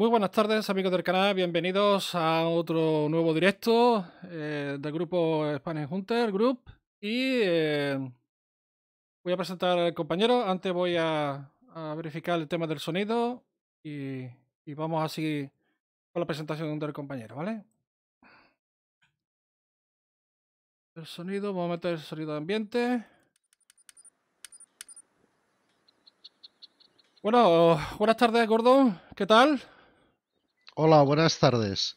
Muy buenas tardes amigos del canal, bienvenidos a otro nuevo directo eh, del grupo Spanish Hunter Group y eh, voy a presentar al compañero, antes voy a, verificar el tema del sonido y, y vamos seguir con la presentación del compañero, ¿vale? El sonido, vamos a meter el sonido de ambiente. Bueno, buenas tardes, Gordon, ¿Qué tal? Hola, buenas tardes.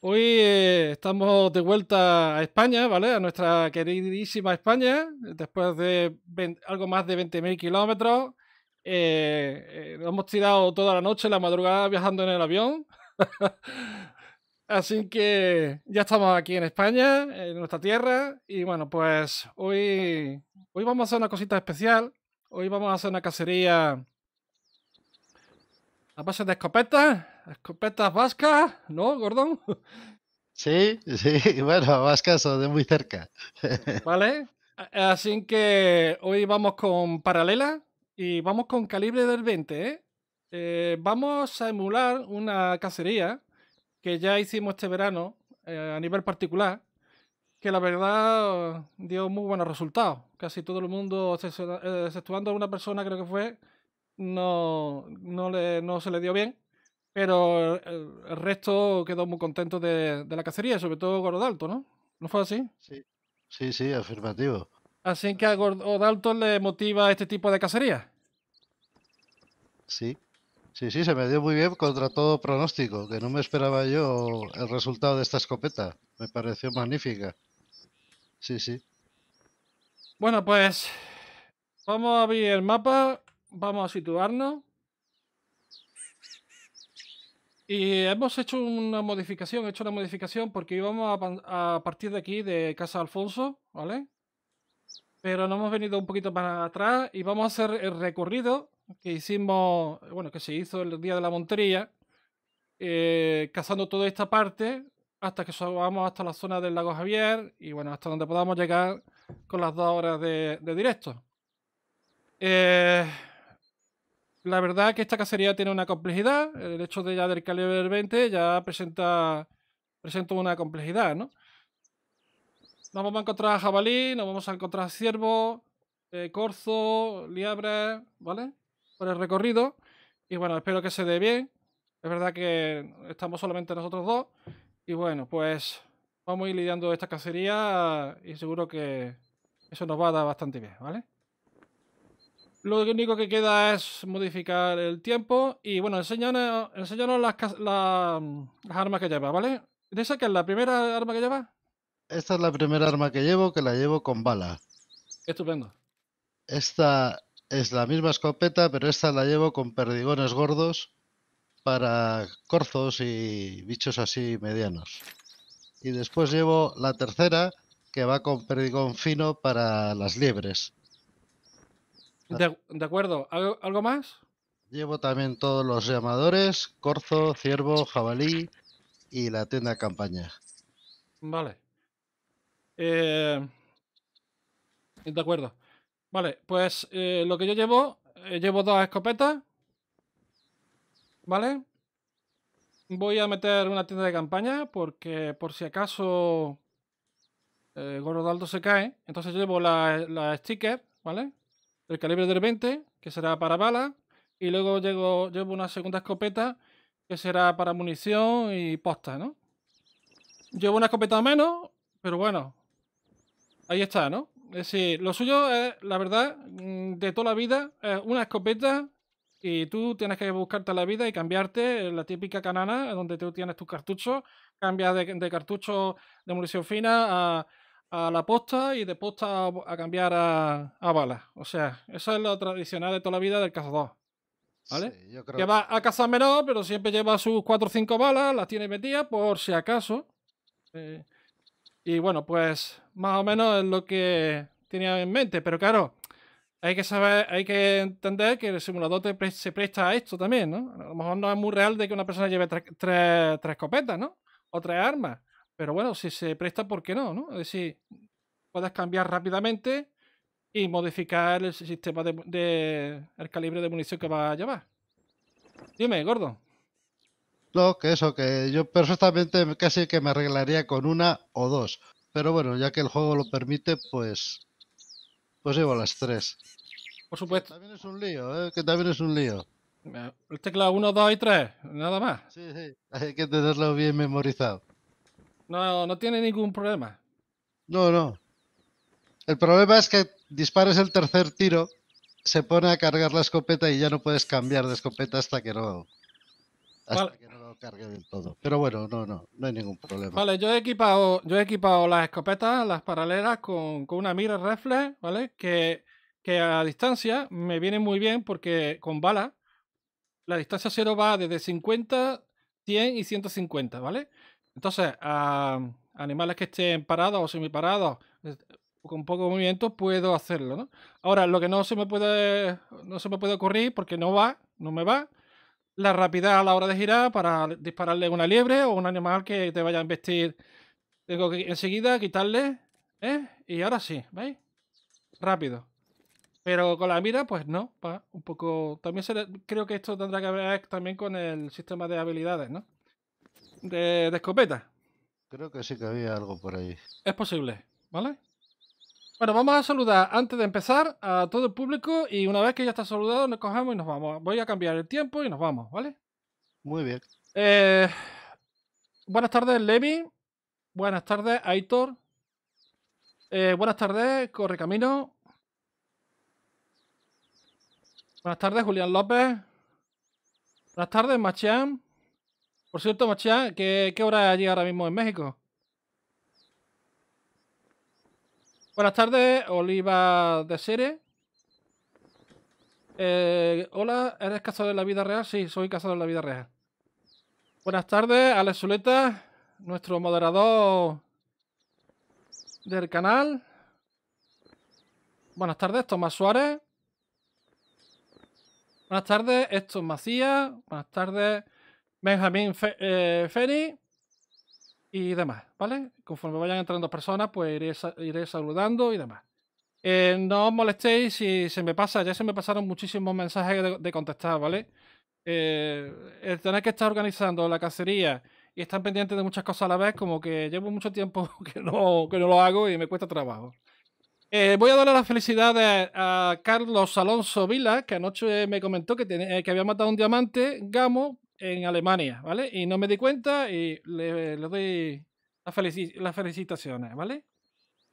Hoy eh, estamos de vuelta a España, ¿vale? A nuestra queridísima España, después de algo más de 20.000 kilómetros. Eh, eh, hemos tirado toda la noche, la madrugada, viajando en el avión. Así que ya estamos aquí en España, en nuestra tierra. Y bueno, pues hoy, hoy vamos a hacer una cosita especial. Hoy vamos a hacer una cacería a base de escopetas, escopetas vascas, ¿no, Gordón? Sí, sí, bueno, vascas son de muy cerca. Vale, así que hoy vamos con paralela y vamos con calibre del 20, ¿eh? ¿eh? vamos a emular una cacería que ya hicimos este verano eh, a nivel particular, que la verdad dio muy buenos resultados. Casi todo el mundo, eh, exceptuando una persona, creo que fue, no, no, le, no se le dio bien, pero eh, el resto quedó muy contento de, la cacería, sobre todo Gordalto ¿no? ¿No fue así? Sí, sí, sí afirmativo. Así que a Gordalto le motiva este tipo de cacería. Sí, sí, sí, se me dio muy bien contra todo pronóstico, que no me esperaba yo el resultado de esta escopeta. Me pareció magnífica. Sí, sí. Bueno, pues vamos a abrir el mapa vamos a situarnos. Y hemos hecho una modificación, hecho una modificación porque íbamos a, partir de aquí, de Casa Alfonso, ¿vale? Pero no hemos venido un poquito para atrás y vamos a hacer el recorrido que hicimos, bueno, que se hizo el día de la montería, eh, cazando toda esta parte hasta que subamos hasta la zona del lago Javier y bueno, hasta donde podamos llegar con las dos horas de, de directo. Eh, la verdad que esta cacería tiene una complejidad. El hecho de ya del calibre 20 ya presenta, presenta una complejidad, ¿no? Nos vamos a encontrar jabalí, nos vamos a encontrar ciervo, eh, corzo, liebre ¿vale? Por el recorrido. Y bueno, espero que se dé bien. Es verdad que estamos solamente nosotros dos. Y bueno, pues vamos a ir lidiando esta cacería y seguro que eso nos va a dar bastante bien, ¿vale? Lo único que queda es modificar el tiempo. Y bueno, enséñanos, las, armas que lleva, ¿vale? esa que es la primera arma que lleva? Esta es la primera arma que llevo, que la llevo con bala. Estupendo. Esta es la misma escopeta, pero esta la llevo con perdigones gordos para corzos y bichos así medianos. Y después llevo la tercera, que va con perdigón fino para las liebres. De, acuerdo. ¿Algo, más? Llevo también todos los llamadores, corzo, ciervo, jabalí y la tienda de campaña. Vale. Eh, de acuerdo. Vale, pues eh, lo que yo llevo, eh, llevo dos escopetas. ¿Vale? Voy a meter una tienda de campaña porque por si acaso eh, Gorodaldo se cae. Entonces llevo la, la sticker, ¿vale? El calibre del 20, que será para balas, y luego llevo una segunda escopeta, que será para munición y posta, ¿no? Llevo una escopeta menos, pero bueno, ahí está, ¿no? Es decir, lo suyo es, la verdad, mm, de toda la vida, es una escopeta y tú tienes que buscarte la vida y cambiarte la típica canana donde tú tienes tus cartuchos, cambias de, de cartucho de munición fina a a la posta y de posta a, cambiar a, balas. O sea, eso es lo tradicional de toda la vida del cazador. ¿Vale? Que va a cazar menor, pero siempre lleva sus 4 o 5 balas, las tiene metidas por si acaso. Eh, y bueno, pues más o menos es lo que tenía en mente. Pero claro, hay que saber, hay que entender que el simulador se presta a esto también, ¿no? A lo mejor no es muy real de que una persona lleve 3 tres escopetas, ¿no? O tres armas. Pero bueno, si se presta, ¿por qué no? no? Es decir, puedes cambiar rápidamente y modificar el sistema de, el calibre de munición que va a llevar. Dime, gordo. No, que eso, que yo perfectamente casi que me arreglaría con una o dos. Pero bueno, ya que el juego lo permite, pues. Pues llevo las tres. Por supuesto. también es un lío, ¿eh? Que también es un lío. Eh, el teclado 1, 2 y 3, nada más. Sí, sí, hay que tenerlo bien memorizado. No, no tiene ningún problema. No, no. El problema es que dispares el tercer tiro, se pone a cargar la escopeta y ya no puedes cambiar de escopeta hasta que no, hasta que no lo cargue del todo. Pero bueno, no, no, no hay ningún problema. Vale, yo he equipado, yo he equipado las escopetas, las paralelas, con, con una mira reflex, ¿vale? Que, que a distancia me viene muy bien porque con bala la distancia cero va desde 50, 100 y 150, ¿vale? Entonces, a animales que estén parados o semiparados, con poco movimiento, puedo hacerlo, ¿no? Ahora, lo que no se me puede, no se me puede ocurrir, porque no va, no me va, la rapidez a la hora de girar para dispararle una liebre o un animal que te vaya a investir. Tengo que enseguida quitarle, ¿eh? Y ahora sí, ¿veis? Rápido. Pero con la mira, pues no, va un poco... También creo que esto tendrá que ver también con el sistema de habilidades, ¿no? de, escopeta. Creo que sí que había algo por ahí. Es posible, ¿vale? Bueno, vamos a saludar antes de empezar a todo el público y una vez que ya está saludado nos cogemos y nos vamos. Voy a cambiar el tiempo y nos vamos, ¿vale? Muy bien. Eh, buenas tardes, Levi. Buenas tardes, Aitor. Eh, buenas tardes, corre camino Buenas tardes, Julián López. Buenas tardes, Machián. Por cierto, Machia, ¿qué, hora hora allí ahora mismo en México? Buenas tardes, Oliva de Sere. Eh, hola, ¿eres casado en la vida real? Sí, soy casado en la vida real. Buenas tardes, Alex Zuleta, nuestro moderador del canal. Buenas tardes, Tomás Suárez. Buenas tardes, Estos Macías. Buenas tardes, Benjamín Feni eh, y demás, ¿vale? Conforme vayan entrando personas, pues iré, saludando y demás. Eh, no os molestéis si se me pasa, ya se me pasaron muchísimos mensajes de, contestar, ¿vale? Eh, el tener que estar organizando la cacería y estar pendiente de muchas cosas a la vez, como que llevo mucho tiempo que no, lo hago y me cuesta trabajo. voy a darle las felicidades a Carlos Alonso Vila, que anoche me comentó que había matado un diamante, Gamo, en Alemania, ¿vale? Y no me di cuenta y le, doy las, felicitaciones, ¿vale?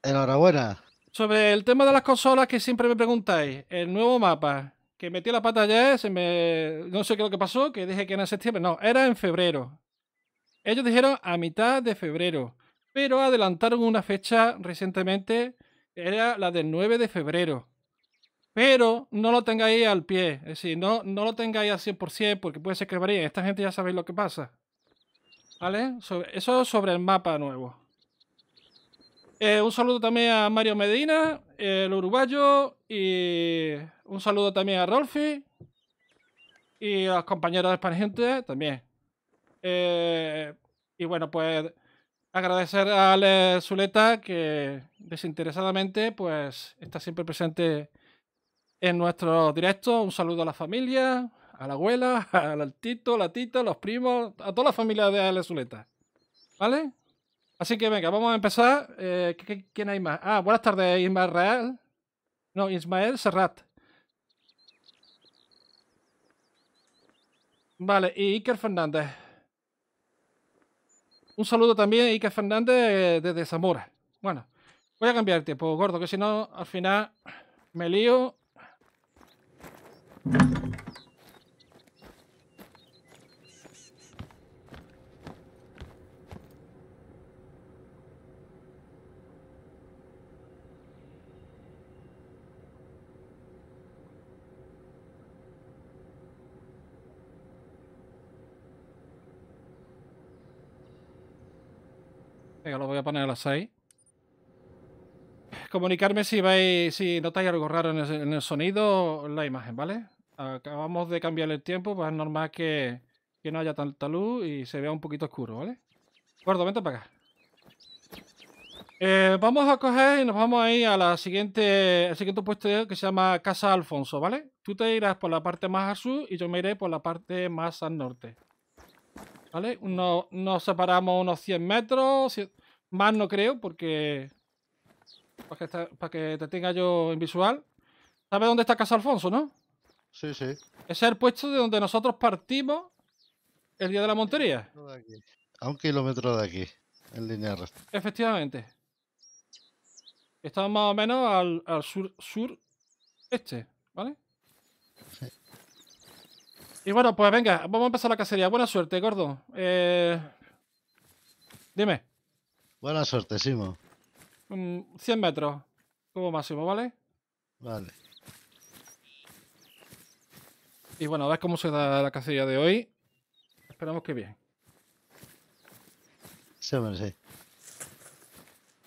Enhorabuena. Sobre el tema de las consolas que siempre me preguntáis, el nuevo mapa que metí la pata ya, se me... no sé qué es lo que pasó, que dije que era en septiembre, no, era en febrero. Ellos dijeron a mitad de febrero, pero adelantaron una fecha recientemente, era la del 9 de febrero pero no lo tengáis al pie, es decir, no, no lo tengáis al 100% porque puede ser que varíen. Esta gente ya sabéis lo que pasa. ¿Vale? eso sobre el mapa nuevo. Eh, un saludo también a Mario Medina, el uruguayo, y un saludo también a Rolfi y a los compañeros de gente también. Eh, y bueno, pues agradecer a Ale Zuleta que desinteresadamente pues está siempre presente en nuestro directo, Un saludo a la familia, a la abuela, al tito, la tita, los primos, a toda la familia de Ale ¿Vale? Así que venga, vamos a empezar. Eh, ¿Quién hay más? Ah, buenas tardes, Ismael Real. No, Ismael Serrat. Vale, y Iker Fernández. Un saludo también Iker Fernández eh, desde Zamora. Bueno, voy a cambiar el tiempo, gordo, que si no, al final me lío Venga, lo voy a poner a las 6. Comunicarme si vais, si notáis algo raro en el, en el sonido o en la imagen, ¿vale? acabamos de cambiar el tiempo, pues es normal que, no haya tanta luz y se vea un poquito oscuro, ¿vale? Gordo, vente para acá. Eh, vamos a coger y nos vamos a ir a siguiente, siguiente puesto que se llama Casa Alfonso, ¿vale? Tú te irás por la parte más al sur y yo me iré por la parte más al norte. ¿Vale? Nos, separamos unos 100 metros, más no creo, porque... para que te tenga yo en visual. ¿Sabes dónde está Casa Alfonso, no? Sí, sí. Ese es el puesto de donde nosotros partimos el día de la montería. A un kilómetro de aquí, en línea recta. Efectivamente. Estamos más o menos al, al sur, sur este, ¿vale? Sí. Y bueno, pues venga, vamos a empezar la cacería. Buena suerte, gordo. Eh, dime. Buena suerte, Simo. 100 mm, metros como máximo, ¿vale? Vale. Y bueno, a ver cómo se da la casilla de hoy. Esperamos que bien. Sí, hombre, sí.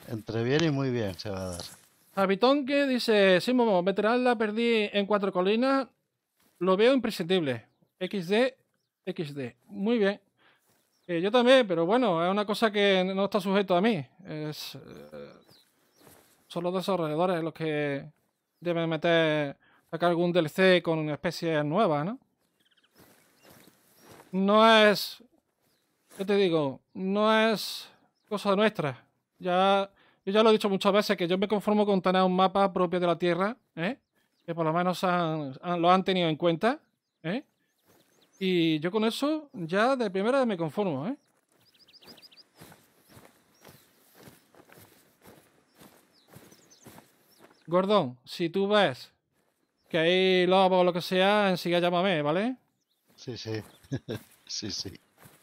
Entre bien y muy bien se va a dar. Habitón que dice, sí, Momo, la perdí en cuatro colinas. Lo veo imprescindible. XD, XD. Muy bien. Eh, yo también, pero bueno, es una cosa que no está sujeto a mí. Es, eh, son los alrededores los que deben meter sacar algún DLC con especies nuevas, ¿no? No es... ¿Qué te digo? No es cosa nuestra. Ya, yo ya lo he dicho muchas veces que yo me conformo con tener un mapa propio de la Tierra, ¿eh? que por lo menos lo han tenido en cuenta. ¿eh? Y yo con eso ya de primera me conformo. ¿eh? Gordón, si tú ves que ahí lobo o lo que sea, enseguida llámame, ¿vale? Sí, sí. sí, sí.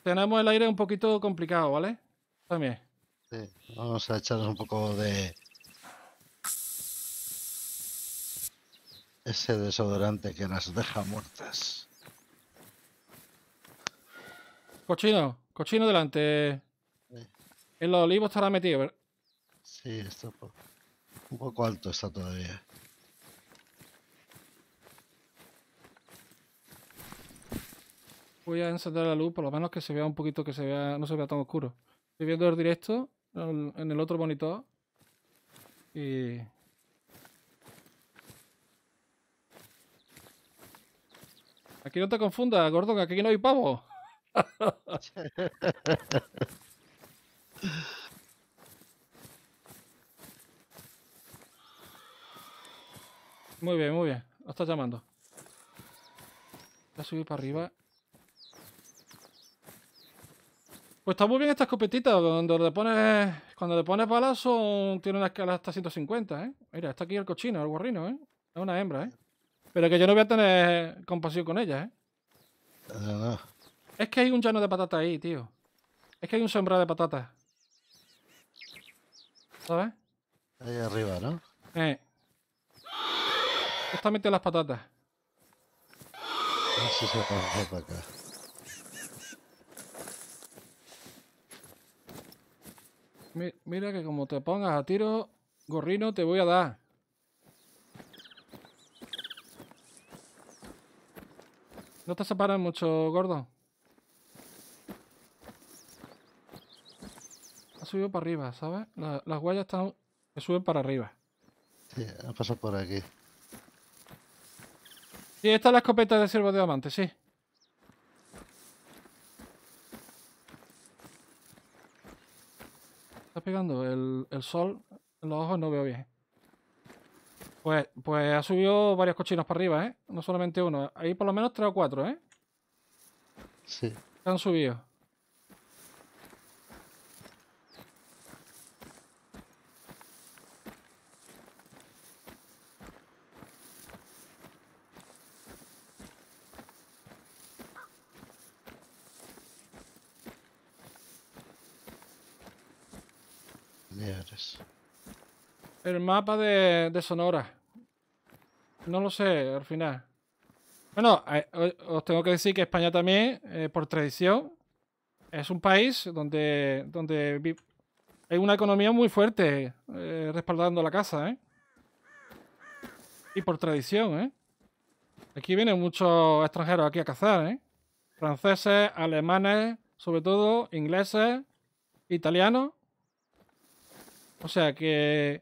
Tenemos el aire un poquito complicado, ¿vale? También. Sí, vamos a echarnos un poco de. Ese desodorante que nos deja muertas. Cochino, cochino delante. El olivo los olivos estará metido, ¿verdad? Sí, está un poco alto está todavía. Voy a encender la luz, por lo menos que se vea un poquito, que se vea, no se vea tan oscuro. Estoy viendo el directo en el otro monitor. Y Aquí no te confundas, que aquí no hay pavo. muy bien, muy bien. Lo está llamando. Voy a subir para arriba Pues está muy bien esta escopetita. Cuando le pones, cuando le pones balazo, tiene una escala hasta 150, ¿eh? Mira, está aquí el cochino, el guarrino, ¿eh? Es una hembra, ¿eh? Pero que yo no voy a tener compasión con ella, ¿eh? Ah. Es que hay un llano de patata ahí, tío. Es que hay un sembrado de patatas. ¿Sabes? Ahí arriba, ¿no? Eh. metiendo las patatas. No sé si se acá. Mira que como te pongas a tiro, gorrino, te voy a dar. No te separan mucho, gordo. Ha subido para arriba, ¿sabes? las huellas están... que suben para arriba. Sí, ha pasado por aquí. Y esta es la escopeta de ciervo de diamante, sí. pegando el, el sol en los ojos, no veo bien. Pues, pues ha subido varios cochinos para arriba, ¿eh? No solamente uno. Ahí por lo menos tres o cuatro, ¿eh? Sí. Han subido. El mapa de, de Sonora. No lo sé, al final. Bueno, eh, os tengo que decir que España también, eh, por tradición, es un país donde, donde hay una economía muy fuerte eh, respaldando la casa, Y por tradición, ¿eh? Aquí vienen muchos extranjeros aquí a cazar, ¿eh? Franceses, alemanes, sobre todo ingleses, italianos. O sea que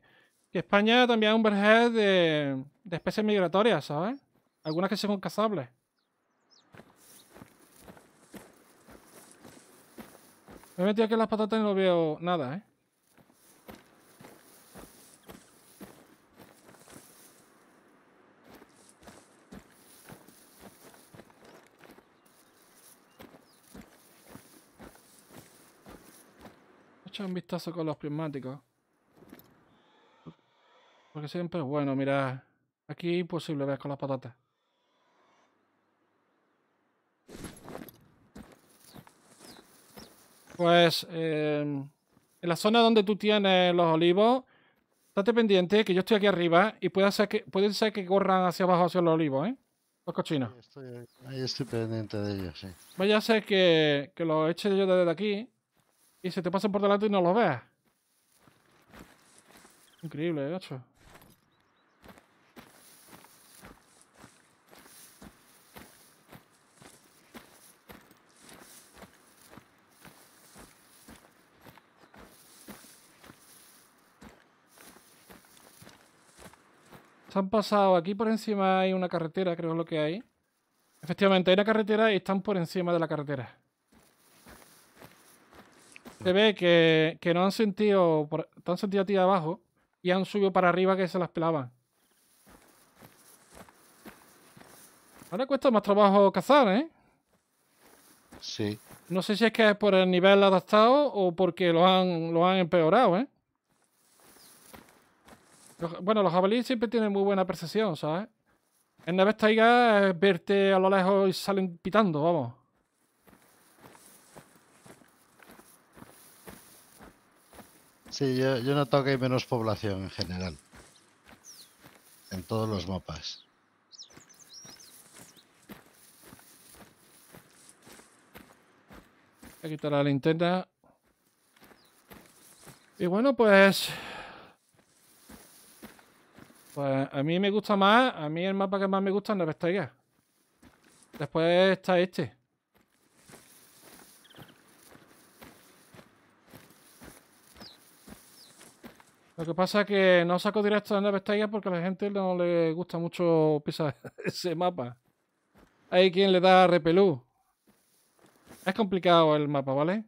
que España también es un vergel de, especies migratorias, ¿sabes? Algunas que son cazables. Me he metido aquí en las patatas y no veo nada, ¿eh? echar un vistazo con los prismáticos. Porque siempre, bueno, mira, aquí es imposible ver con las patatas. Pues em, en la zona donde tú tienes los olivos, estate pendiente que yo estoy aquí arriba y puede ser que, puede ser que corran hacia abajo hacia los olivos, ¿eh? Los cochinos. Ahí estoy, pendiente de ellos, sí. Vaya a ser que, que los eche yo desde aquí y se te pasen por delante y no los veas. Increíble, gacho. ¿eh, Se han pasado aquí por encima, hay una carretera, creo es lo que hay. Efectivamente, hay una carretera y están por encima de la carretera. Se ve que, que no han sentido, por, sentido a ti abajo y han subido para arriba que se las pelaban. Ahora cuesta más trabajo cazar, ¿eh? Sí. No sé si es que es por el nivel adaptado o porque lo lo han empeorado, ¿eh? bueno, los jabalíes siempre tienen muy buena percepción, ¿sabes? En la taiga eh, verte a lo lejos y salen pitando, vamos. Sí, yo, yo noto que hay menos población en general. En todos los mapas. Voy a quitar la linterna. Y bueno, pues pues a mí me gusta más, a mí el mapa que más me gusta es Nevestaiga. Después está este. Lo que pasa es que no saco directo de porque a la gente no le gusta mucho pisar ese mapa. Hay quien le da repelú. Es complicado el mapa, ¿vale?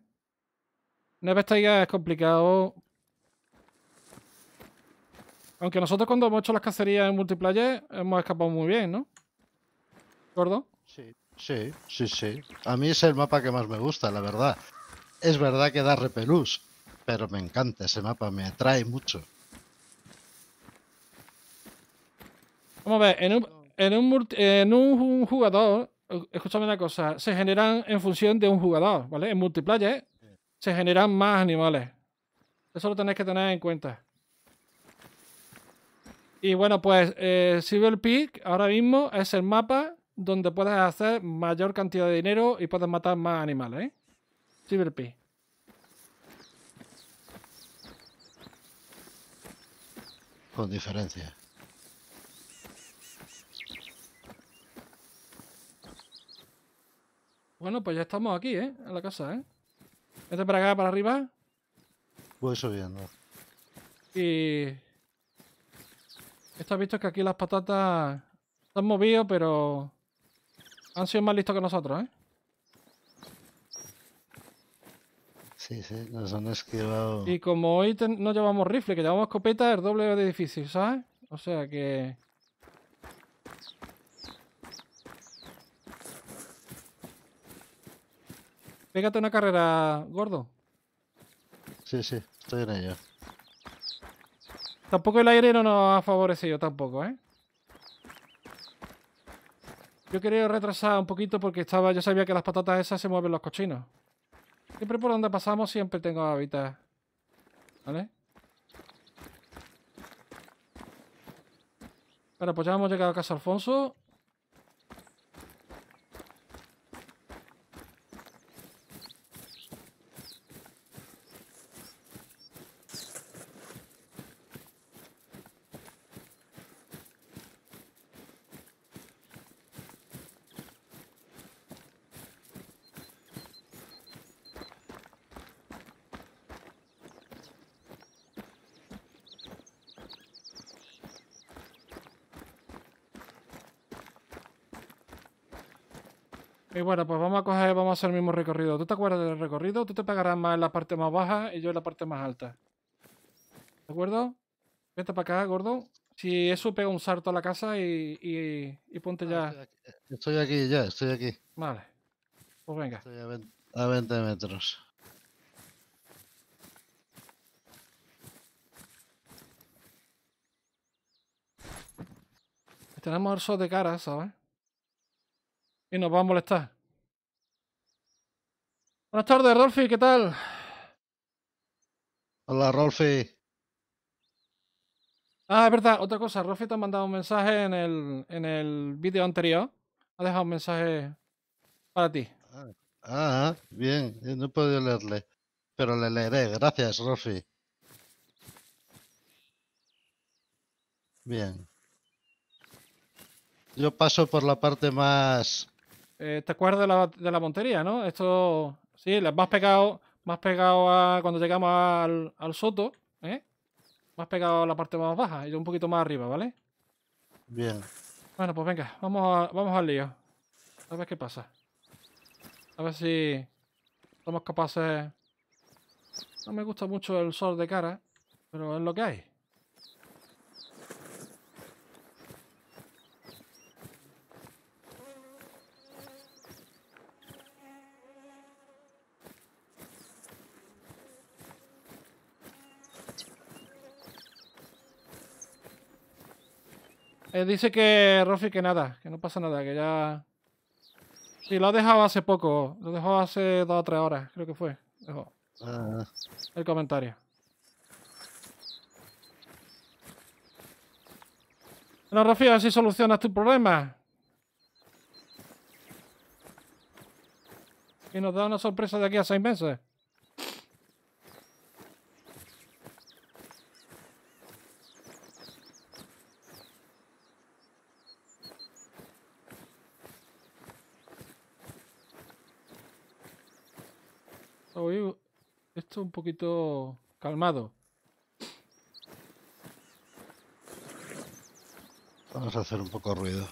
Nevestaiga es complicado aunque nosotros cuando hemos hecho las cacerías en multiplayer hemos escapado muy bien, ¿no? acuerdo? Sí, sí, sí, sí. A mí es el mapa que más me gusta, la verdad. Es verdad que da repelús, pero me encanta ese mapa, me atrae mucho. Vamos a ver, en en un jugador, escúchame una cosa, se generan en función de un jugador, ¿vale? En multiplayer se generan más animales. Eso lo tenéis que tener en cuenta. Y bueno, pues eh, Silver Peak ahora mismo es el mapa donde puedes hacer mayor cantidad de dinero y puedes matar más animales. ¿eh? Silver Peak. Con diferencia. Bueno, pues ya estamos aquí, ¿eh? En la casa, ¿eh? Vete para acá, para arriba. Voy subiendo. Y esto has visto que aquí las patatas están han movido, pero han sido más listos que nosotros, ¿eh? Sí, sí, nos han esquivado. Y como hoy no llevamos rifle, que llevamos escopeta, es doble de difícil, ¿sabes? O sea que... Pégate una carrera, gordo. Sí, sí, estoy en ello. Tampoco el aire no nos ha favorecido tampoco, ¿eh? Yo quería retrasar un poquito porque estaba, yo sabía que las patatas esas se mueven los cochinos. Siempre por donde pasamos siempre tengo hábitat. ¿Vale? Bueno, pues ya hemos llegado a casa Alfonso. bueno, pues vamos a coger, vamos a hacer el mismo recorrido. ¿Tú te acuerdas del recorrido? Tú te pegarás más en la parte más baja y yo en la parte más alta. ¿De acuerdo? Vete para acá, gordo. Si eso, pega un salto a la casa y, y, ponte ah, ya. Estoy aquí. ya, estoy aquí. Vale. Pues venga. Estoy a 20, metros. Tenemos el de cara, ¿sabes? Y nos va a molestar. Buenas tardes, Rolfi, ¿qué tal? Hola, Rolfi. Ah, es verdad, otra cosa, Rolfi te ha mandado un mensaje en el, en el vídeo anterior. Ha dejado un mensaje para ti. Ah, ah bien, eh, no he podido leerle, pero le leeré. Gracias, Rolfi. Bien. Yo paso por la parte más... Eh, ¿Te acuerdas de la, de la montería, no? Esto Sí, más pegado, más pegado a cuando llegamos al, soto, ¿eh? Más pegado a la parte más baja y un poquito más arriba, ¿vale? Bien. Bueno, pues venga, vamos, vamos al lío. A ver qué pasa. A ver si somos capaces... No me gusta mucho el sol de cara, pero es lo que hay. Eh, dice que Rofi que nada, que no pasa nada, que ya... Sí, lo ha dejado hace poco, lo dejó hace dos o tres horas, creo que fue. Ah. El comentario. Bueno, Rofi, a ver si solucionas tu problema. Y nos da una sorpresa de aquí a seis meses. un poquito calmado. Vamos a hacer un poco ruido.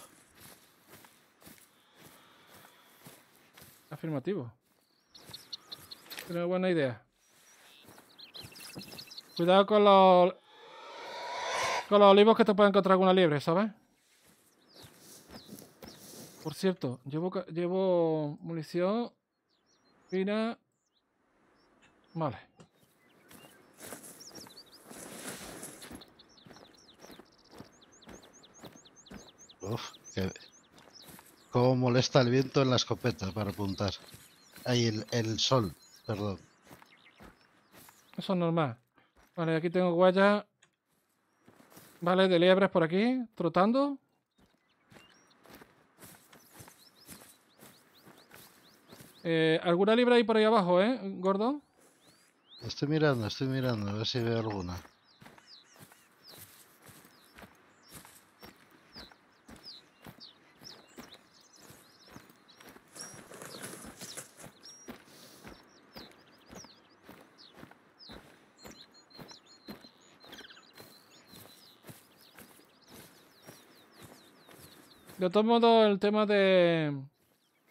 Afirmativo. Una buena idea. Cuidado con los... Con los olivos que te pueden encontrar alguna liebre, ¿sabes? Por cierto, llevo, llevo munición, fina Vale. Uf, qué... Cómo molesta el viento en la escopeta para apuntar. Ahí el, el sol, perdón. Eso es normal. Vale, aquí tengo guayas. Vale, de liebres por aquí, trotando. Eh, ¿Alguna libra ahí por ahí abajo, eh, gordo? Estoy mirando, estoy mirando, a ver si veo alguna. De todos modos, el tema de,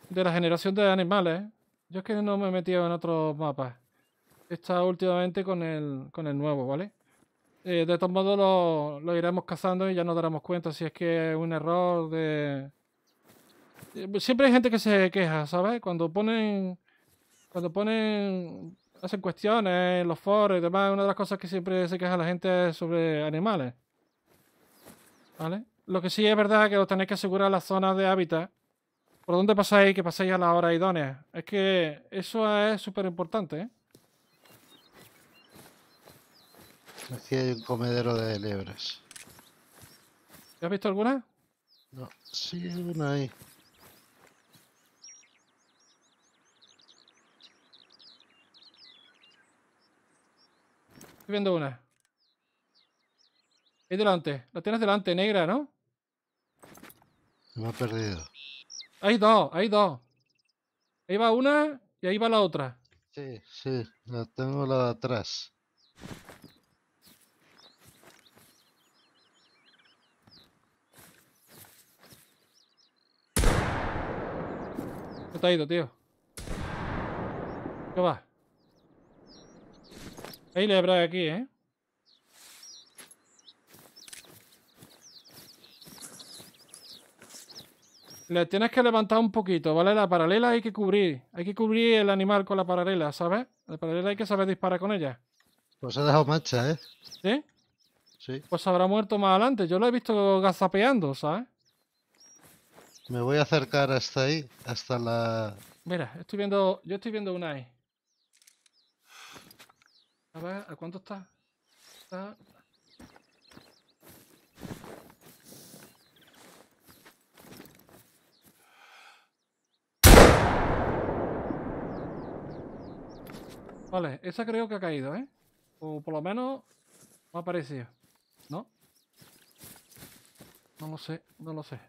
de la generación de animales, yo es que no me he metido en otros mapas está últimamente con el, con el nuevo, ¿vale? Eh, de todos modos lo, iremos cazando y ya nos daremos cuenta si es que es un error de... Eh, siempre hay gente que se queja, ¿sabes? Cuando ponen... Cuando ponen... Hacen cuestiones en los foros y demás. Una de las cosas que siempre se queja la gente es sobre animales. ¿Vale? Lo que sí es verdad es que os tenéis que asegurar las zonas de hábitat. ¿Por dónde pasáis? Que pasáis a la hora idónea. Es que eso es súper importante, ¿eh? Aquí hay un comedero de ¿Te ¿Has visto alguna? No, sí, hay una ahí. Estoy viendo una. Ahí delante. La tienes delante, negra, ¿no? Me ha perdido. Hay dos, hay dos. Ahí va una y ahí va la otra. Sí, sí, la tengo la de atrás. ido, tío? ¿Qué va? Ahí le habrá aquí, ¿eh? Le tienes que levantar un poquito, ¿vale? La paralela hay que cubrir. Hay que cubrir el animal con la paralela, ¿sabes? La paralela hay que saber disparar con ella. Pues ha dejado mancha, ¿eh? ¿Sí? Sí. Pues habrá muerto más adelante. Yo lo he visto gazapeando, ¿sabes? Me voy a acercar hasta ahí, hasta la... Mira, estoy viendo... Yo estoy viendo una ahí. A ver, ¿a cuánto está? Está... Vale, esa creo que ha caído, ¿eh? O por lo menos no ha aparecido ¿No? No lo sé, no lo sé.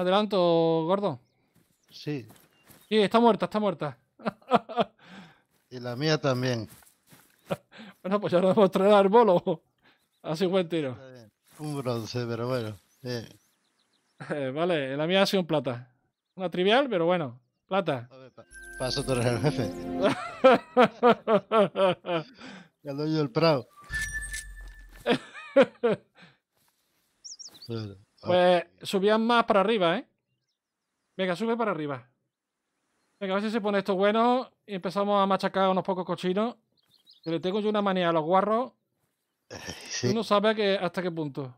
adelanto, gordo. Sí. Sí, está muerta, está muerta. y la mía también. bueno, pues ya ahora vamos a al bolo. un buen tiro. Un bronce, pero bueno. vale, la mía ha sido un plata. Una trivial, pero bueno. Plata. paso tú eres el jefe. ya doy el prado. bueno. Pues subían más para arriba, ¿eh? Venga, sube para arriba. Venga, a ver si se pone esto bueno y empezamos a machacar unos pocos cochinos. Que le tengo yo una manía a los guarros. Uno sabe que hasta qué punto.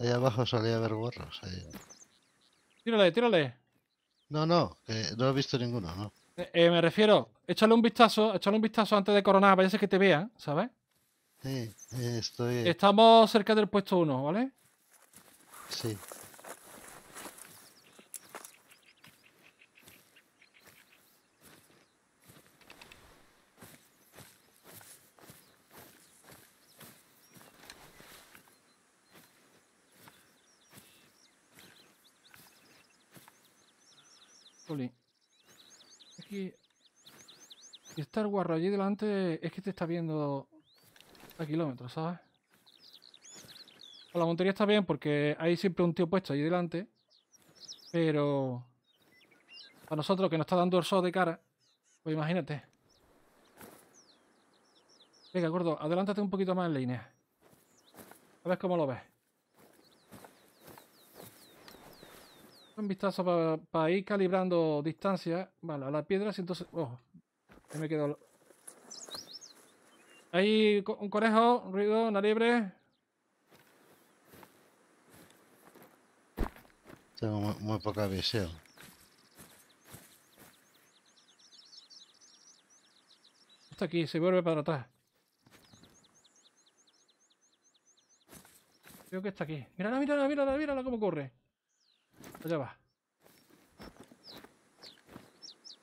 Allá abajo solía haber gorros, Ahí. Tírale, tírale. No, no, no he visto ninguno, ¿no? Eh, eh, me refiero, échale un vistazo, échale un vistazo antes de coronar, parece que te vean, ¿sabes? Sí, eh, estoy. Estamos cerca del puesto 1, ¿vale? Sí. y Está el guarro allí delante, es que te está viendo a kilómetros, ¿sabes? La montería está bien porque hay siempre un tío puesto allí delante, pero a nosotros que nos está dando el sol de cara, pues imagínate. Venga, gordo, adelántate un poquito más en línea. A ver cómo lo ves. un vistazo para, ir calibrando distancia. Vale, a la piedra, entonces... Ojo, me quedo... Ahí un conejo, un ruido, una liebre. Tengo muy, poca visión. Está aquí, se vuelve para atrás. Creo que está aquí. Mírala, mírala, mírala, mírala cómo corre. Allá va.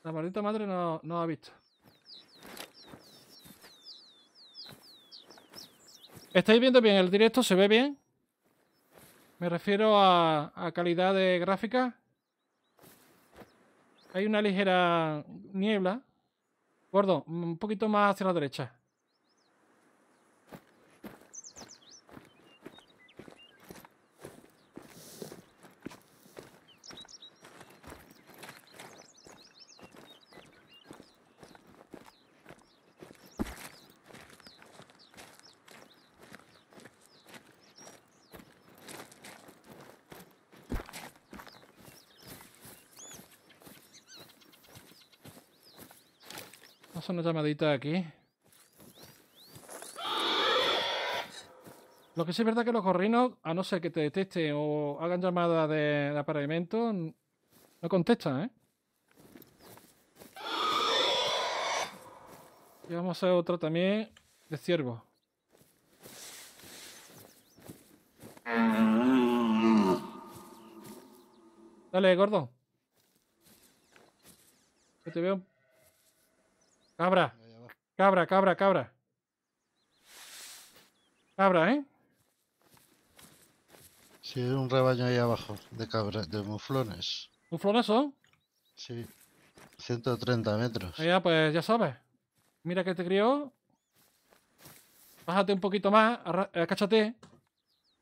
La maldita madre no, ha visto. ¿Estáis viendo bien el directo? ¿Se ve bien? Me refiero a, calidad de gráfica. Hay una ligera niebla. Gordo, un poquito más hacia la derecha. una llamadita aquí. Lo que sí es verdad que los gorrinos, a no ser que te deteste o hagan llamada de, de no contestan, ¿eh? Y vamos a hacer otro también de ciervo. Dale, gordo. te veo Cabra. Cabra, cabra, cabra. Cabra, ¿eh? Sí, hay un rebaño ahí abajo de cabra, de muflones. ¿Muflones son? Sí. 130 metros. Ah, ya, pues ya sabes. Mira que te crió. Bájate un poquito más, acáchate.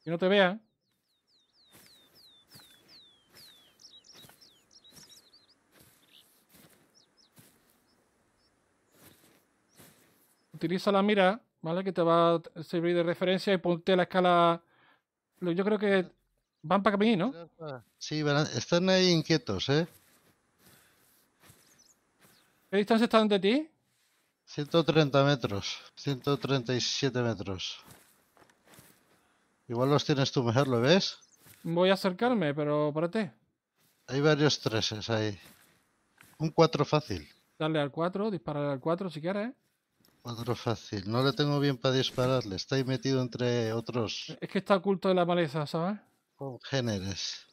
y no te vean. utiliza la mira, ¿vale? Que te va a servir de referencia y ponte la escala. Yo creo que van para camino. ¿no? Sí, están ahí inquietos, ¿eh? ¿Qué distancia están de ti? 130 metros, 137 metros. Igual los tienes tú mejor, ¿lo ves? Voy a acercarme, pero párate. Hay varios treses ahí. Un 4 fácil. Dale al 4, disparar al 4 si quieres. ¿eh? Cuadro fácil. No le tengo bien para dispararle. Está ahí metido entre otros. Es que está oculto en la maleza, ¿sabes? Con géneres.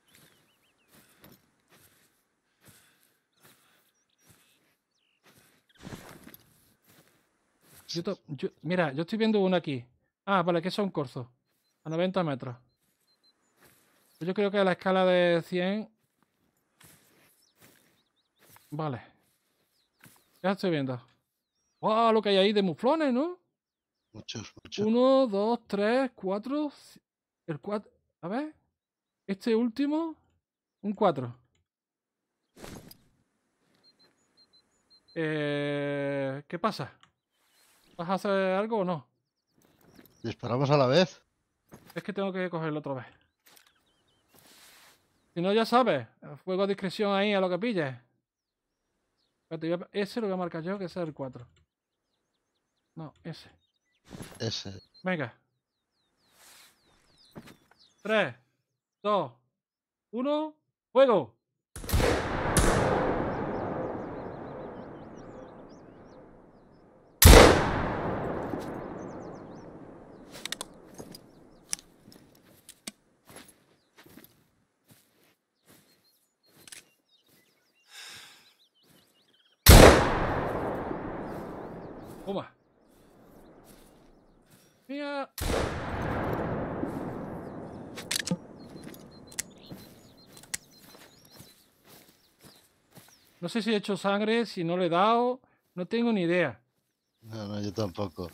mira, yo estoy viendo uno aquí. Ah, vale, que son corzo. A 90 metros. Pues yo creo que a la escala de 100... Vale. Ya estoy viendo. ¡Wow! Ah, lo que hay ahí de muflones, ¿no? Muchos, muchos. Uno, dos, tres, cuatro. El cuatro. A ver. Este último. Un cuatro. Eh, ¿Qué pasa? ¿Vas a hacer algo o no? ¿Disparamos a la vez? Es que tengo que cogerlo otra vez. Si no, ya sabes. Fuego a discreción ahí a lo que pilles. Ese lo voy a marcar yo, que es el 4. No, ese. Ese. Venga. Tres. Dos. Uno. fuego. sé si he hecho sangre, si no le he dado, no tengo ni idea. No, no, yo tampoco.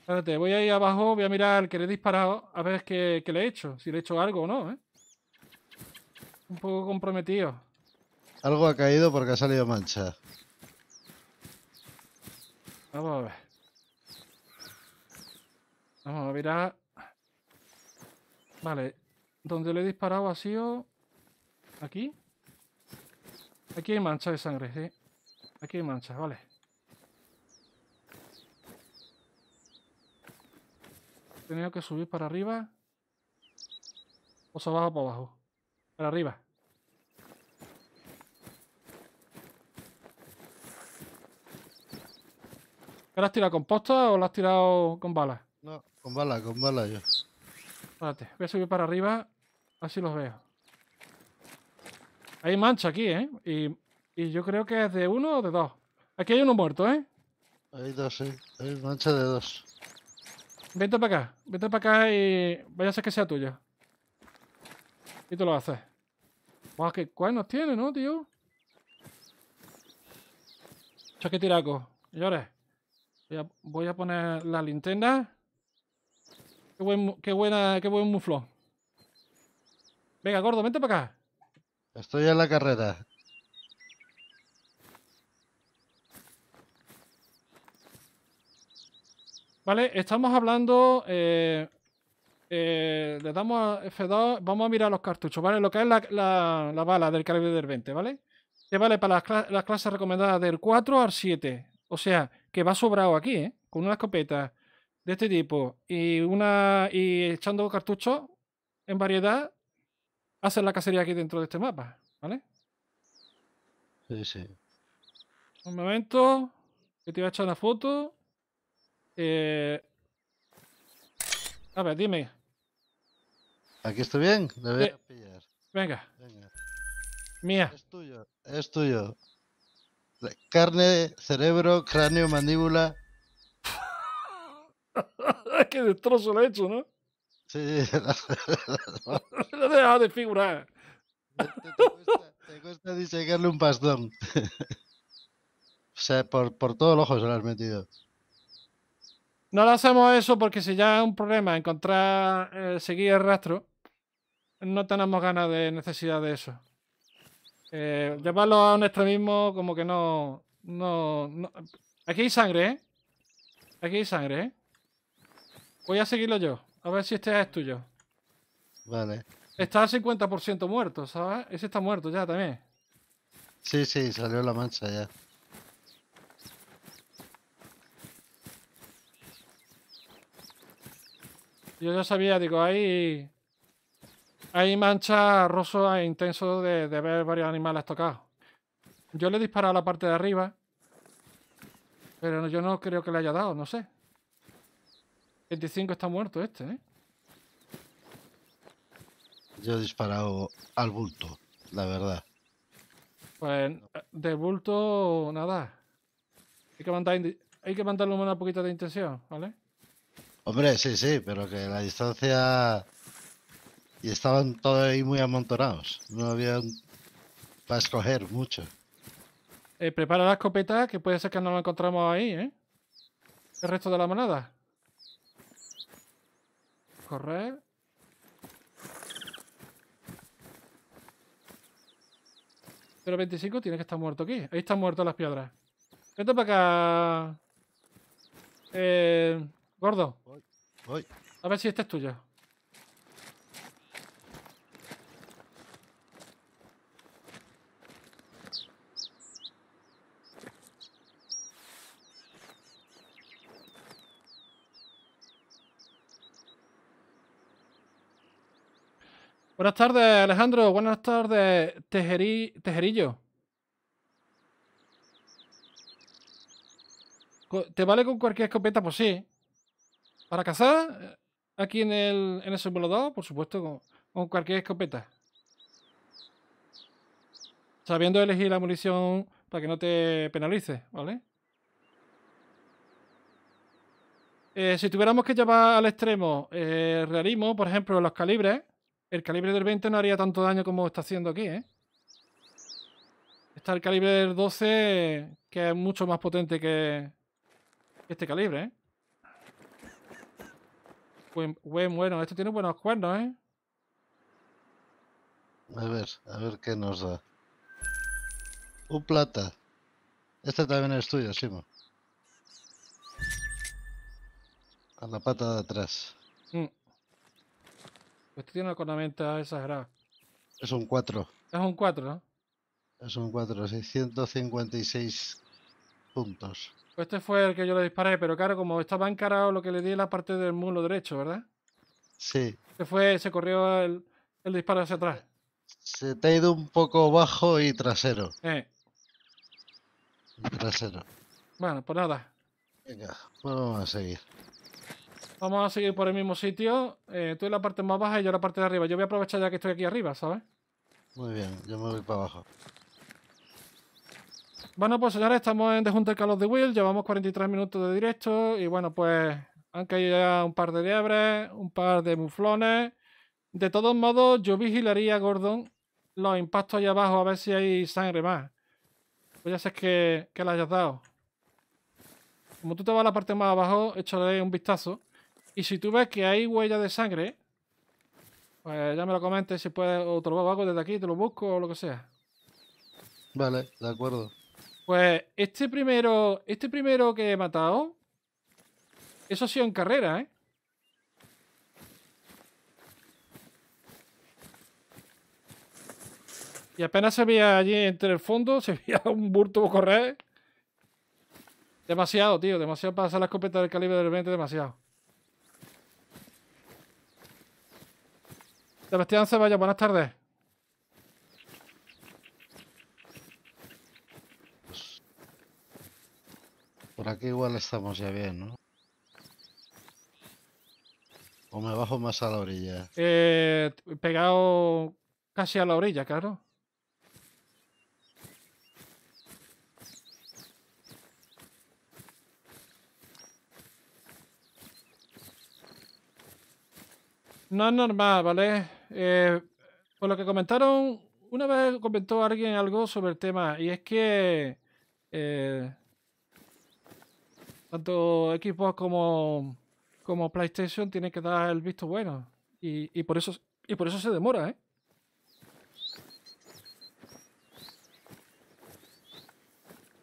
Espérate, voy ahí abajo, voy a mirar al que le he disparado, a ver qué, le he hecho, si le he hecho algo o no, ¿eh? Un poco comprometido. Algo ha caído porque ha salido mancha. Vamos a ver. Vamos a mirar. Vale, donde le he disparado ha sido... ¿Aquí? Aquí hay mancha de sangre, sí. Aquí hay manchas, vale. Tenía que subir para arriba. O sea, abajo para abajo. Para arriba. ¿La has tirado con posta o la has tirado con balas? No, con bala, con bala yo. Espérate, voy a subir para arriba, así los veo. Hay mancha aquí, ¿eh? Y, yo creo que es de uno o de dos. Aquí hay uno muerto, ¿eh? Hay dos, sí. Hay mancha de dos. Vente para acá. Vente para acá y vaya a ser que sea tuya. Y tú lo haces. Que qué nos tiene, ¿no, tío? tiraco Señores. Voy a, voy a poner la linterna. Qué, buena, qué buen muflón. Venga, gordo, vente para acá. Estoy en la carrera. Vale, estamos hablando. Eh, eh, le damos a F2. Vamos a mirar los cartuchos, ¿vale? Lo que es la, bala del calibre del 20, ¿vale? Que vale para las, las, clases recomendadas del 4 al 7. O sea, que va sobrado aquí, ¿eh? Con una escopeta de este tipo y una y echando cartuchos en variedad, hacer la cacería aquí dentro de este mapa, ¿vale? Sí, sí. Un momento, que te voy a echar una foto. Eh... A ver, dime. Aquí estoy bien, voy a pillar. Venga. Mía. Es tuyo, es tuyo. Carne, cerebro, cráneo, mandíbula. Qué destrozo lo he hecho, ¿no? Sí, lo he de figurar. Te, cuesta, diseñarle un pastón. O sea, por, por todo el ojo se lo has metido. No lo hacemos eso porque si ya es un problema encontrar, eh, seguir el rastro, no tenemos ganas de necesidad de eso. Eh, llevarlo a un extremismo como que no, no, no... Aquí hay sangre, ¿eh? Aquí hay sangre, ¿eh? Voy a seguirlo yo. A ver si este es tuyo. Vale. Está al 50% muerto, ¿sabes? Ese está muerto ya también. Sí, sí, salió la mancha ya. Yo ya sabía, digo, hay... Hay mancha rosa e intenso de, de ver varios animales tocados. Yo le he disparado a la parte de arriba. Pero yo no creo que le haya dado, no sé. 25 está muerto este, ¿eh? Yo he disparado al bulto, la verdad. Pues de bulto, nada. Hay que, hay que mandarle una poquita de intención, ¿vale? Hombre, sí, sí, pero que la distancia. Y estaban todos ahí muy amontonados. No había para escoger mucho. Eh, prepara la escopeta, que puede ser que no la encontramos ahí, ¿eh? El resto de la manada correr. Pero 25 tiene que estar muerto aquí. Ahí están muertas las piedras. Vete para acá. Eh, gordo. A ver si este es tuyo. Buenas tardes, Alejandro. Buenas tardes, Tejerillo. ¿Te vale con cualquier escopeta? Pues sí. ¿Para cazar? Eh, aquí en el, en el por supuesto, con, cualquier escopeta. Sabiendo elegir la munición para que no te penalice, ¿vale? Eh, si tuviéramos que llevar al extremo el eh, realismo, por ejemplo, los calibres, el calibre del 20 no haría tanto daño como está haciendo aquí, ¿eh? Está el calibre del 12, que es mucho más potente que este calibre, ¿eh? Buen, bueno, esto tiene buenos cuernos, ¿eh? A ver, a ver qué nos da. Un plata. Este también es tuyo, Simo. A la pata de atrás. Mm. Este tiene una esa exagerada. Es un 4. Es un 4, ¿no? Es un 4, 656 puntos. Este fue el que yo le disparé, pero claro, como estaba encarado, lo que le di en la parte del muslo derecho, ¿verdad? Sí. Este fue, se corrió el, disparo hacia atrás. Se te ha ido un poco bajo y trasero. Eh. Trasero. Bueno, pues nada. Venga, pues vamos a seguir. Vamos a seguir por el mismo sitio. Eh, tú en la parte más baja y yo en la parte de arriba. Yo voy a aprovechar ya que estoy aquí arriba, ¿sabes? Muy bien, yo me voy para abajo. Bueno, pues señores, estamos en The Hunter Call of the Will. Llevamos 43 minutos de directo y bueno, pues han caído ya un par de liebres, un par de muflones. De todos modos, yo vigilaría, Gordon, los impactos allá abajo a ver si hay sangre más. Pues ya sé que, que la hayas dado. Como tú te vas a la parte más abajo, échale un vistazo. Y si tú ves que hay huella de sangre, pues ya me lo comentes si puedes, otro te desde aquí, te lo busco o lo que sea. Vale, de acuerdo. Pues este primero, este primero que he matado, eso ha sido en carrera, ¿eh? Y apenas se veía allí entre el fondo, se veía un burto correr. Demasiado, tío, demasiado para hacer la escopeta del calibre del 20, demasiado. Sebastián Ceballos, buenas tardes. Por aquí igual estamos ya bien, ¿no? ¿O me bajo más a la orilla? Eh, pegado casi a la orilla, claro. No es normal, ¿vale? eh, por lo que comentaron, una vez comentó alguien algo sobre el tema y es que eh, tanto Xbox como, PlayStation tienen que dar el visto bueno y, por eso y por eso se demora, ¿eh?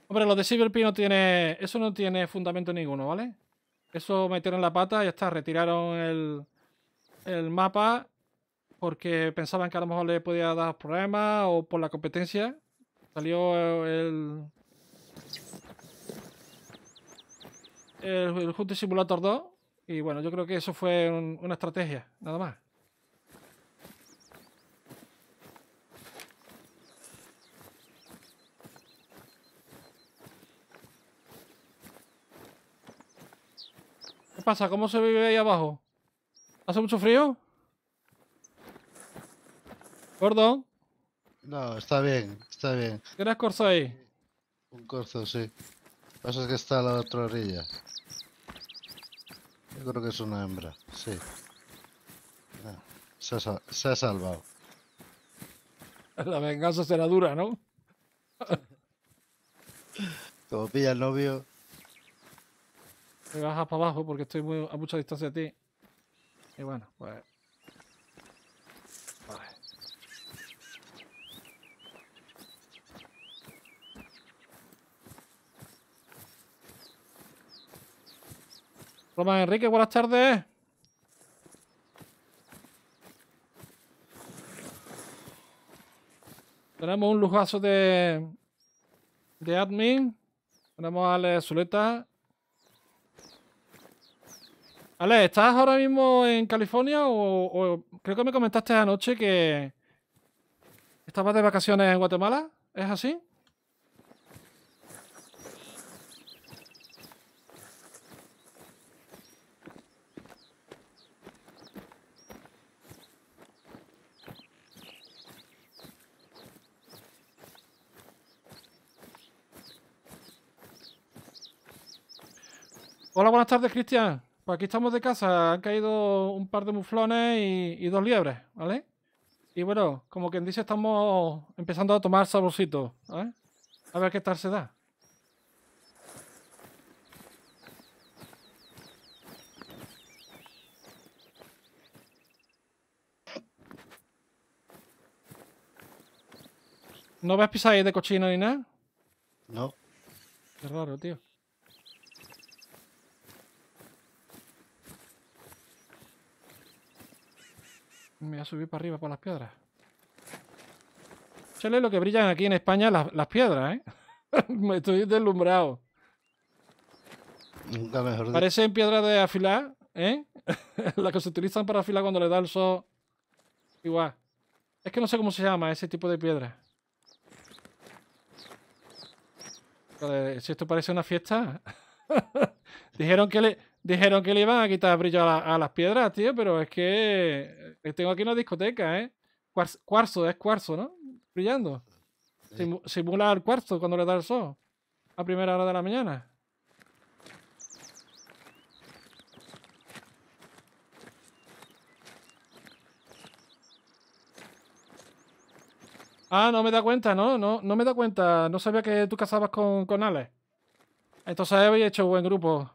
Hombre, lo de Cyberpunk no tiene. Eso no tiene fundamento ninguno, ¿vale? Eso metieron la pata, y ya está. Retiraron el, el mapa porque pensaban que a lo mejor le podía dar problemas o por la competencia. Salió el. El, el Simulator 2. Y bueno, yo creo que eso fue una estrategia, nada más. ¿Qué pasa? ¿Cómo se vive ahí abajo? ¿Hace mucho frío? ¿Gordo? No, está bien, está bien. ¿Tienes corzo ahí? Un corzo, sí. Lo que pasa es que está a la otra orilla. Yo creo que es una hembra, sí. Ah, se, ha, salvado. La venganza será dura, ¿no? Como pilla el novio. Te bajas para abajo porque estoy muy, a mucha distancia de ti. Y bueno, pues. Román Enrique, buenas tardes. Tenemos un lujazo de, de admin. Tenemos a Ale Zuleta. Ale, ¿estás ahora mismo en California? o, creo que me comentaste anoche que estabas de vacaciones en Guatemala. ¿Es así? Hola, buenas tardes, Cristian. Pues aquí estamos de casa. Han caído un par de muflones y, dos liebres, ¿vale? Y bueno, como quien dice, estamos empezando a tomar saborcito. ¿vale? A ver qué tal se da. ¿No ves ahí de cochino ni nada? No. Qué raro, tío. Me voy a subir para arriba por las piedras. Chale lo que brillan aquí en España las, las piedras, ¿eh? Me estoy deslumbrado. Parecen piedras de afilar, ¿eh? las que se utilizan para afilar cuando le da el sol. Igual. Es que no sé cómo se llama ese tipo de piedra. Si esto parece una fiesta. Dijeron que le, dijeron que le iban a quitar brillo a, las piedras, tío, pero es que eh, tengo aquí una discoteca, ¿eh? Cuarzo, es cuarzo, ¿no? Brillando. simular simula el cuarzo cuando le da el sol. A primera hora de la mañana. Ah, no me da cuenta, no, no, no me da cuenta. No sabía que tú casabas con, con Alex. Entonces habéis hecho buen grupo.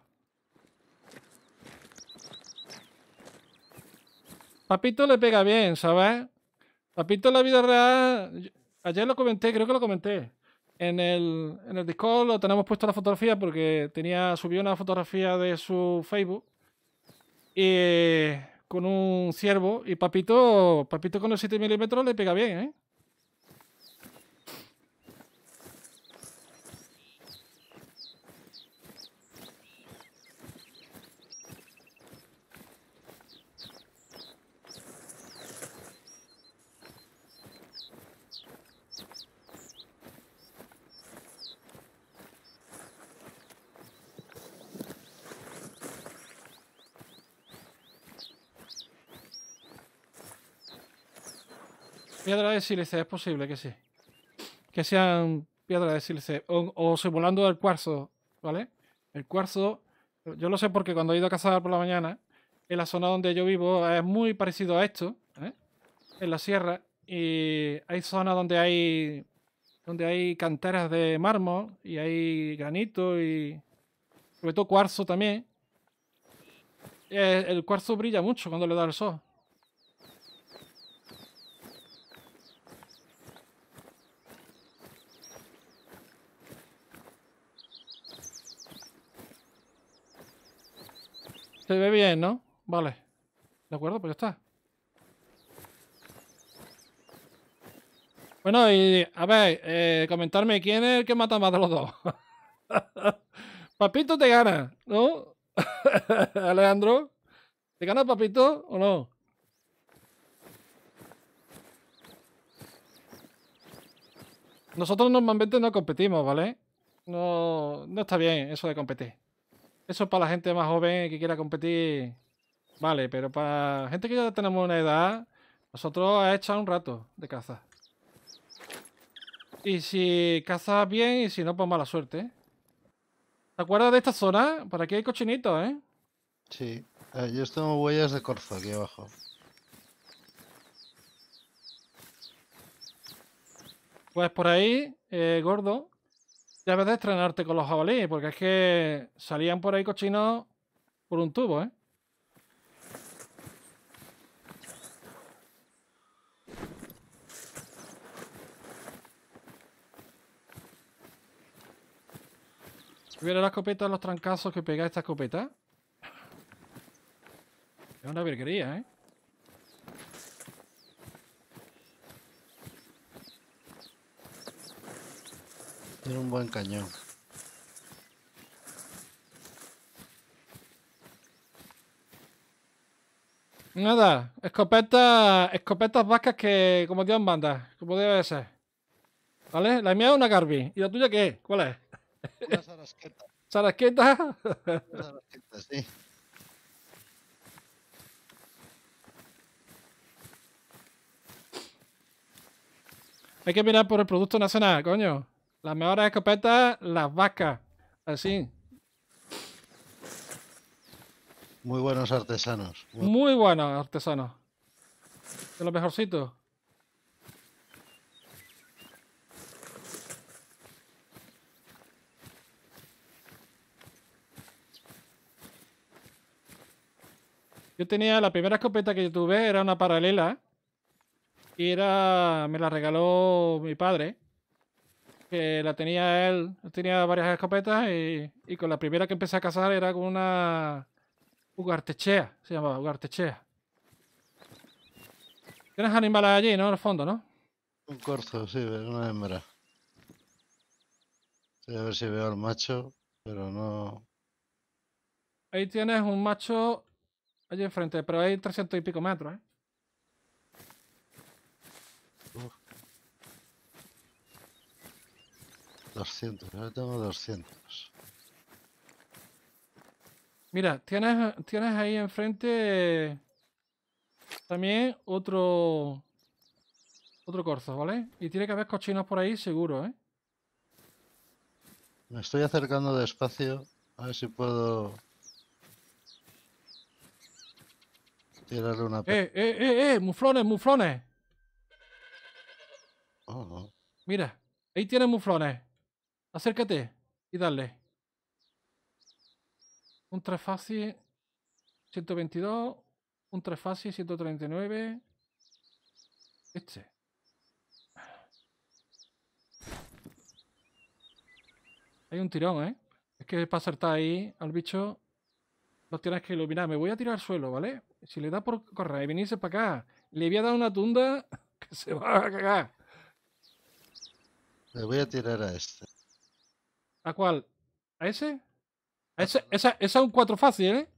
Papito le pega bien, ¿sabes? Papito en la vida real, ayer lo comenté, creo que lo comenté. En el, en Discord lo tenemos puesto la fotografía porque tenía, subió una fotografía de su Facebook y con un ciervo y Papito, Papito con el 7 milímetros le pega bien, ¿eh? piedra de sílice, es posible que sí. Que sean piedras de sílice o, simulando el cuarzo, ¿vale? El cuarzo, yo lo sé porque cuando he ido a cazar por la mañana, en la zona donde yo vivo es muy parecido a esto, ¿eh? en la sierra, y hay zonas donde hay donde hay canteras de mármol y hay granito y sobre todo cuarzo también. Eh, el cuarzo brilla mucho cuando le da el sol. Se ve bien, ¿no? Vale. De acuerdo, pues ya está. Bueno, y a ver, eh, comentarme quién es el que mata más de los dos. papito te gana, ¿no? Alejandro, ¿te gana Papito o no? Nosotros normalmente no competimos, ¿vale? no está bien eso de competir. Eso es para la gente más joven que quiera competir. Vale, pero para gente que ya tenemos una edad, nosotros ha echado un rato de caza. Y si cazas bien y si no, pues mala suerte. ¿eh? ¿Te acuerdas de esta zona? Por aquí hay cochinitos, ¿eh? Sí. Eh, yo tengo huellas de corzo aquí abajo. Pues por ahí, eh, gordo, debes de estrenarte con los jabalíes, porque es que salían por ahí cochinos por un tubo, ¿eh? la escopeta, los trancazos que pega esta escopeta. Es una virguería, ¿eh? Tiene un buen cañón. Nada, escopeta, escopetas vascas que como Dios manda, como debe ser. ¿Vale? La mía es una Garby. ¿Y la tuya qué es? ¿Cuál es? Una Sarasqueta. ¿Sarasqueta? Sarasqueta, sí. Hay que mirar por el Producto Nacional, coño. La mejor escopetas, las vacas, Así. Muy buenos artesanos. Muy buenos artesanos. De los mejorcitos. Yo tenía la primera escopeta que yo tuve, era una paralela. Y era. me la regaló mi padre que la tenía él, tenía varias escopetas y, y con la primera que empecé a cazar era con una Ugartechea, se llamaba Ugartechea. Tienes animales allí, ¿no? En el fondo, ¿no? Un corzo, sí, una hembra. a ver si veo al macho, pero no... Ahí tienes un macho allí enfrente, pero hay 300 y pico metros, ¿eh? 200, ahora tengo 200. Mira, tienes, tienes ahí enfrente también otro otro corzo, ¿vale? Y tiene que haber cochinos por ahí seguro, ¿eh? Me estoy acercando despacio, a ver si puedo tirarle una... ¡Eh, eh, eh, eh! ¡Muflones, muflones! Oh, no. Mira, ahí tienes muflones. Acércate y dale. Un trasfase 122, un trasfase 139. Este. Hay un tirón, ¿eh? Es que para acertar ahí al bicho los tienes que iluminar. Me voy a tirar al suelo, ¿vale? Si le da por correr y venirse para acá, le voy a dar una tunda que se va a cagar. Me voy a tirar a este. ¿A cuál? ¿A ese? ¿A ese? Esa, es un 4 fácil, ¿eh?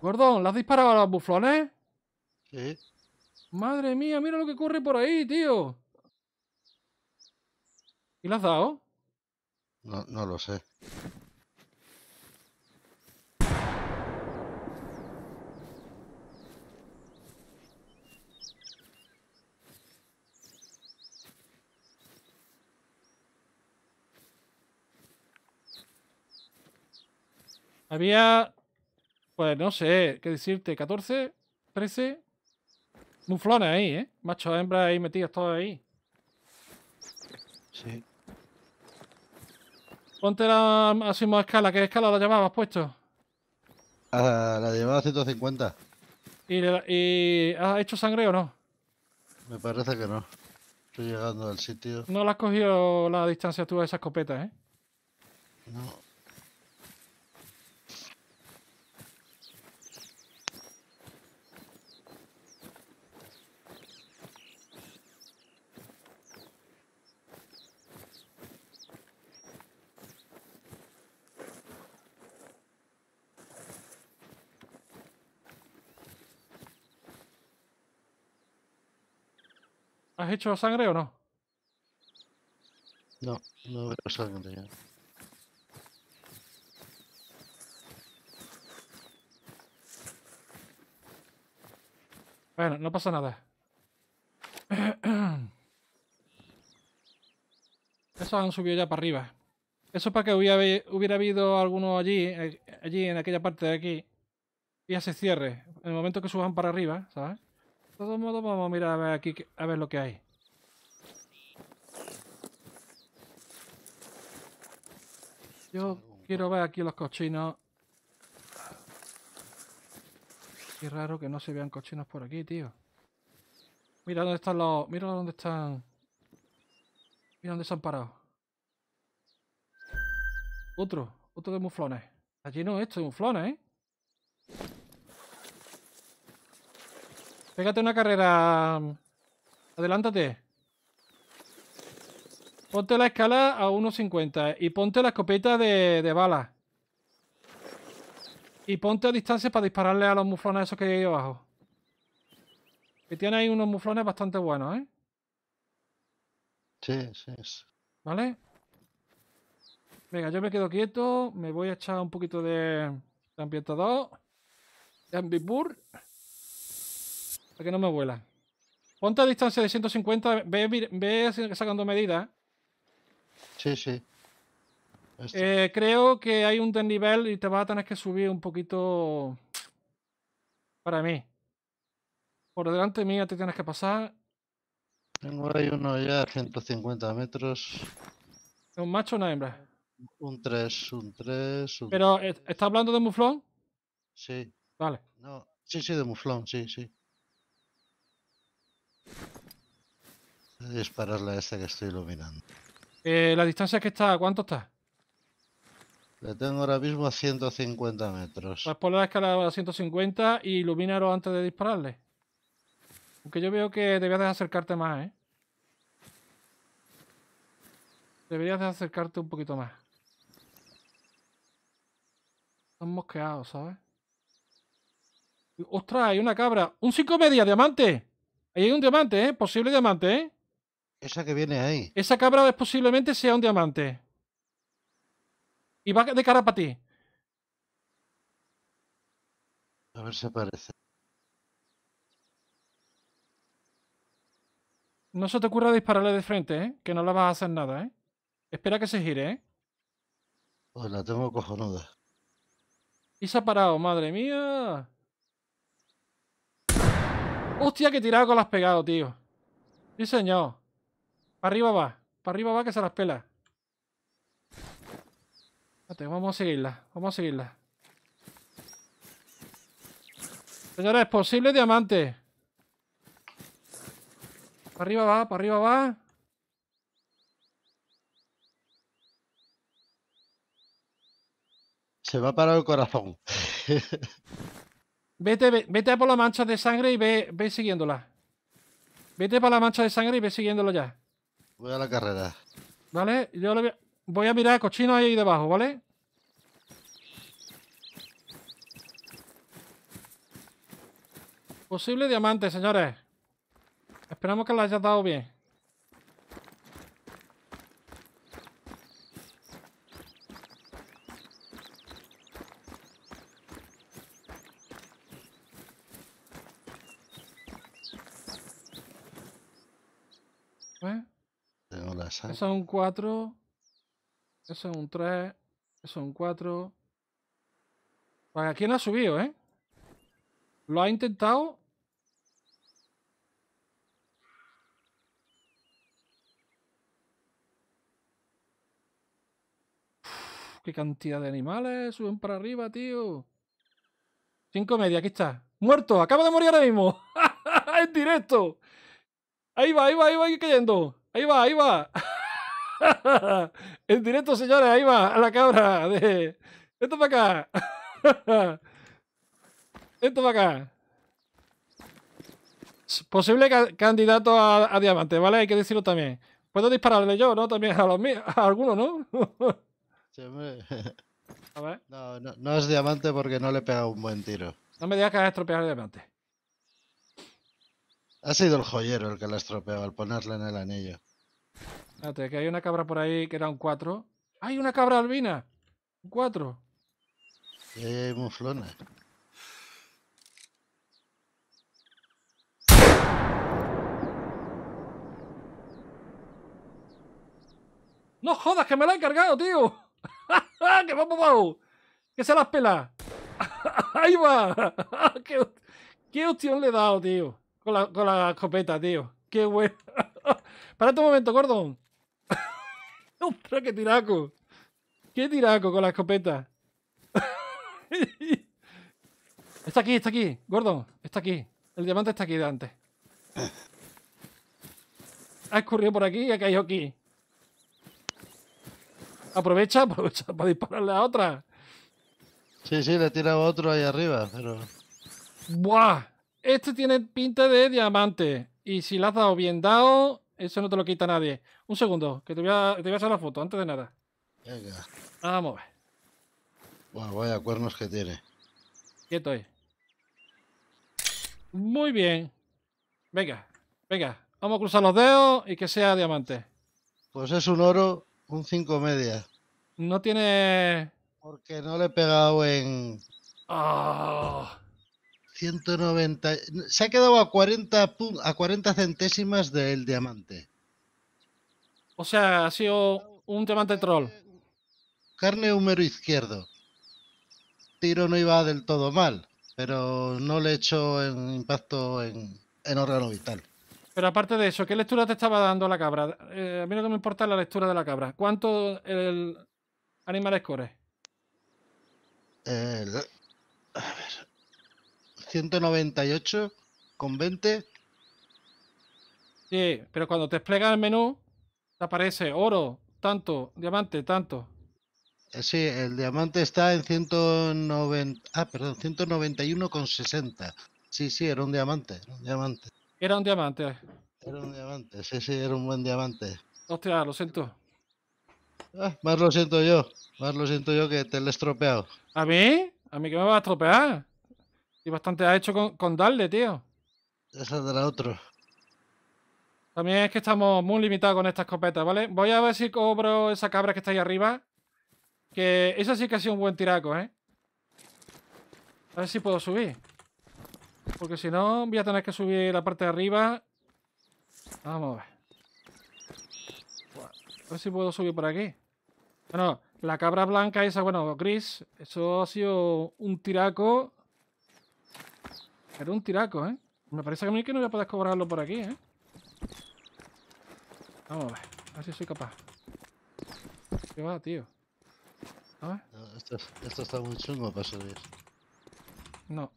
Gordón, ¿Las has disparado a los buflones? Sí. Madre mía, mira lo que corre por ahí, tío. ¿Y las has dado? No, no lo sé. Había, pues no sé, qué decirte, 14, 13 muflones ahí, ¿eh? Machos, hembras ahí metidas todos ahí. Sí. Ponte la máxima escala. ¿Qué escala la llamabas puesto? Ah, la llamaba 150. ¿Y, ¿Y has hecho sangre o no? Me parece que no. Estoy llegando al sitio. No la has cogido la distancia tú a esa escopeta, ¿eh? No. ¿Has hecho sangre o no? No, no veo sangre Bueno, no pasa nada. Esos han subido ya para arriba. Eso para que hubiera, habido alguno allí, eh, allí en aquella parte de aquí, y ya se cierre. En el momento que suban para arriba, ¿sabes? De todos modos vamos a mirar a ver aquí a ver lo que hay. Yo quiero ver aquí los cochinos. Qué raro que no se vean cochinos por aquí, tío. Mira dónde están los. Mira dónde están. Mira dónde se han parado. Otro, otro de muflones. allí no esto de muflones, ¿eh? Pégate una carrera. Adelántate. Ponte la escala a 1.50 y ponte la escopeta de, bala Y ponte a distancia para dispararle a los muflones esos que hay ahí abajo. Que tiene ahí unos muflones bastante buenos, ¿eh? Sí, sí. sí. ¿Vale? Venga, yo me quedo quieto. Me voy a echar un poquito de, de ambientador. De para que no me vuela. Ponte a distancia de 150. Ve, sacando medidas. Sí, sí. Eh, creo que hay un desnivel y te vas a tener que subir un poquito para mí. Por delante mía te tienes que pasar. Tengo ahí uno ya a 150 metros. ¿Un macho o una hembra? Un 3, un 3. Un... ¿Pero está hablando de muflón? Sí. Vale. No, sí, sí, de muflón, sí, sí. Voy a dispararle a ese que estoy iluminando. Eh, ¿La distancia que está? ¿Cuánto está? Le tengo ahora mismo a 150 metros. Pues por la escala a 150 y ilumínalo antes de dispararle. Aunque yo veo que debías de acercarte más, ¿eh? Deberías de acercarte un poquito más. Están mosqueados, ¿sabes? ¡Ostras! Hay una cabra. ¡Un 5 media, diamante! Ahí hay un diamante, ¿eh? Posible diamante, ¿eh? Esa que viene ahí. Esa cabra posiblemente sea un diamante. Y va de cara para ti. A ver si aparece. No se te ocurra dispararle de frente, ¿eh? Que no le vas a hacer nada, ¿eh? Espera que se gire, ¿eh? Pues la tengo cojonuda. Y se ha parado, madre mía. Hostia, que tirado con las pegado, tío. Sí, señor. Para arriba va. Para arriba va que se las pela. Espérate, vamos a seguirla. Vamos a seguirla. Señora, es posible diamante. Para arriba va, para arriba va. Se va parar el corazón. Vete, por la mancha de sangre y ve, ve siguiéndola. Vete por la mancha de sangre y ve siguiéndolo ya. Voy a la carrera. Vale, yo voy, a, voy a mirar cochino ahí debajo, ¿vale? Posible diamante, señores. Esperamos que la hayas dado bien. Eso es un 4. Eso es un 3. Eso es un 4. Para quien no ha subido, ¿eh? Lo ha intentado. qué cantidad de animales. Suben para arriba, tío. Cinco media, aquí está. Muerto, acaba de morir ahora mismo. en directo. Ahí va, ahí va, ahí va, ahí cayendo. Ahí va, ahí va. en directo, señores, ahí va, a la cabra de... Esto para acá. Esto para acá. Posible candidato a, diamante, ¿vale? Hay que decirlo también. Puedo dispararle yo, ¿no? También a los míos, a algunos, ¿no? No, no, es diamante porque no le he pegado un buen tiro. No me digas que has estropeado el diamante. Ha sido el joyero el que la estropeó al ponerla en el anillo. Espérate, que hay una cabra por ahí que era un 4. ¡Hay una cabra albina! Un 4. Y ¡No jodas, que me la he encargado, tío! ¡Que va! ¡Que se las pela! ¡Ahí va! ¡Qué, qué opción le he dado, tío! Con la, escopeta, tío. Qué bueno. para un momento, Gordon. ¡Ostras, qué tiraco! ¡Qué tiraco con la escopeta! está aquí, está aquí, Gordon, está aquí. El diamante está aquí de Ha escurrido por aquí y ha caído aquí. Aprovecha, aprovecha para dispararle a otra. Sí, sí, le he tirado otro ahí arriba, pero. ¡Buah! Este tiene pinta de diamante. Y si la has dado bien dado, eso no te lo quita nadie. Un segundo, que te voy a, a hacer la foto antes de nada. Venga. Vamos a ver. vaya cuernos que tiene. Quieto ahí. Muy bien. Venga, venga. Vamos a cruzar los dedos y que sea diamante. Pues es un oro, un 5 media. No tiene. Porque no le he pegado en. Ah. 190. Se ha quedado a 40, a 40 centésimas del diamante. O sea, ha sido un diamante troll. Carne húmero izquierdo. Tiro no iba del todo mal, pero no le he hecho impacto en, en órgano vital. Pero aparte de eso, ¿qué lectura te estaba dando la cabra? Eh, a mí lo que me importa la lectura de la cabra. ¿Cuánto el animal score? a ver. 198 con 20. Sí, pero cuando te desplegas el menú, te aparece oro, tanto, diamante, tanto. Eh, sí, el diamante está en 190, ah, perdón, 191,60. Sí, sí, era un diamante, era un diamante. Era un diamante. Era un sí, sí, era un buen diamante. Hostia, lo siento. Ah, más lo siento yo, más lo siento yo que te lo he estropeado. ¿A mí? ¿A mí que me vas a estropear? Y bastante ha hecho con, darle, tío. de la otro. También es que estamos muy limitados con esta escopeta, ¿vale? Voy a ver si cobro esa cabra que está ahí arriba. Que esa sí que ha sido un buen tiraco, ¿eh? A ver si puedo subir. Porque si no, voy a tener que subir la parte de arriba. Vamos a ver. A ver si puedo subir por aquí. Bueno, la cabra blanca esa, bueno, gris. Eso ha sido un tiraco era un tiraco, ¿eh? Me parece que a mí que no voy a poder cobrarlo por aquí, ¿eh? Vamos a ver. A ver si soy capaz. ¿Qué va, tío? A ver. esto, está muy chungo para subir. No.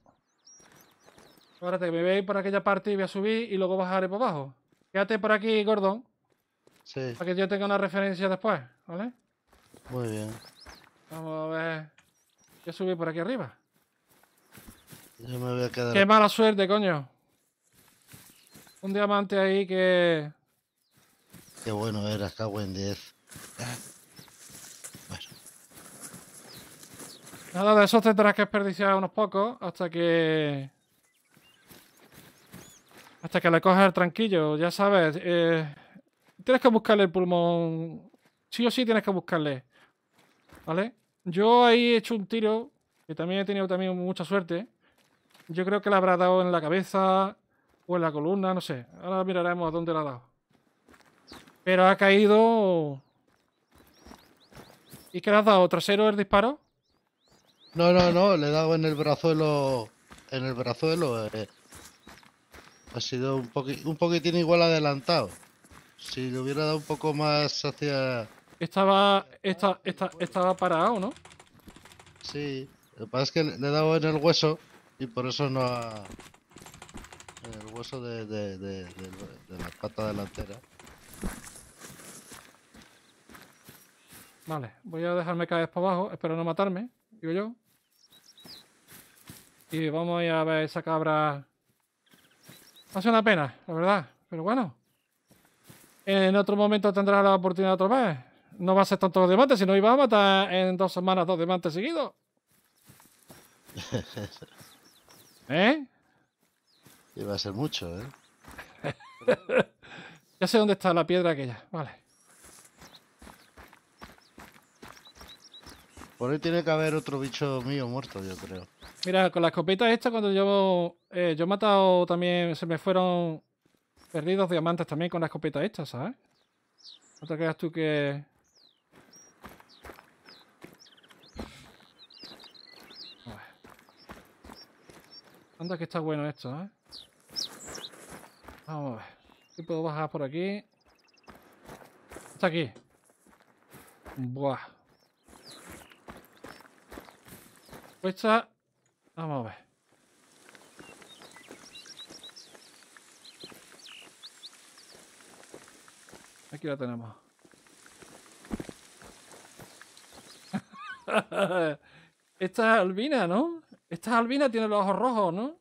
Espérate, que me voy a ir por aquella parte y voy a subir y luego bajaré por abajo. Quédate por aquí, gordón Sí. Para que yo tenga una referencia después, ¿vale? Muy bien. Vamos a ver. Voy a subir por aquí arriba. Qué mala suerte, coño. Un diamante ahí que. Qué bueno era, cago en Bueno. Nada, de esos tendrás que desperdiciar unos pocos hasta que. Hasta que le coges el tranquillo, ya sabes. Eh, tienes que buscarle el pulmón. Sí o sí tienes que buscarle. ¿Vale? Yo ahí he hecho un tiro, que también he tenido también mucha suerte. Yo creo que la habrá dado en la cabeza o en la columna, no sé. Ahora miraremos a dónde la ha dado. Pero ha caído... ¿Y qué le has dado? ¿Trasero el disparo? No, no, no. Le he dado en el brazuelo... En el brazuelo... Eh. Ha sido un, un poquitín igual adelantado. Si le hubiera dado un poco más hacia... Estaba, esta, estaba parado, ¿no? Sí. Lo que pasa es que le he dado en el hueso y por eso no El hueso de, la pata delantera. Vale, voy a dejarme caer para abajo, espero no matarme, digo yo. Y vamos a ir a ver esa cabra. Hace una pena, la verdad, pero bueno. En otro momento tendrás la oportunidad otra vez. No va a ser tanto de diamantes, si no iba a matar en dos semanas dos diamantes seguidos. ¿Eh? Iba a ser mucho, ¿eh? ya sé dónde está la piedra aquella. Vale. Por ahí tiene que haber otro bicho mío muerto, yo creo. Mira, con la escopeta esta, cuando yo... Eh, yo he matado también... Se me fueron perdidos diamantes también con la escopeta esta, ¿sabes? No te creas tú que... Anda que está bueno esto, ¿eh? Vamos a ver. ¿Qué puedo bajar por aquí. Está aquí. Buah. Pues esta... Vamos a ver. Aquí la tenemos. Esta es albina, ¿no? Esta albina tiene los ojos rojos, ¿no?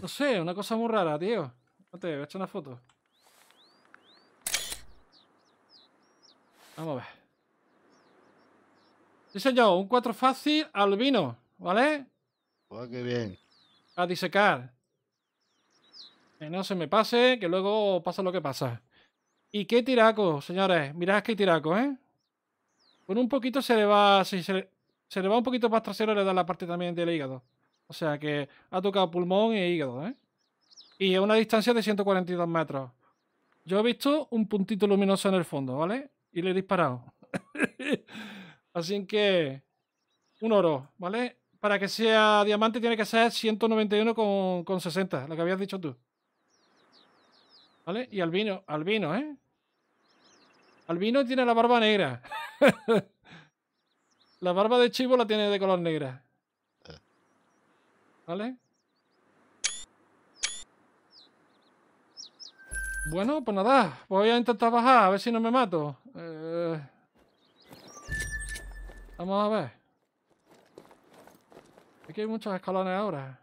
No sé, una cosa muy rara, tío. No voy a echar una foto. Vamos a ver. Sí, señor, un 4 fácil albino, ¿vale? qué bien. A disecar. Que no se me pase, que luego pasa lo que pasa. Y qué tiraco, señores. Mirad qué tiraco, ¿eh? Con un poquito se le va. Se le va un poquito más trasero, le da la parte también del hígado. O sea que ha tocado pulmón y hígado, ¿eh? Y a una distancia de 142 metros. Yo he visto un puntito luminoso en el fondo, ¿vale? Y le he disparado. Así que un oro, ¿vale? Para que sea diamante tiene que ser 191,60, con, lo que habías dicho tú. ¿Vale? Y albino, albino, ¿eh? Albino tiene la barba negra. La barba de chivo la tiene de color negra. Eh. ¿Vale? Bueno, pues nada, voy a intentar bajar, a ver si no me mato. Eh. Vamos a ver. Aquí hay muchos escalones ahora.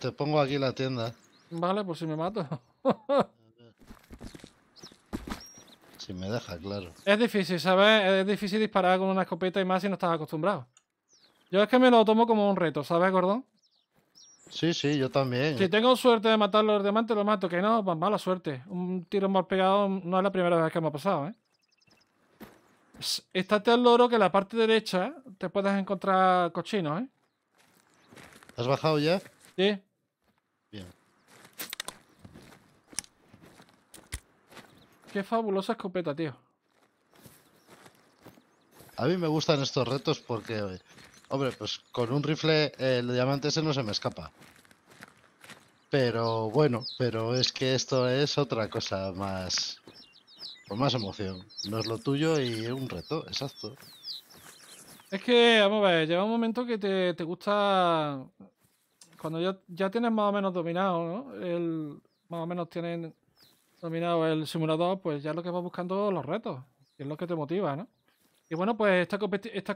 Te, pongo aquí la tienda. Vale, pues si me mato. Si me deja, claro. Es difícil, ¿sabes? Es difícil disparar con una escopeta y más si no estás acostumbrado. Yo es que me lo tomo como un reto, ¿sabes, Gordón? Sí, sí, yo también. Si tengo suerte de matar los diamantes, los mato. Que no, pues mala suerte. Un tiro mal pegado no es la primera vez que me ha pasado, ¿eh? Estate al loro que en la parte derecha te puedes encontrar cochinos, ¿eh? ¿Has bajado ya? Sí. Qué fabulosa escopeta, tío. A mí me gustan estos retos porque, hombre, pues con un rifle eh, el diamante ese no se me escapa. Pero bueno, pero es que esto es otra cosa más... Con más emoción. No es lo tuyo y es un reto, exacto. Es que, vamos a ver, lleva un momento que te, gusta... Cuando ya, ya, tienes más o menos dominado, ¿no? El, más o menos tienen dominado el simulador, pues ya lo que vas buscando los retos, que es lo que te motiva, ¿no? Y bueno, pues estas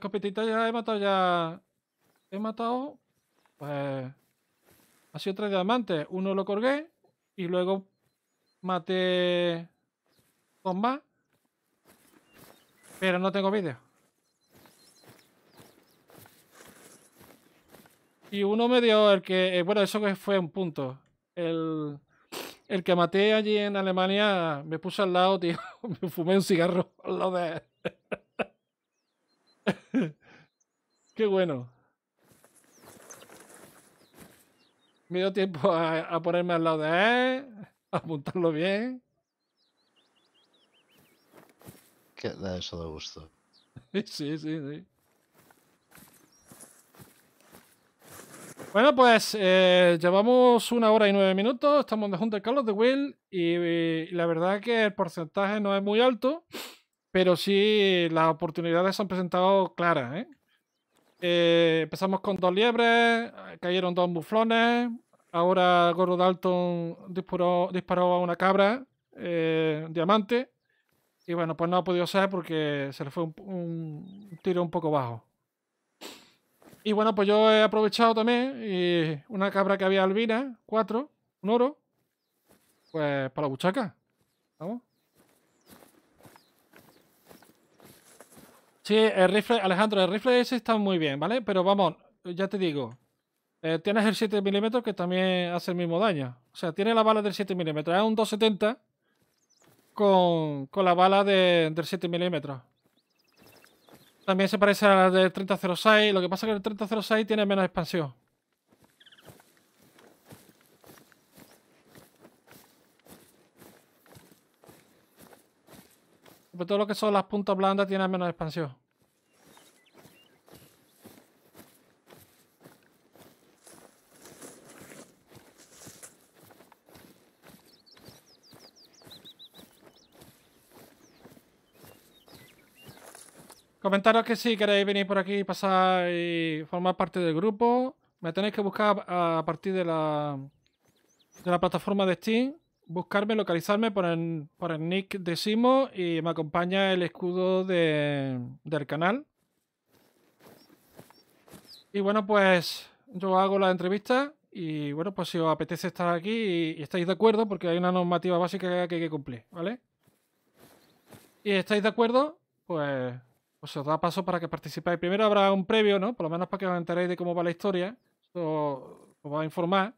competi ya he matado ya... He matado... Pues... Ha sido tres diamantes. Uno lo colgué y luego maté dos más. Pero no tengo vídeo. Y uno me dio el que... Eh, bueno, eso que fue un punto. El el que maté allí en Alemania me puso al lado, tío. Me fumé un cigarro al lado de él. Qué bueno. Me dio tiempo a, ponerme al lado de él, a apuntarlo bien. Qué da eso de gusto. Sí, sí, sí. Bueno, pues eh, llevamos una hora y nueve minutos, estamos de junta de Carlos de Will y, la verdad que el porcentaje no es muy alto, pero sí las oportunidades se han presentado claras. ¿eh? Eh, empezamos con dos liebres, cayeron dos muflones, ahora Gordo Dalton disparó, a una cabra, diamante, y bueno, pues no ha podido ser porque se le fue un tiro un poco bajo. Y bueno, pues yo he aprovechado también una cabra que había albina, cuatro, un oro, pues para la buchaca. Vamos. Sí, el rifle, Alejandro, el rifle ese está muy bien, ¿vale? Pero vamos, ya te digo, eh, tienes el 7 mm que también hace el mismo daño. O sea, tiene la bala del 7 mm Es un 270 con, la bala de, del 7 mm también se parece a la del 3006. Lo que pasa es que el 3006 tiene menos expansión. Sobre todo lo que son las puntas blandas tiene menos expansión. Comentaros que si queréis venir por aquí, pasar y formar parte del grupo, me tenéis que buscar a partir de la, de la plataforma de Steam, buscarme, localizarme por el, nick de Simo y me acompaña el escudo del canal. Y bueno, pues yo hago la entrevista y bueno, pues si os apetece estar aquí y, y estáis de acuerdo, porque hay una normativa básica que hay que cumplir, ¿vale? Y estáis de acuerdo, pues os da paso para que participéis. Primero habrá un previo, ¿no? Por lo menos para que os enteréis de cómo va la historia. os va a informar.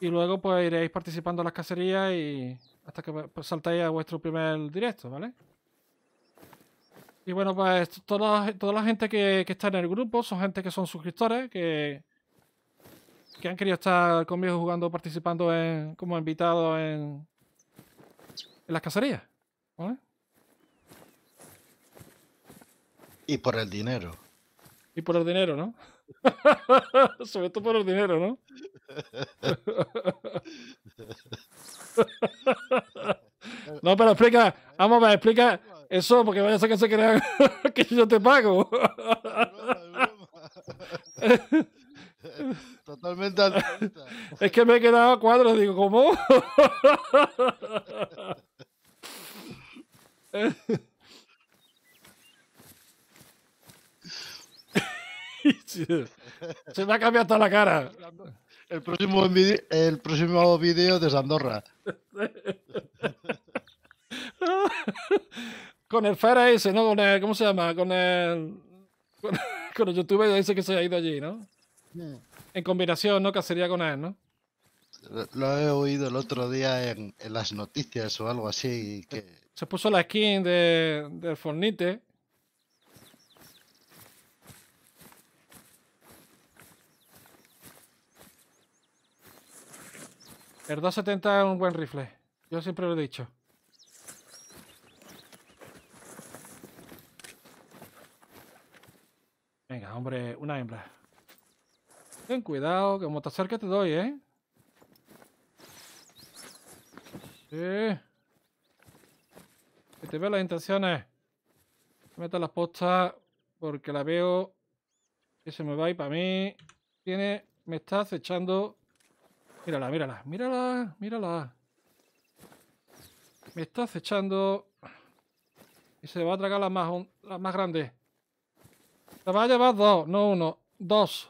Y luego pues iréis participando en las cacerías y hasta que saltéis pues, saltáis a vuestro primer directo, ¿vale? Y bueno, pues toda, toda la gente que, está en el grupo son gente que son suscriptores, que, que han querido estar conmigo jugando, participando en, como invitados en, en las cacerías. ¿vale? Y por el dinero. Y por el dinero, ¿no? Sobre todo por el dinero, ¿no? no, pero explica, vamos a ver, explica eso porque vaya a ser que se crean que yo te pago. Totalmente Es que me he quedado cuadros, digo, ¿cómo? Se me ha cambiado toda la cara. El próximo, el próximo vídeo de Andorra. con el Fera ese, ¿no? Con el, ¿Cómo se llama? Con el, con, el youtuber ese que se ha ido allí, ¿no? Mm. En combinación, ¿no? sería con él, ¿no? Lo he oído el otro día en, las noticias o algo así. Que... Se puso la skin del Fornite El 270 es un buen rifle. Yo siempre lo he dicho. Venga, hombre, una hembra. Ten cuidado, que como te acerques te doy, ¿eh? Sí. Que te veo las intenciones. Meta las postas porque la veo que se me va y para mí tiene, me está acechando Mírala, mírala, mírala, mírala. Me está acechando. Y se va a tragar la más, la más grande. Se va a llevar dos, no uno, dos.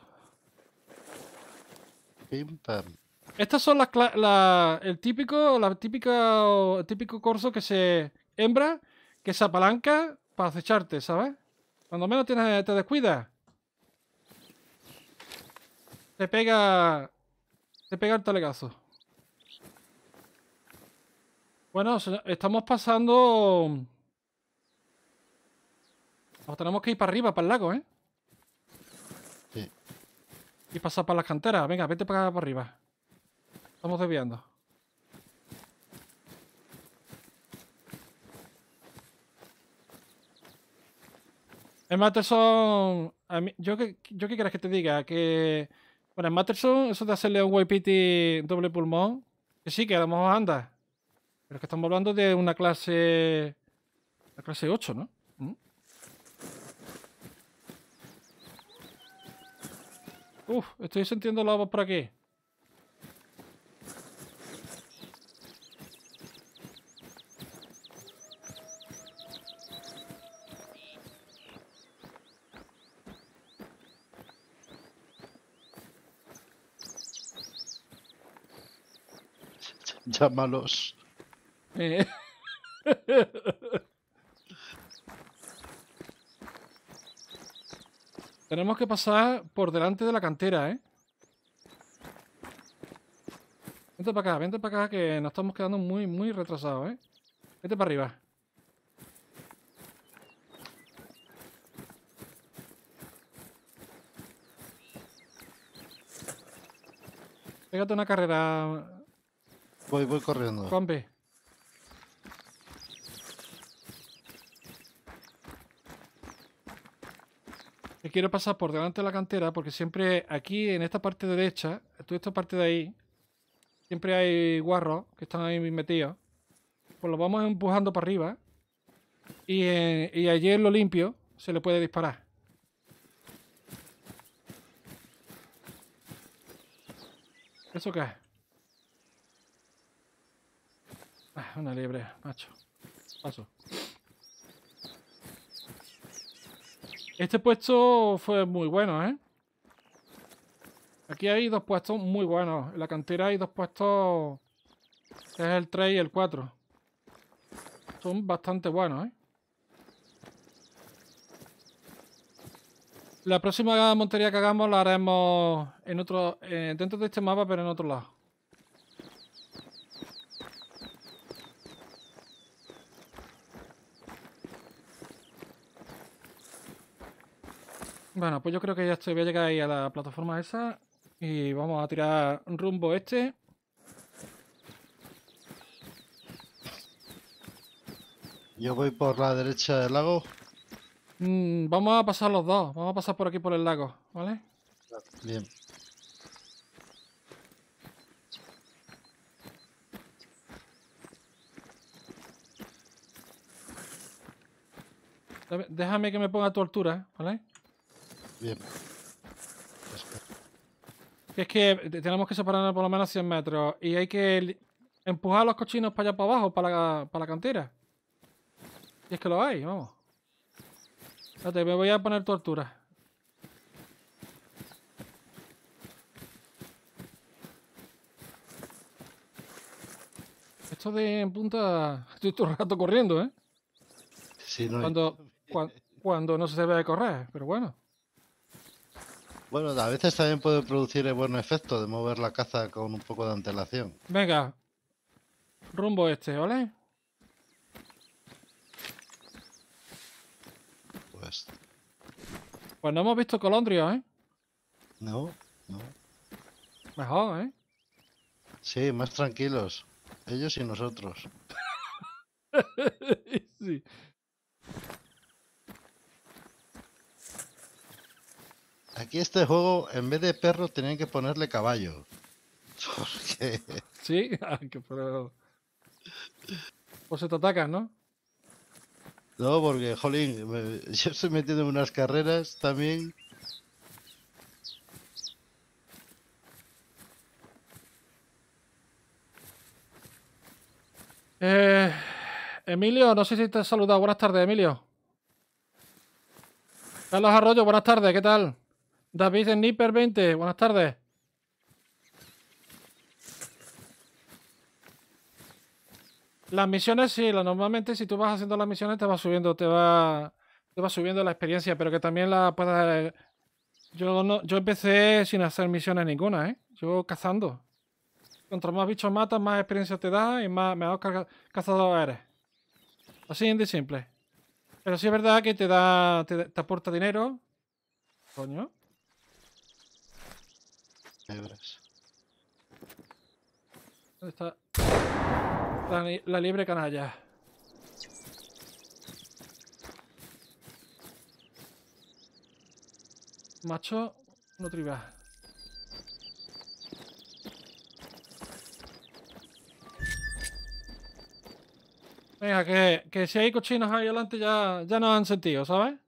Estas son las, la, el típico, la típica, típico corso que se hembra, que se apalanca para acecharte, ¿sabes? Cuando menos tienes, te descuidas. Te pega de pegar el Bueno, estamos pasando... Nos tenemos que ir para arriba, para el lago, ¿eh? Sí. Y pasar para las canteras. Venga, vete para arriba. Estamos desviando. Es más, son... yo, yo qué quieres que te diga, que... Bueno, en Matterson, eso de hacerle un WPT doble pulmón, que sí, que a lo anda. Pero es que estamos hablando de una clase. La clase 8, ¿no? Mm. Uf, estoy sintiendo voz por aquí. Llámalos. Eh. Tenemos que pasar por delante de la cantera, ¿eh? Vente para acá, vente para acá, que nos estamos quedando muy, muy retrasados, ¿eh? Vete para arriba. Pégate una carrera Voy, corriendo. Y quiero pasar por delante de la cantera porque siempre aquí, en esta parte derecha, toda esta parte de ahí, siempre hay guarros que están ahí metidos. Pues los vamos empujando para arriba. Y, eh, y allí en lo limpio se le puede disparar. ¿Eso qué es? Ah, una liebre, macho. Paso. Este puesto fue muy bueno, ¿eh? Aquí hay dos puestos muy buenos. En la cantera hay dos puestos... Que es el 3 y el 4. Son bastante buenos, ¿eh? La próxima montería que hagamos la haremos en otro, eh, dentro de este mapa, pero en otro lado. Bueno, pues yo creo que ya estoy. Voy a llegar ahí a la plataforma esa. Y vamos a tirar rumbo este. Yo voy por la derecha del lago. Mm, vamos a pasar los dos. Vamos a pasar por aquí por el lago, ¿vale? Bien. Déjame que me ponga a tu altura, ¿vale? Bien. es que tenemos que separarnos por lo menos 100 metros y hay que empujar los cochinos para allá para abajo, para la, para la cantera. Y es que lo hay, vamos. Espérate, me voy a poner tortura. Esto de en punta... Estoy todo rato corriendo, ¿eh? Sí, no cuando, cuando, no se debe de correr, pero bueno. Bueno, a veces también puede producir el buen efecto de mover la caza con un poco de antelación. Venga, rumbo este, ¿vale? Pues. Pues no hemos visto colondrios, ¿eh? No, no. Mejor, ¿eh? Sí, más tranquilos. Ellos y nosotros. sí. Aquí este juego, en vez de perros tenían que ponerle caballo. Ah, qué? Sí, aunque pero... Pues se te atacan, ¿no? No, porque, jolín, yo estoy metiendo en unas carreras también. Eh, Emilio, no sé si te has saludado. Buenas tardes, Emilio. Carlos Arroyo, buenas tardes, ¿qué tal? David Sniper 20, buenas tardes. Las misiones sí, normalmente si tú vas haciendo las misiones te va subiendo, te va, va subiendo la experiencia, pero que también la puedas... Yo, no, yo empecé sin hacer misiones ninguna, ¿eh? Yo cazando. Contra más bichos matas, más experiencia te da y más mejor cazador eres. Así de simple. Pero sí es verdad que te da, te aporta dinero. Coño. ¿Dónde está la, libre canalla? Macho, no triba. Venga, que, si hay cochinos ahí adelante ya, ya nos han sentido, ¿sabes?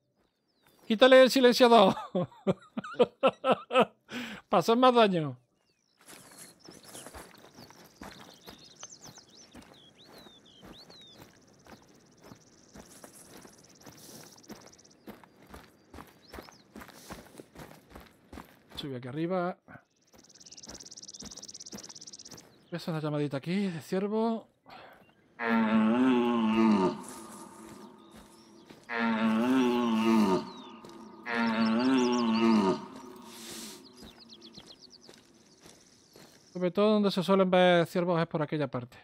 Quítale el silenciador. Paso más daño. Sube aquí arriba. es una llamadita aquí de ciervo. Mm. Sobre todo donde se suelen ver ciervos es por aquella parte.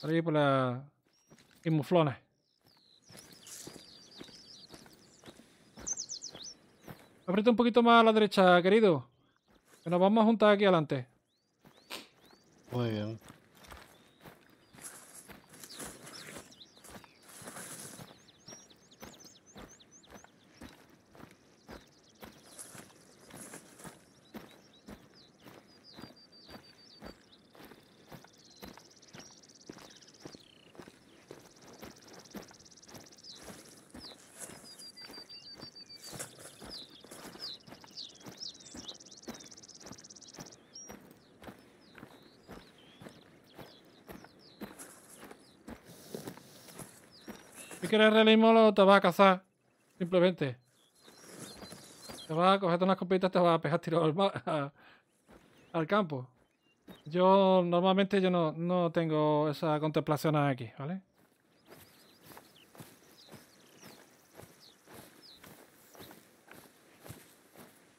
Por ahí por las inmuflones. Aprieta un poquito más a la derecha, querido. Que nos vamos a juntar aquí adelante. Muy bien. Si quieres realismo, te vas a cazar. Simplemente. Te vas a coger unas copitas, te vas a pegar tiro al, campo. Yo normalmente yo no, tengo esa contemplación aquí, ¿vale?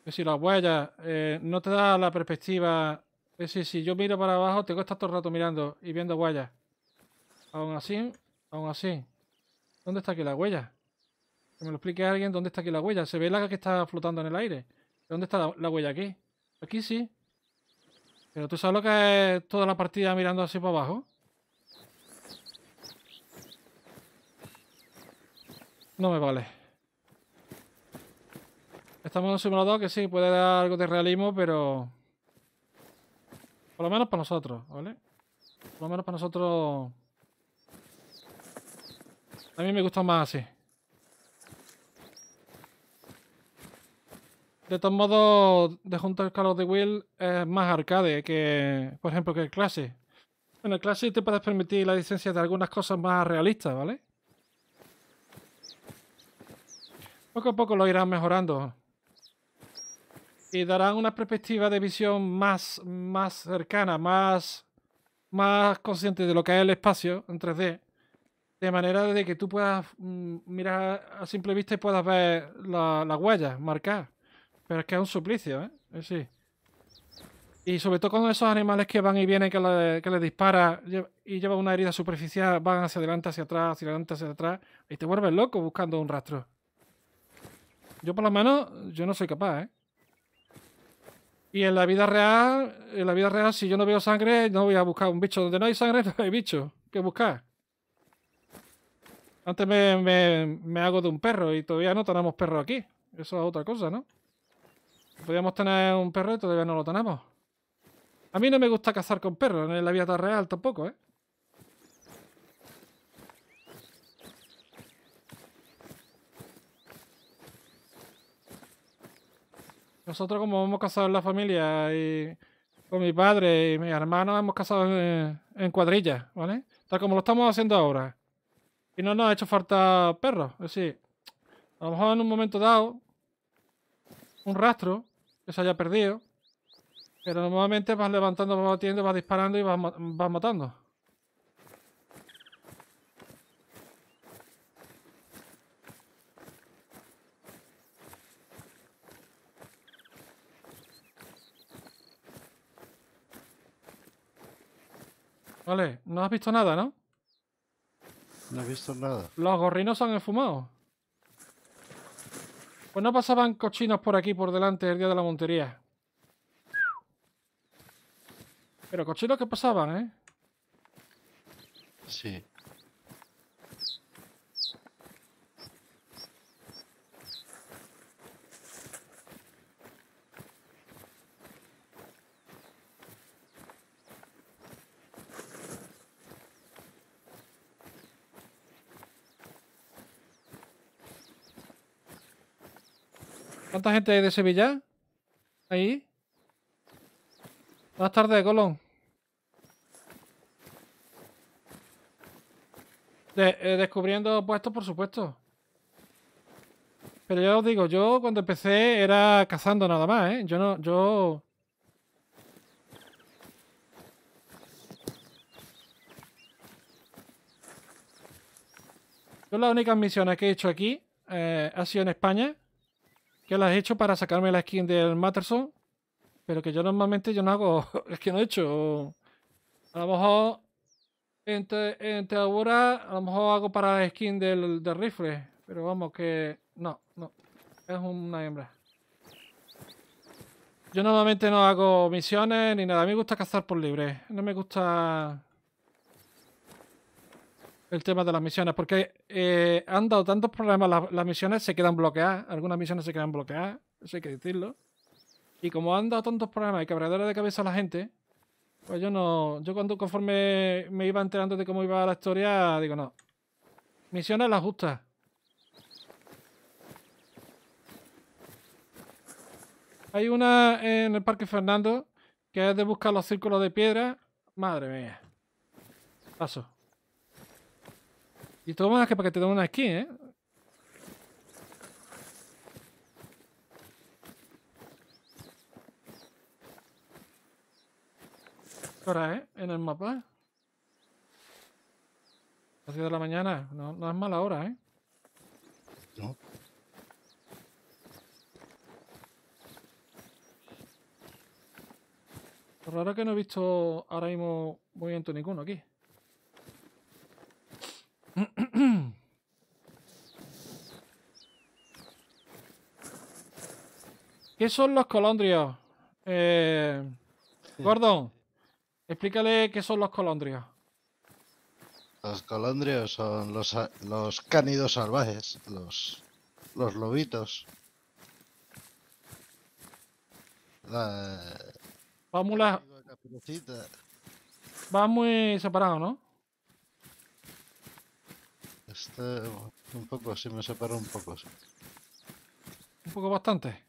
Es si las huellas eh, no te da la perspectiva. Es decir, si yo miro para abajo, tengo que estar todo el rato mirando y viendo huellas. Aún así, aún así. ¿Dónde está aquí la huella? Que me lo explique alguien dónde está aquí la huella. Se ve la que está flotando en el aire. ¿Dónde está la, la huella aquí? Aquí sí. Pero tú sabes lo que es toda la partida mirando así para abajo. No me vale. Estamos en un simulador que sí, puede dar algo de realismo, pero... Por lo menos para nosotros, ¿vale? Por lo menos para nosotros a mí me gusta más así. De todos modos, de juntar Call of de Will es más arcade que, por ejemplo, que el clase. En el clase te puedes permitir la licencia de algunas cosas más realistas, ¿vale? Poco a poco lo irán mejorando. Y darán una perspectiva de visión más, más cercana, más, más consciente de lo que es el espacio en 3D de manera de que tú puedas mm, mirar a simple vista y puedas ver la huella, marcar. Pero es que es un suplicio, ¿eh? sí. Y sobre todo con esos animales que van y vienen, que le, que le dispara y lleva una herida superficial, van hacia adelante, hacia atrás, hacia adelante, hacia atrás, y te vuelves loco buscando un rastro. Yo por lo menos, yo no soy capaz, ¿eh? Y en la vida real, en la vida real, si yo no veo sangre, no voy a buscar un bicho. Donde no hay sangre, no hay bicho ¿qué buscar. Antes me, hago de un perro y todavía no tenemos perro aquí. Eso es otra cosa, ¿no? Podríamos tener un perro y todavía no lo tenemos. A mí no me gusta cazar con perros, en la vida real tampoco, ¿eh? Nosotros como hemos casado en la familia y con mi padre y mis hermano, hemos casado en, cuadrilla, ¿vale? Tal como lo estamos haciendo ahora. Y no nos ha hecho falta perros. Es decir, a lo mejor en un momento dado, un rastro que se haya perdido. Pero normalmente vas levantando, vas batiendo, vas disparando y vas, vas matando. Vale, no has visto nada, ¿no? No he visto nada. Los gorrinos se han enfumado. Pues no pasaban cochinos por aquí, por delante, el día de la montería. Pero cochinos que pasaban, ¿eh? Sí. ¿Cuánta gente de Sevilla? Ahí. Buenas tardes, Colón. De, eh, descubriendo puestos, por supuesto. Pero ya os digo, yo cuando empecé era cazando nada más, ¿eh? Yo no, yo... Yo las únicas misiones que he hecho aquí eh, ha sido en España que las he hecho para sacarme la skin del Matterson, pero que yo normalmente yo no hago, es que no he hecho. A lo mejor entre, entre ahora, a lo mejor hago para la skin del, del rifle, pero vamos que no, no, es una hembra. Yo normalmente no hago misiones ni nada, a mí me gusta cazar por libre, no me gusta el tema de las misiones, porque eh, han dado tantos problemas, las, misiones se quedan bloqueadas, algunas misiones se quedan bloqueadas, eso hay que decirlo. Y como han dado tantos problemas y quebradores de cabeza a la gente, pues yo no, yo cuando conforme me iba enterando de cómo iba la historia, digo no. Misiones las justas. Hay una en el Parque Fernando que es de buscar los círculos de piedra. Madre mía. Paso. Y todo más que para que te den una skin, ¿eh? Ahora, ¿eh? En el mapa. Ha sido de la mañana. No, es mala hora, ¿eh? Lo raro que no he visto ahora mismo movimiento ninguno aquí. ¿Qué son los colondrios? Eh, Gordon, explícale qué son los colondrios. Los colondrios son los, los cánidos salvajes, los, los lobitos. La... Va muy separado, ¿no? Este, un poco, sí, me separó un poco, Un poco bastante.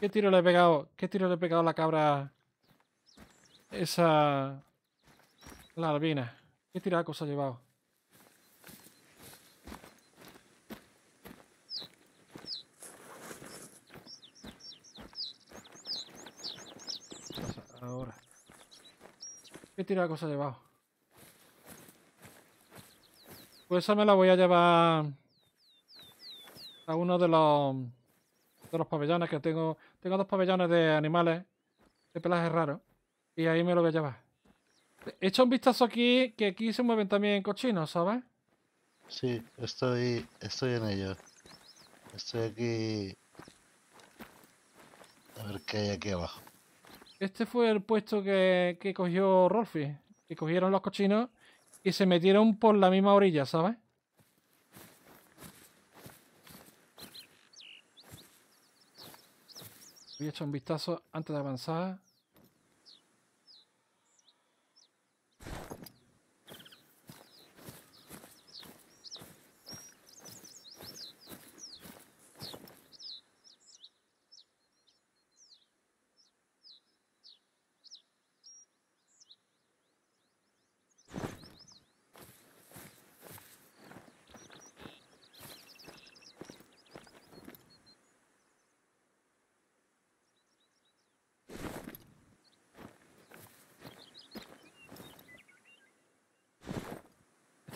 ¿Qué tiro le he pegado? ¿Qué tiro le he pegado a la cabra? Esa... La albina. ¿Qué tiracos cosa ha llevado? ¿Qué tira de cosa llevado? Pues esa me la voy a llevar a uno de los de los pabellones que tengo. Tengo dos pabellones de animales de pelaje raro. Y ahí me lo voy a llevar. He hecho un vistazo aquí, que aquí se mueven también cochinos, ¿sabes? Sí, estoy, estoy en ellos Estoy aquí... A ver qué hay aquí abajo. Este fue el puesto que, cogió Rolfi, que cogieron los cochinos y se metieron por la misma orilla, ¿sabes? Voy a echar un vistazo antes de avanzar.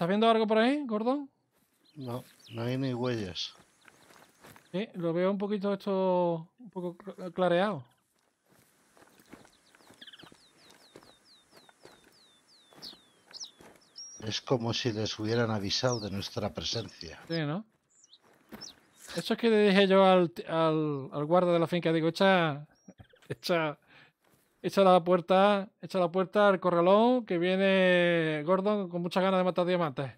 ¿Estás viendo algo por ahí, gordo? No, no hay ni huellas. Sí, lo veo un poquito esto, un poco clareado. Es como si les hubieran avisado de nuestra presencia. Sí, ¿no? Eso es que le dije yo al, al, al guarda de la finca, digo, echa, echa Echa la puerta, echa la puerta al corralón que viene Gordon con muchas ganas de matar diamantes.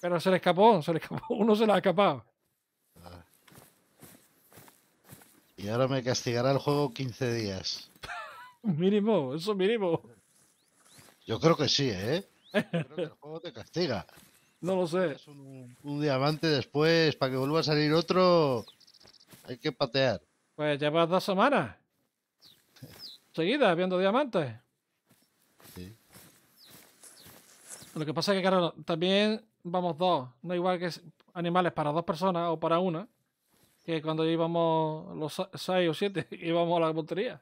Pero se le escapó, se le escapó, uno se le ha escapado. Y ahora me castigará el juego 15 días. mínimo, eso mínimo. Yo creo que sí, ¿eh? creo que el juego te castiga. No lo sé. Un, un, diamante después, para que vuelva a salir otro, hay que patear. Pues llevas dos semanas. Seguida viendo diamantes. Sí. Lo que pasa es que, claro, también vamos dos. No igual que animales para dos personas o para una. Que cuando íbamos los seis o siete, íbamos a la montería.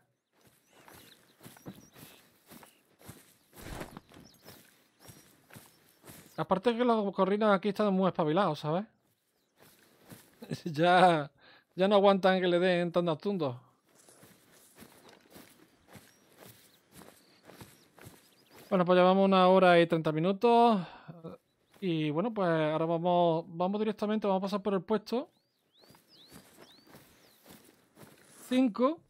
Aparte que los corrinos aquí están muy espabilados, ¿sabes? ya, ya no aguantan que le den tantos tundos. Bueno, pues llevamos una hora y 30 minutos. Y bueno, pues ahora vamos, vamos directamente, vamos a pasar por el puesto. 5.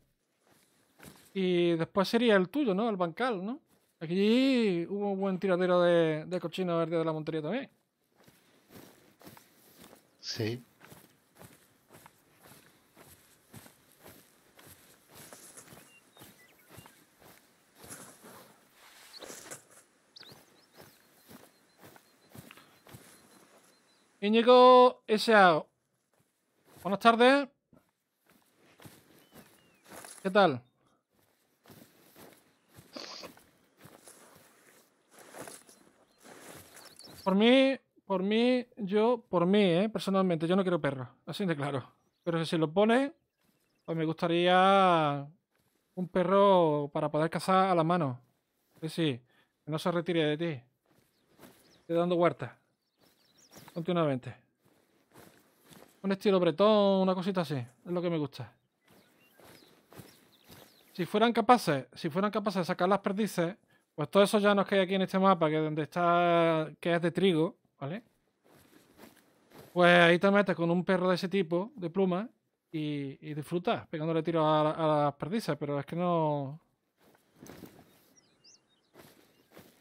Y después sería el tuyo, ¿no? El bancal, ¿no? Aquí hubo un buen tiradero de, de cochino verde de la montería también. Sí. Íñigo S.A. Buenas tardes. ¿Qué tal? Por mí, por mí, yo, por mí, ¿eh? personalmente, yo no quiero perro, así de claro. Pero si lo pone, pues me gustaría un perro para poder cazar a la mano. Sí, sí, que no se retire de ti. Estoy dando huertas continuamente. Un estilo bretón, una cosita así. Es lo que me gusta. Si fueran capaces, si fueran capaces de sacar las perdices, pues todo eso ya nos queda aquí en este mapa, que es donde está, que es de trigo, ¿vale? Pues ahí te metes con un perro de ese tipo, de pluma, y, y disfrutas pegándole tiros a, a las perdices, pero es que no...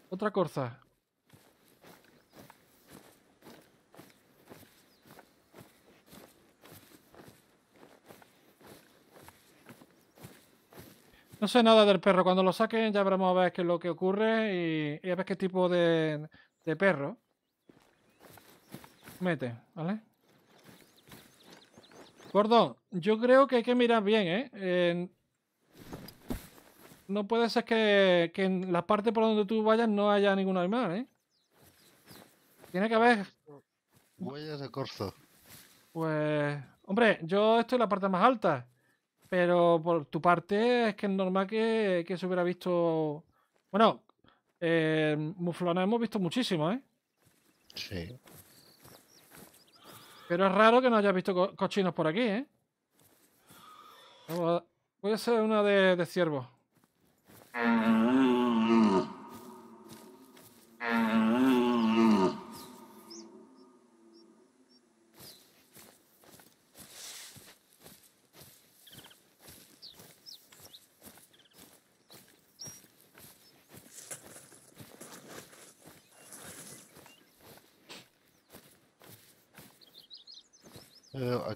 Otra cosa, No sé nada del perro. Cuando lo saquen ya veremos a ver qué es lo que ocurre y, y a ver qué tipo de, de perro mete, ¿vale? Gordo, yo creo que hay que mirar bien, ¿eh? no puede ser que, que, en la parte por donde tú vayas no haya ningún animal, ¿eh? Tiene que haber... Huellas de corzo. Pues... Hombre, yo estoy en la parte más alta. Pero por tu parte, es que es normal que, se hubiera visto. Bueno, eh, muflones hemos visto muchísimo, ¿eh? Sí. Pero es raro que no hayas visto cochinos por aquí, ¿eh? Voy a hacer una de, de ciervo.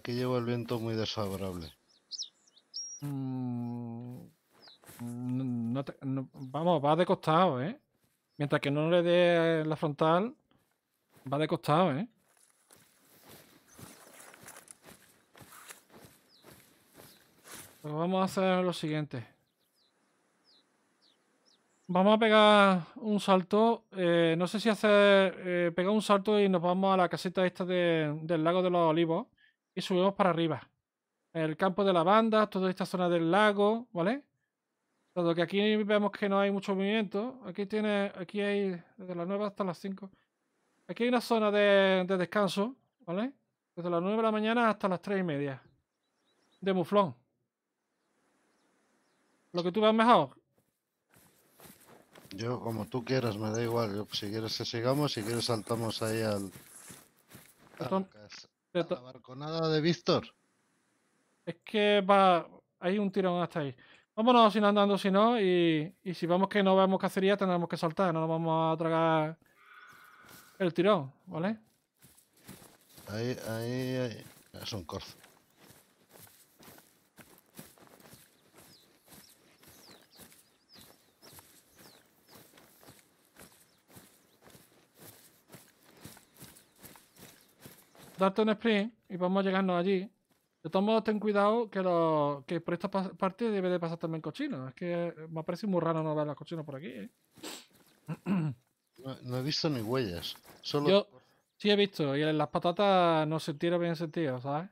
Aquí llevo el viento muy desfavorable. Mm, vamos, va de costado, ¿eh? Mientras que no le dé la frontal, va de costado, ¿eh? Pues vamos a hacer lo siguiente. Vamos a pegar un salto. Eh, no sé si hacer. Eh, pegar un salto y nos vamos a la casita esta del lago de los olivos y subimos para arriba. El campo de lavanda, toda esta zona del lago, ¿vale? Dado que aquí vemos que no hay mucho movimiento. Aquí tiene, aquí hay desde las 9 hasta las 5. Aquí hay una zona de, descanso, ¿vale? Desde las 9 de la mañana hasta las 3 y media. De muflón. Lo que tú veas mejor. Yo, como tú quieras, me da igual. si quieres que sigamos, si quieres saltamos ahí al... al la barconada de Víctor. Es que va. Hay un tirón hasta ahí. Vámonos sin andando, si no. Y, y si vamos que no vemos cacería, tendremos que saltar. No nos vamos a tragar el tirón, ¿vale? Ahí, ahí, ahí. Es un corzo. darte un sprint y vamos a llegarnos allí. De todos modos, ten cuidado que, lo, que por esta parte debe de pasar también cochino. Es que me parece muy raro no ver las cochinos por aquí. ¿eh? No, he visto ni huellas. Solo... Yo sí he visto. Y en las patatas no se tira bien sentido, ¿sabes?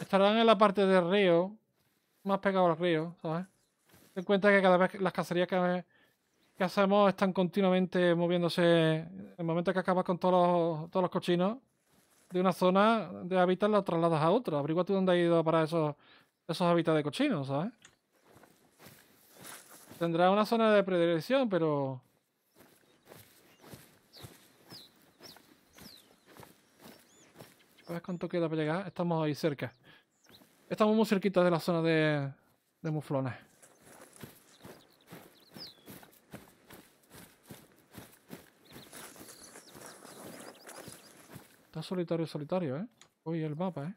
Estarán en la parte del río, más pegado al río, ¿sabes? Ten en cuenta que cada vez las cacerías que, que, hacemos están continuamente moviéndose. En el momento que acabas con todos los, todos los cochinos de una zona de hábitat, los trasladas a otra. Averigua tú dónde ha ido para esos, esos hábitats de cochinos, ¿sabes? Tendrá una zona de predilección, pero ¿Sabes cuánto queda para llegar? Estamos ahí cerca. Estamos muy cerquita de la zona de, de muflones. Está solitario, solitario, ¿eh? Uy, el mapa, ¿eh?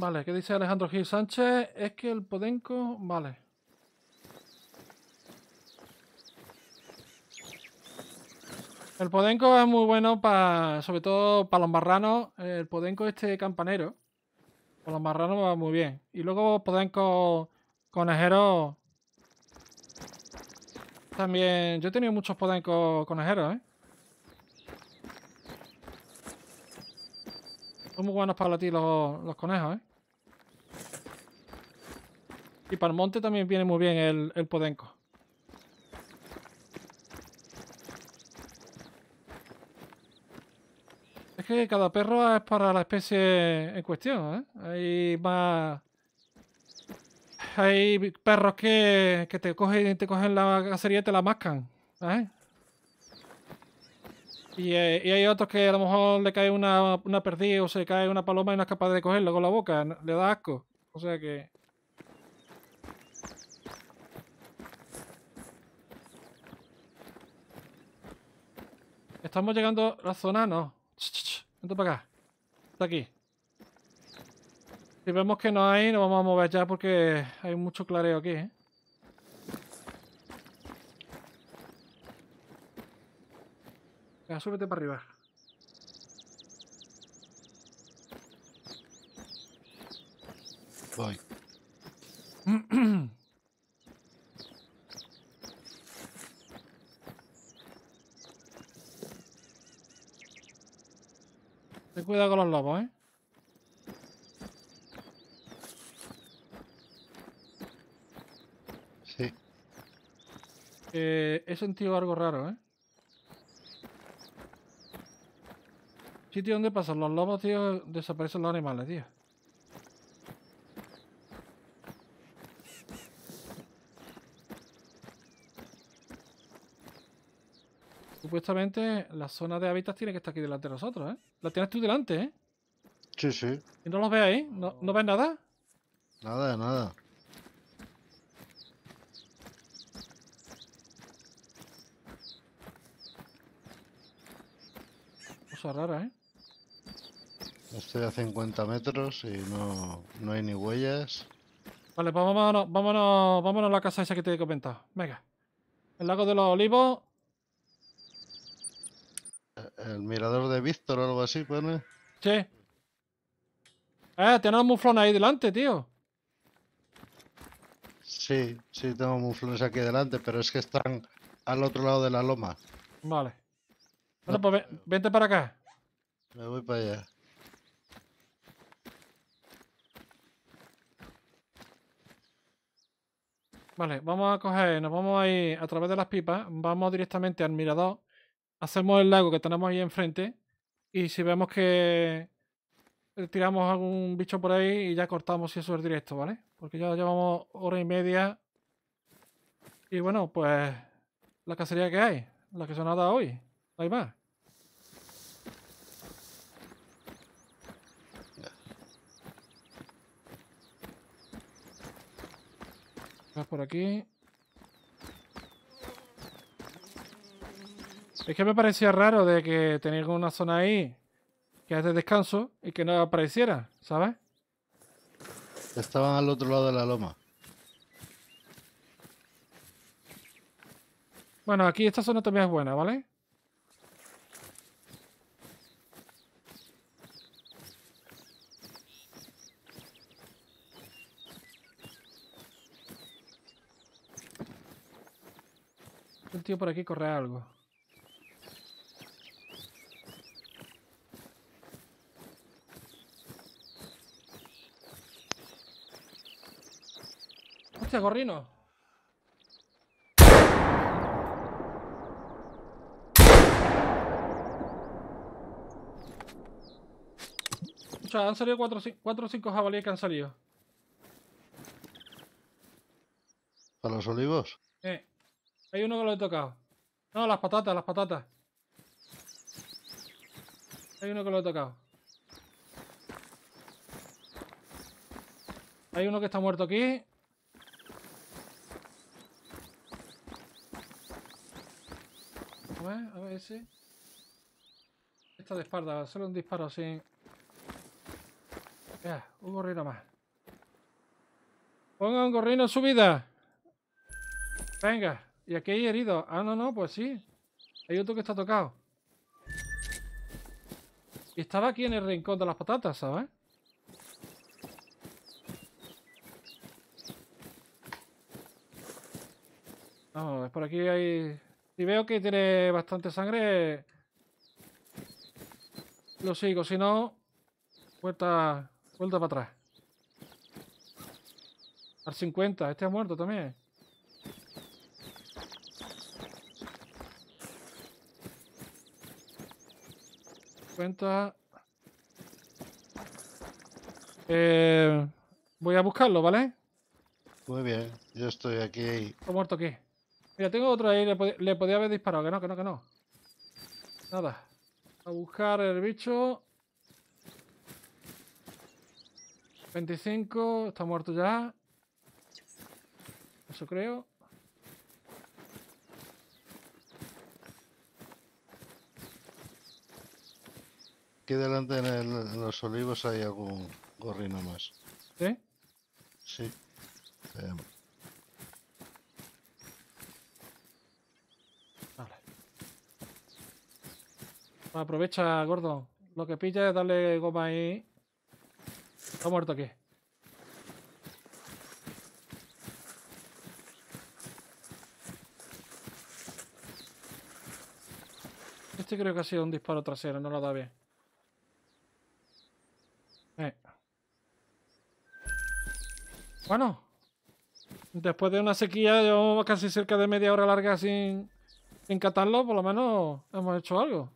Vale, ¿qué dice Alejandro Gil Sánchez? Es que el Podenco... Vale. El Podenco es muy bueno para... Sobre todo para los marranos. El Podenco este campanero. Para los marranos va muy bien. Y luego Podenco conejero También... Yo he tenido muchos podenco conejeros, ¿eh? Son muy buenos para ti los conejos, ¿eh? Y para el monte también viene muy bien el, el podenco. Es que cada perro es para la especie en cuestión, ¿eh? Hay más... Hay perros que, que te cogen te cogen la cacería y te la mascan, ¿eh? Y, eh, y, hay otros que a lo mejor le cae una, una o se le cae una paloma y no es capaz de cogerlo con la boca, le da asco. O sea que... Estamos llegando a la zona, no. Ch, ch, Vente para acá. Está aquí. Si vemos que no hay, nos vamos a mover ya porque hay mucho clareo aquí, ¿eh? Venga, súbete para arriba. Voy. Ten cuidado con los lobos, ¿eh? Sí. he sentido algo raro, ¿eh? Sitio donde pasan los lobos, tío, desaparecen los animales, tío. supuestamente la zona de hábitat tiene que estar aquí delante de nosotros, ¿eh? La tienes tú delante, ¿eh? Sí, sí. ¿Y no los ve ahí? ¿No, ¿No ves nada? Nada, nada. Cosa rara, ¿eh? Estoy a 50 metros y no, no hay ni huellas. Vale, pues vámonos, vámonos, vámonos a la casa esa que te he comentado. Venga. El lago de los olivos el mirador de Víctor o algo así, pone. Pues, sí. Ah, tenemos muflón ahí delante, tío. Sí, sí, tengo muflones aquí delante, pero es que están al otro lado de la loma. Vale. Bueno, pues vente para acá. Me voy para allá. Vale, vamos a coger, nos vamos a ir a través de las pipas, vamos directamente al mirador hacemos el lago que tenemos ahí enfrente y si vemos que eh, tiramos algún bicho por ahí y ya cortamos si eso es directo, ¿vale? Porque ya llevamos hora y media y bueno, pues la cacería que hay, la que se nos hoy, hay más. por aquí. Es que me parecía raro de que tenías una zona ahí que hace descanso y que no apareciera, ¿sabes? Estaban al otro lado de la loma. Bueno, aquí esta zona también es buena, ¿vale? El tío por aquí corre algo. Hostia, corrino. O sea, han salido 4 o 5 jabalíes que han salido. ¿A los olivos? Eh. Hay uno que lo he tocado. No, las patatas, las patatas. Hay uno que lo he tocado. Hay uno que está muerto aquí. ¿eh? a ver ese. Esta de espalda, solo un disparo sin... Ya, un gorrino más. Ponga un gorrino en su vida. Venga. Y aquí hay herido. Ah, no, no, pues sí. Hay otro que está tocado. Y estaba aquí en el rincón de las patatas, ¿sabes? Vamos, por aquí hay si veo que tiene bastante sangre, lo sigo. Si no, vuelta, vuelta para atrás. Al 50, este ha muerto también. Cuenta. Eh, voy a buscarlo, ¿vale? Muy bien, yo estoy aquí. ¿Ha muerto qué? Mira, tengo otro ahí. Le, podía haber disparado. Que no, que no, que no. Nada. A buscar el bicho. 25. Está muerto ya. Eso creo. Aquí delante en, los olivos hay algún gorrino más. ¿Sí? Sí. Em, Aprovecha, gordo. Lo que pilla es darle goma ahí. Está muerto aquí. Este creo que ha sido un disparo trasero, no lo da bien. Eh. Bueno. Después de una sequía, llevamos casi cerca de media hora larga sin, sin catarlo, por lo menos hemos hecho algo.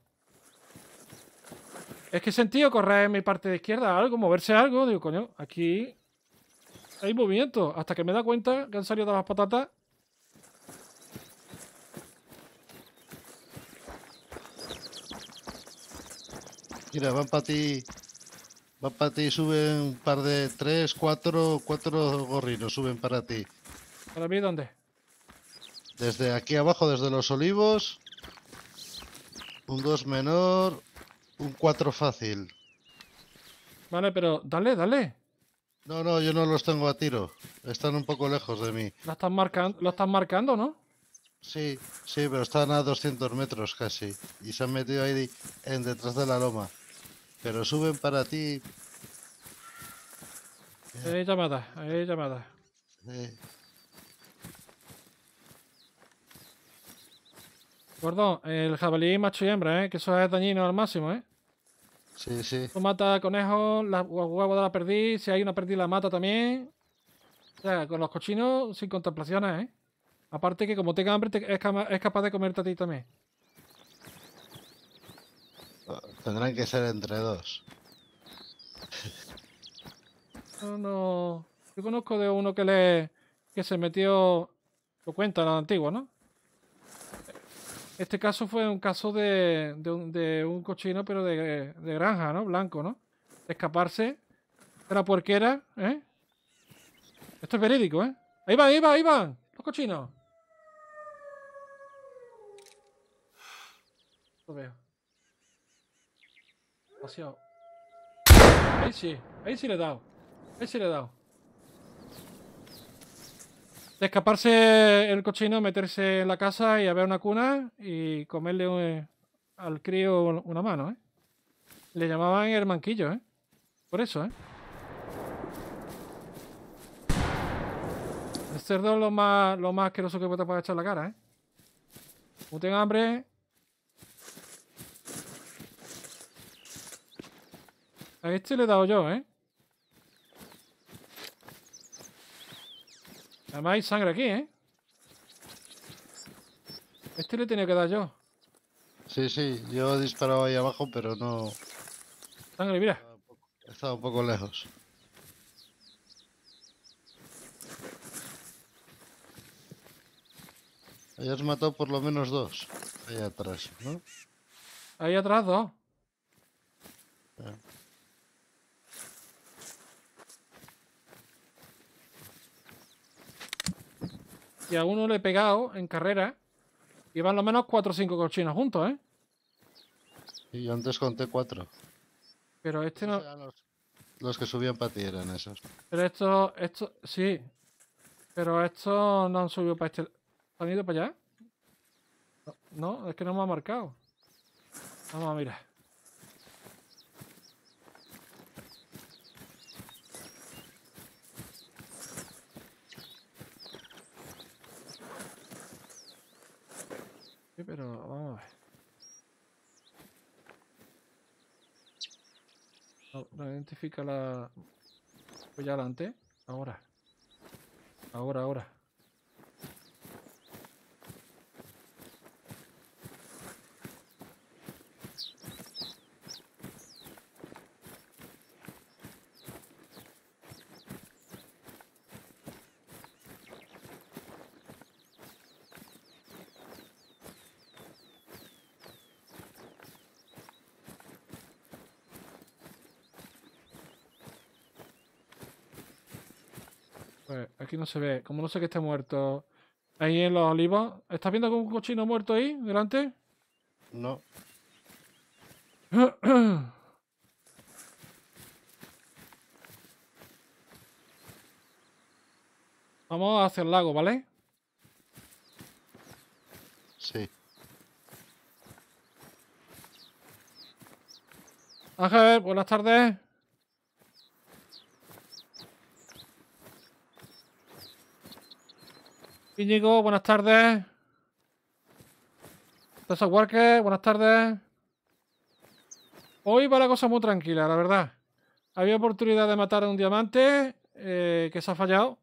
Es que he sentido correr en mi parte de izquierda algo, moverse algo. Digo, coño, aquí hay movimiento. Hasta que me da cuenta que han salido las patatas. Mira, van para ti. Van para ti, suben un par de. Tres, cuatro, cuatro gorrinos suben para ti. ¿Para mí dónde? Desde aquí abajo, desde los olivos. Un dos menor, un 4 fácil. Vale, pero dale, dale. No, no, yo no los tengo a tiro. Están un poco lejos de mí. ¿Lo están marcando, lo marcando, no? Sí, sí, pero están a 200 metros casi. Y se han metido ahí en detrás de la loma. Pero suben para ti. Hay eh, llamada, hay eh, llamada. Eh, Perdón, el jabalí macho y hembra, ¿eh? Que eso es dañino al máximo, ¿eh? Sí, sí. Tú mata conejos, la huevo de la perdiz, si hay una perdiz la mata también. O sea, con los cochinos sin contemplaciones, ¿eh? Aparte que como tenga hambre es, capaz de comerte a ti también. Tendrán que ser entre dos. No, Yo conozco de uno que le se metió, lo cuenta la antigua, ¿no? Este caso fue un caso de, de, un, cochino, pero de, granja, ¿no? Blanco, ¿no? escaparse Era la puerquera, ¿eh? Esto es verídico, ¿eh? Ahí van, ahí van, ahí van. Los cochinos. Lo veo. Demasiado. Ahí sí, ahí sí le he dado. Ahí sí le he dado escaparse el cochino, meterse en la casa y haber una cuna y comerle eh, al crío una mano, ¿eh? Le llamaban el manquillo, ¿eh? Por eso, ¿eh? El este cerdo es lo más, lo más asqueroso que puedo puede echar la cara, ¿eh? ¿No tengo hambre... A este le he dado yo, ¿eh? Además hay sangre aquí, ¿eh? Este le tenía que dar yo. Sí, sí, yo he disparado ahí abajo, pero no... Sangre, mira. He estado un poco lejos. Ahí has matado por lo menos dos. Ahí atrás, ¿no? Ahí atrás dos. a uno le he pegado en carrera. van lo menos 4 o 5 cochinos juntos, ¿eh? Y yo antes conté 4. Pero este no. Los, que subían para ti eran esos. Pero estos, estos, sí. Pero estos no han subido para este. ¿Han ido para allá? No, es que no me ha marcado. Vamos a mirar. Sí, pero vamos a ver. No, identifica la... Voy pues adelante. Ahora. Ahora, ahora. Aquí no se ve. Como no sé que esté muerto. Ahí en los olivos. ¿Estás viendo algún cochino muerto ahí, delante? No. Vamos hacia el lago, ¿vale? Sí. Ángel, buenas tardes. Íñigo, buenas tardes. Tessa Walker, buenas tardes. Hoy va la cosa muy tranquila, la verdad. Había oportunidad de matar a un diamante eh, que se ha fallado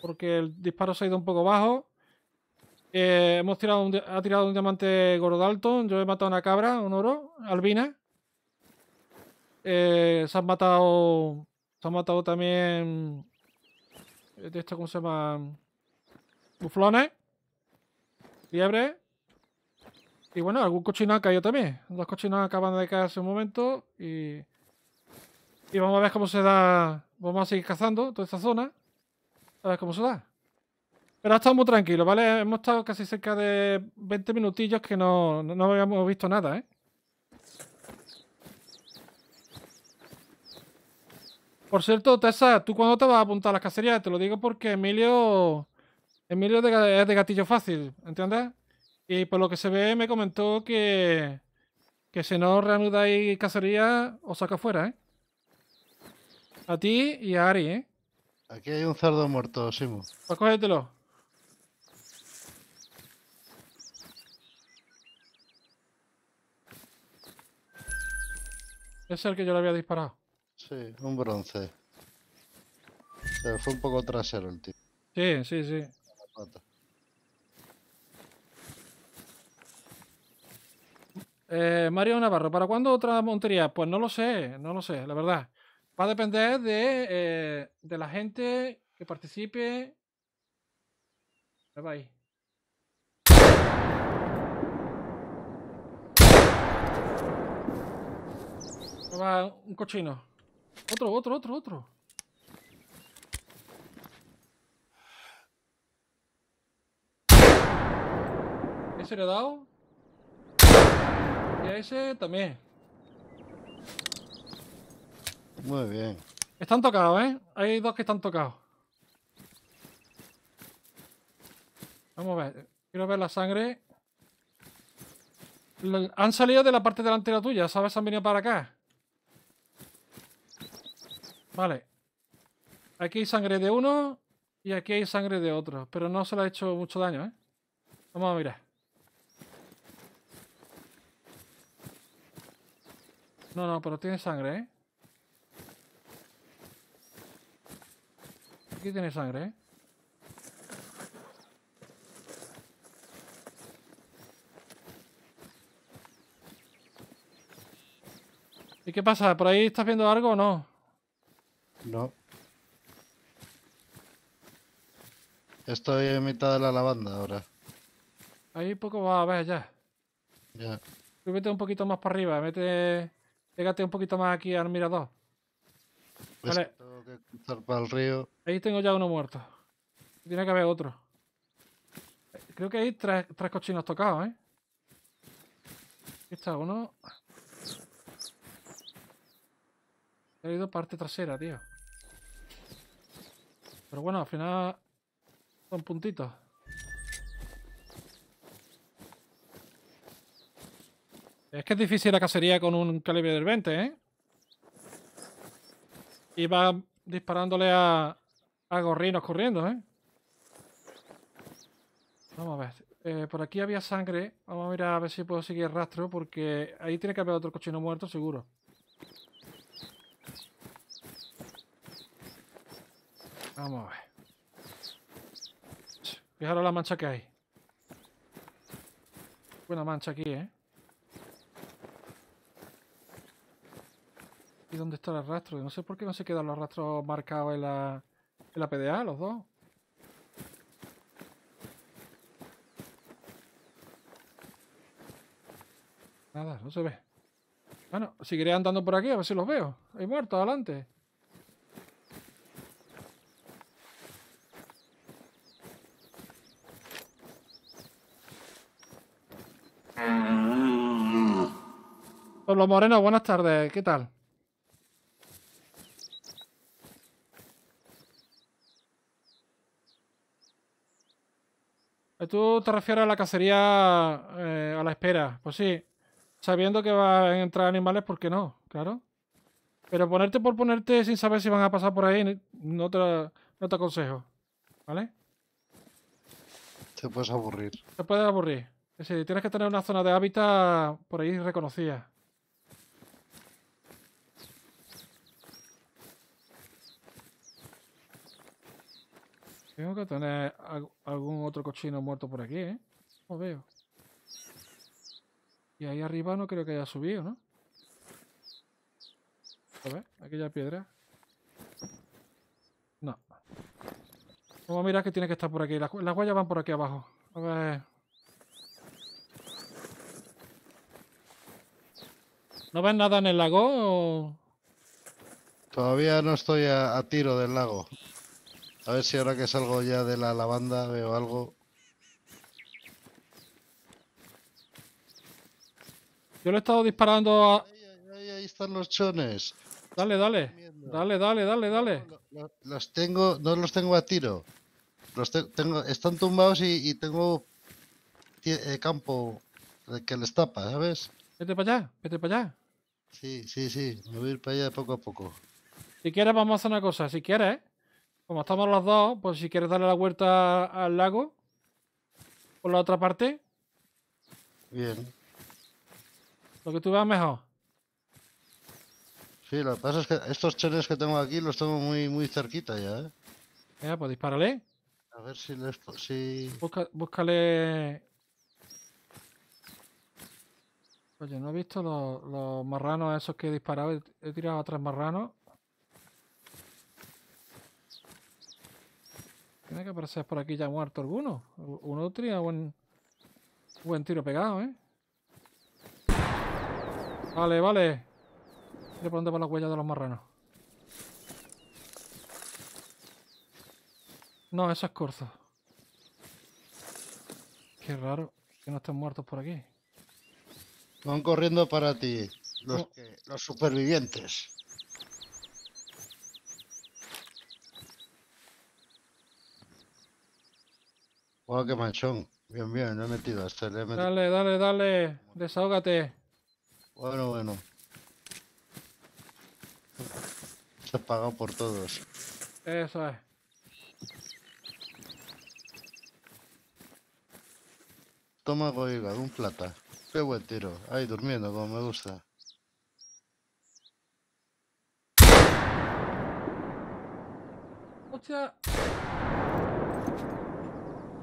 porque el disparo se ha ido un poco bajo. Eh, hemos tirado ha tirado un diamante gordalto. Yo he matado a una cabra, un oro, albina. Eh, se han matado. Se han matado también. De esto, ¿cómo se llama? Buflones. Fiebre. Y bueno, algún cochino ha caído también. los cochinos acaban de caer hace un momento. Y, y vamos a ver cómo se da. Vamos a seguir cazando toda esta zona. A ver cómo se da. Pero ha estado muy tranquilo, ¿vale? Hemos estado casi cerca de 20 minutillos que no, habíamos visto nada, ¿eh? Por cierto, Tessa, ¿tú cuándo te vas a apuntar a las cacerías? Te lo digo porque Emilio Emilio es de gatillo fácil, ¿entiendes? Y por lo que se ve, me comentó que, que si no reanudáis cacería, os saca fuera, ¿eh? A ti y a Ari, ¿eh? Aquí hay un cerdo muerto, Simo. Pues cógetelo. Es el que yo le había disparado. Sí, un bronce. Pero fue un poco trasero el tío. Sí, sí, sí. Eh, Mario Navarro, ¿para cuándo otra montería? Pues no lo sé, no lo sé, la verdad. Va a depender de, eh, de la gente que participe. un cochino. Otro, otro, otro, otro. Se le dado. Y a ese también. Muy bien. Están tocados, ¿eh? Hay dos que están tocados. Vamos a ver. Quiero ver la sangre. Han salido de la parte delantera tuya, ¿sabes? Han venido para acá. Vale. Aquí hay sangre de uno y aquí hay sangre de otro. Pero no se le ha hecho mucho daño, ¿eh? Vamos a mirar. No, no, pero tiene sangre, ¿eh? Aquí tiene sangre, ¿eh? ¿Y qué pasa? ¿Por ahí estás viendo algo o no? No. Estoy en mitad de la lavanda ahora. Ahí poco va a ver ya. Ya. un poquito más para arriba, mete Pégate un poquito más aquí al mirador. Pues vale. Tengo que cruzar para el río. Ahí tengo ya uno muerto. Tiene que haber otro. Creo que hay tres, cochinos tocados, ¿eh? Aquí está uno. He ido parte trasera, tío. Pero bueno, al final son puntitos. Es que es difícil la cacería con un calibre del 20, ¿eh? Y va disparándole a, gorrinos corriendo, ¿eh? Vamos a ver. Eh, por aquí había sangre. Vamos a mirar a ver si puedo seguir el rastro, porque ahí tiene que haber otro cochino muerto, seguro. Vamos a ver. Fijaros la mancha que hay. Buena mancha aquí, ¿eh? ¿Y dónde está el rastro? No sé por qué no se quedan los rastros marcados en la, en la PDA, los dos. Nada, no se ve. Bueno, seguiré andando por aquí a ver si los veo. Hay muertos, adelante. Pablo Moreno, buenas tardes. ¿Qué tal? ¿Tú te refieres a la cacería eh, a la espera? Pues sí. Sabiendo que van a entrar animales, ¿por qué no? Claro. Pero ponerte por ponerte sin saber si van a pasar por ahí, no te, no te aconsejo. ¿Vale? Te puedes aburrir. Te puedes aburrir. Es tienes que tener una zona de hábitat por ahí reconocida. Tengo que tener algún otro cochino muerto por aquí, ¿eh? No veo. Y ahí arriba no creo que haya subido, ¿no? A ver, aquella piedra. No. Vamos a mirar que tiene que estar por aquí. Las, huellas van por aquí abajo. A ver. ¿No ves nada en el lago? O... Todavía no estoy a tiro del lago. A ver si ahora que salgo ya de la lavanda veo algo. Yo le he estado disparando a... Ahí, están los chones. Dale, dale. Dale, dale, dale, dale. Los, tengo, no los tengo a tiro. Los tengo, están tumbados y, tengo eh, campo que les tapa, ¿sabes? Vete para allá, vete para allá. Sí, sí, sí, me voy a ir para allá poco a poco. Si quieres, vamos a hacer una cosa. Si quieres, ¿eh? Como estamos los dos, pues si quieres darle la vuelta al lago, por la otra parte. Bien. Lo que tú veas mejor. Sí, lo que pasa es que estos chenes que tengo aquí los tengo muy, muy cerquita ya, ¿eh? Ya, pues dispárale. A ver si les... Si... búscale... Oye, no he visto los, marranos esos que he disparado. he tirado a tres marranos. Tiene que aparecer por aquí ya muerto alguno. Uno o buen, buen tiro pegado, ¿eh? Vale, vale. por dónde las huellas de los marranos. No, eso es corzo. Qué raro que no estén muertos por aquí. Van corriendo para ti, los supervivientes. ¡Oh, qué manchón. Bien, bien, no he metido hasta le he metido. Dale, dale, dale. Desahógate. Bueno, bueno. Se ha pagado por todos. Eso es. Toma hígado, un plata. Qué buen tiro. Ahí durmiendo, como me gusta. Hostia.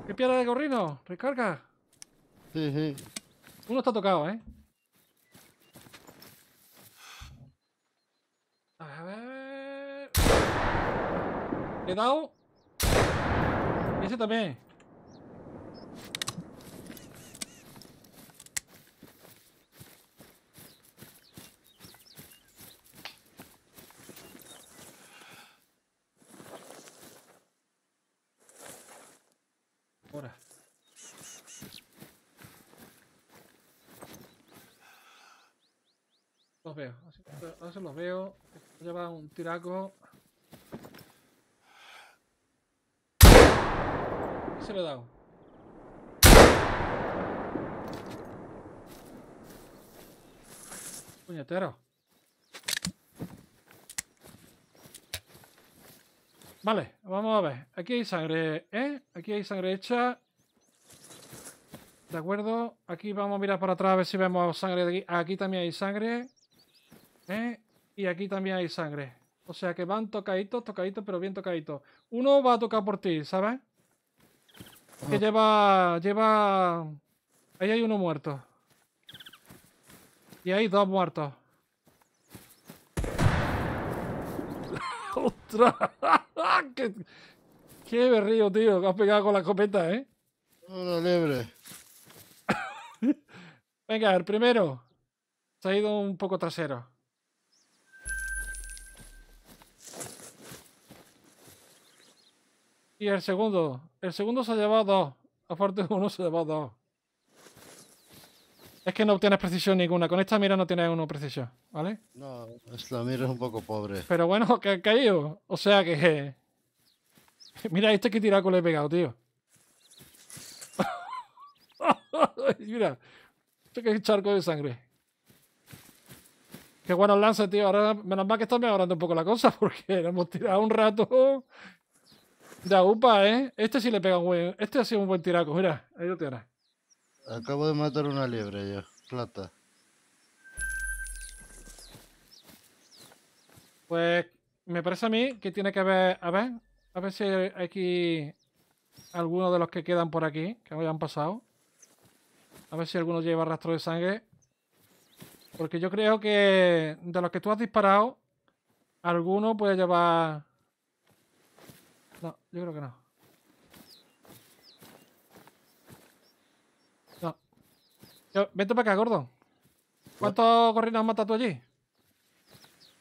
¡Qué piedra de gorrino! ¡Recarga! Sí, sí. Uno está tocado, ¿eh? A ver... Le he dado... ese también. tiraco. Se lo he dado. Puñetero. Vale, vamos a ver. Aquí hay sangre, ¿eh? Aquí hay sangre hecha. De acuerdo. Aquí vamos a mirar para atrás a ver si vemos sangre de aquí. Aquí también hay sangre. ¿Eh? Y aquí también hay sangre. O sea que van tocaditos, tocaditos, pero bien tocaditos. Uno va a tocar por ti, ¿sabes? Que lleva. Lleva. Ahí hay uno muerto. Y hay dos muertos. ¡Ostras! ¡Qué, berrío, tío! has pegado con la escopeta, ¿eh? Hola, libre. Venga, el primero. Se ha ido un poco trasero. Y el segundo. El segundo se ha llevado Aparte de uno se llevado dos. Es que no obtienes precisión ninguna. Con esta mira no tienes uno precisión, ¿vale? No, la mira es un poco pobre. Pero bueno, que ha caído. O sea que. Mira, este que tiraco le he pegado, tío. mira, esto que es charco de sangre. Qué buenos lances, tío. Ahora, menos mal que está mejorando un poco la cosa, porque hemos tirado un rato Da upa, ¿eh? Este sí le pega un buen... Este ha sido un buen tiraco, mira. Ahí lo tienes. Acabo de matar una liebre ya. Plata. Pues me parece a mí que tiene que haber... A ver, a ver si hay aquí algunos de los que quedan por aquí, que me hayan pasado. A ver si alguno lleva rastro de sangre. Porque yo creo que de los que tú has disparado, alguno puede llevar no, yo creo que no. No. Yo, vete para acá, Gordon. ¿Cuántos gorrinos has matado tú allí?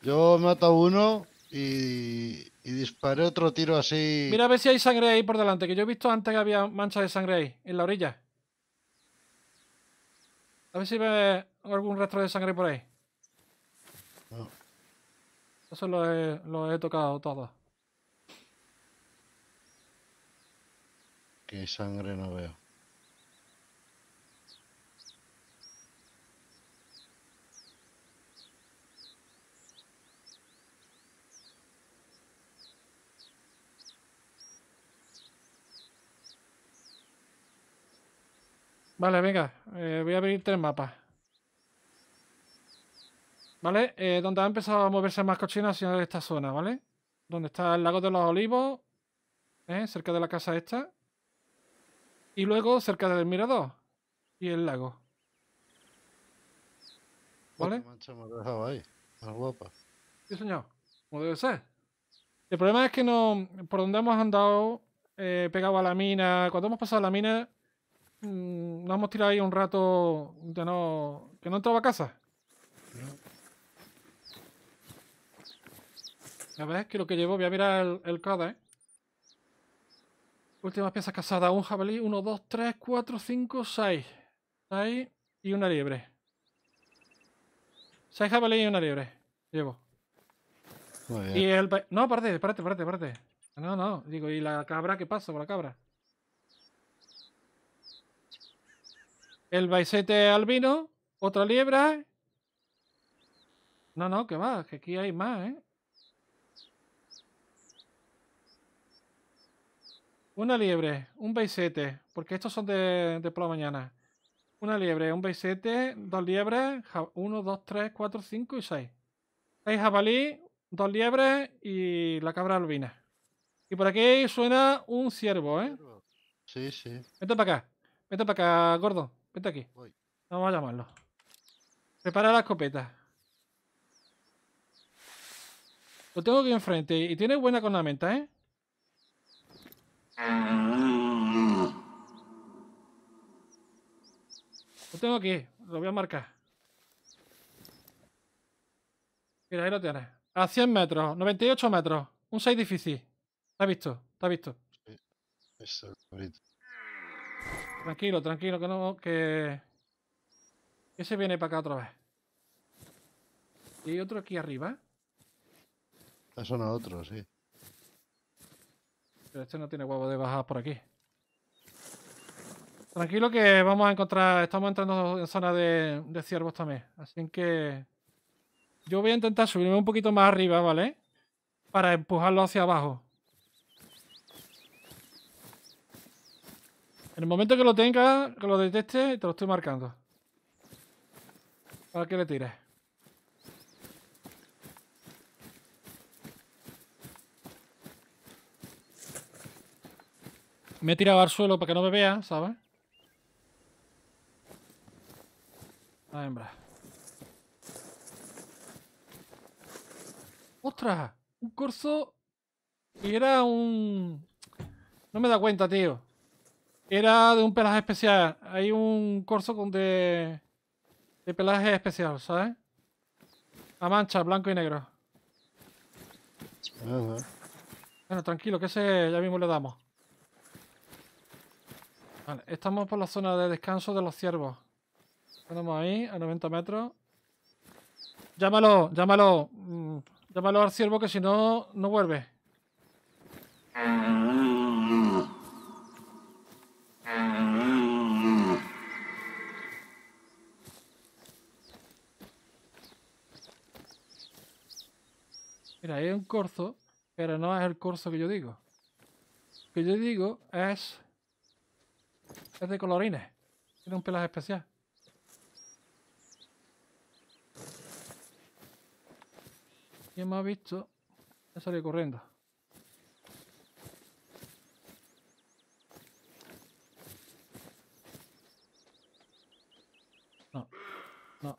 Yo he matado uno y, disparé otro tiro así. Mira a ver si hay sangre ahí por delante, que yo he visto antes que había manchas de sangre ahí, en la orilla. A ver si ve algún rastro de sangre por ahí. Ah. Eso lo he, lo he tocado todo. Que sangre no veo. Vale, venga, eh, voy a abrir tres mapas. ¿Vale? Eh, donde ha empezado a moverse más cochinas sino de esta zona, ¿vale? Donde está el lago de los olivos, ¿eh? cerca de la casa esta. Y luego cerca del mirador y el lago. ¿Vale? Mancha, me dejado ahí. Más guapa. Sí, señor. Como debe ser. El problema es que no, por donde hemos andado, eh, pegado a la mina, cuando hemos pasado la mina, mm, nos hemos tirado ahí un rato de no, que no entraba a casa. A ver, que lo que llevo, voy a mirar el, el CAD, ¿eh? Últimas piezas cazadas. Un jabalí. 1, 2, 3, 4, 5, 6. Ahí. y una liebre. 6 jabalí y una liebre. Llevo. Muy bien. Y el... No, espérate, espérate, espérate, espérate. No, no. Digo, ¿y la cabra qué pasa con la cabra? El baisete albino. Otra liebra. No, no, que va. Que aquí hay más, ¿eh? Una liebre, un beisete, porque estos son de, de por la mañana. Una liebre, un beisete, dos liebres, uno, dos, tres, cuatro, cinco y seis. Seis jabalí, dos liebres y la cabra albina. Y por aquí suena un ciervo, ¿eh? Sí, sí. Vete para acá, vete para acá, gordo, vete aquí. Vamos a llamarlo. Prepara la escopeta. Lo tengo aquí enfrente y tiene buena cornamenta, ¿eh? Lo tengo aquí, lo voy a marcar. Mira, ahí lo tienes. A 100 metros, 98 metros. Un 6 difícil. Está visto, está visto. Tranquilo, tranquilo, que no. Que. ese viene para acá otra vez. Y hay otro aquí arriba. Eso no otro, sí. Pero este no tiene huevo de bajar por aquí. Tranquilo que vamos a encontrar... Estamos entrando en zona de, ciervos también. Así que... Yo voy a intentar subirme un poquito más arriba, ¿vale? Para empujarlo hacia abajo. En el momento que lo tenga, que lo detecte, te lo estoy marcando. Para que le tires. Me he tirado al suelo para que no me vea, ¿sabes? La ah, hembra. ¡Ostras! Un corzo... Y era un... No me da cuenta, tío. Era de un pelaje especial. Hay un corzo con de... De pelaje especial, ¿sabes? A mancha, blanco y negro. Bueno, tranquilo, que ese ya mismo le damos. Vale, estamos por la zona de descanso de los ciervos. Estamos ahí, a 90 metros. Llámalo, llámalo. Mm, llámalo al ciervo que si no, no vuelve. Mira, hay un corzo, pero no es el corzo que yo digo. Lo que yo digo es es de colorines. Tiene un pelaje especial. ¿Quién me ha visto? ha salido corriendo. No. No. Nada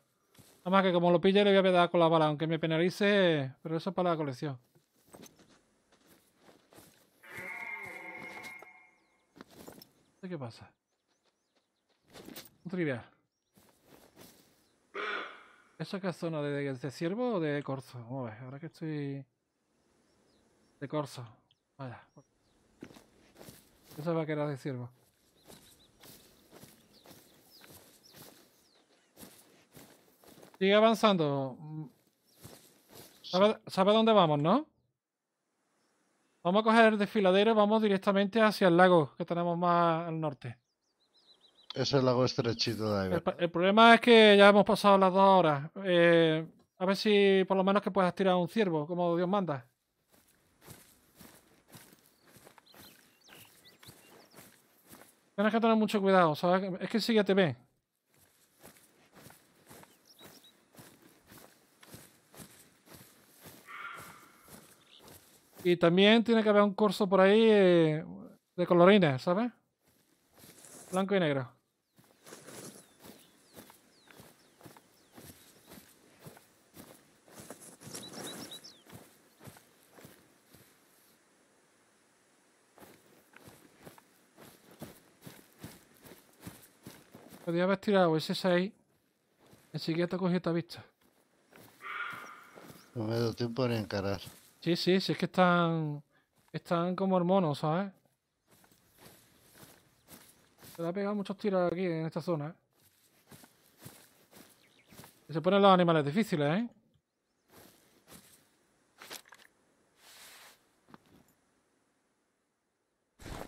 más que como lo pille le voy a pegar con la bala, aunque me penalice, pero eso es para la colección. ¿Qué pasa? Trivial ¿Eso qué zona? ¿De, de, ciervo o de corzo? Vamos a ver, ahora que estoy... De corzo. Vaya. Eso va a quedar de ciervo. Sigue avanzando. ¿Sabe, dónde vamos, no? Vamos a coger el desfiladero y vamos directamente hacia el lago que tenemos más al norte. Es el lago estrechito de ahí. El, problema es que ya hemos pasado las dos horas. Eh, a ver si por lo menos que puedas tirar un ciervo, como Dios manda. Tienes que tener mucho cuidado, ¿sabes? Es que si ya te ve. Y también tiene que haber un corso por ahí eh, de colorines, ¿sabes? Blanco y negro. Podría haber tirado ese 6. Enseguida te cogí esta vista. No me doy tiempo ni encarar. Sí, sí, sí, es que están. Están como hormonos, ¿sabes? Se le ha pegado muchos tiros aquí en esta zona. ¿eh? Se ponen los animales difíciles, ¿eh?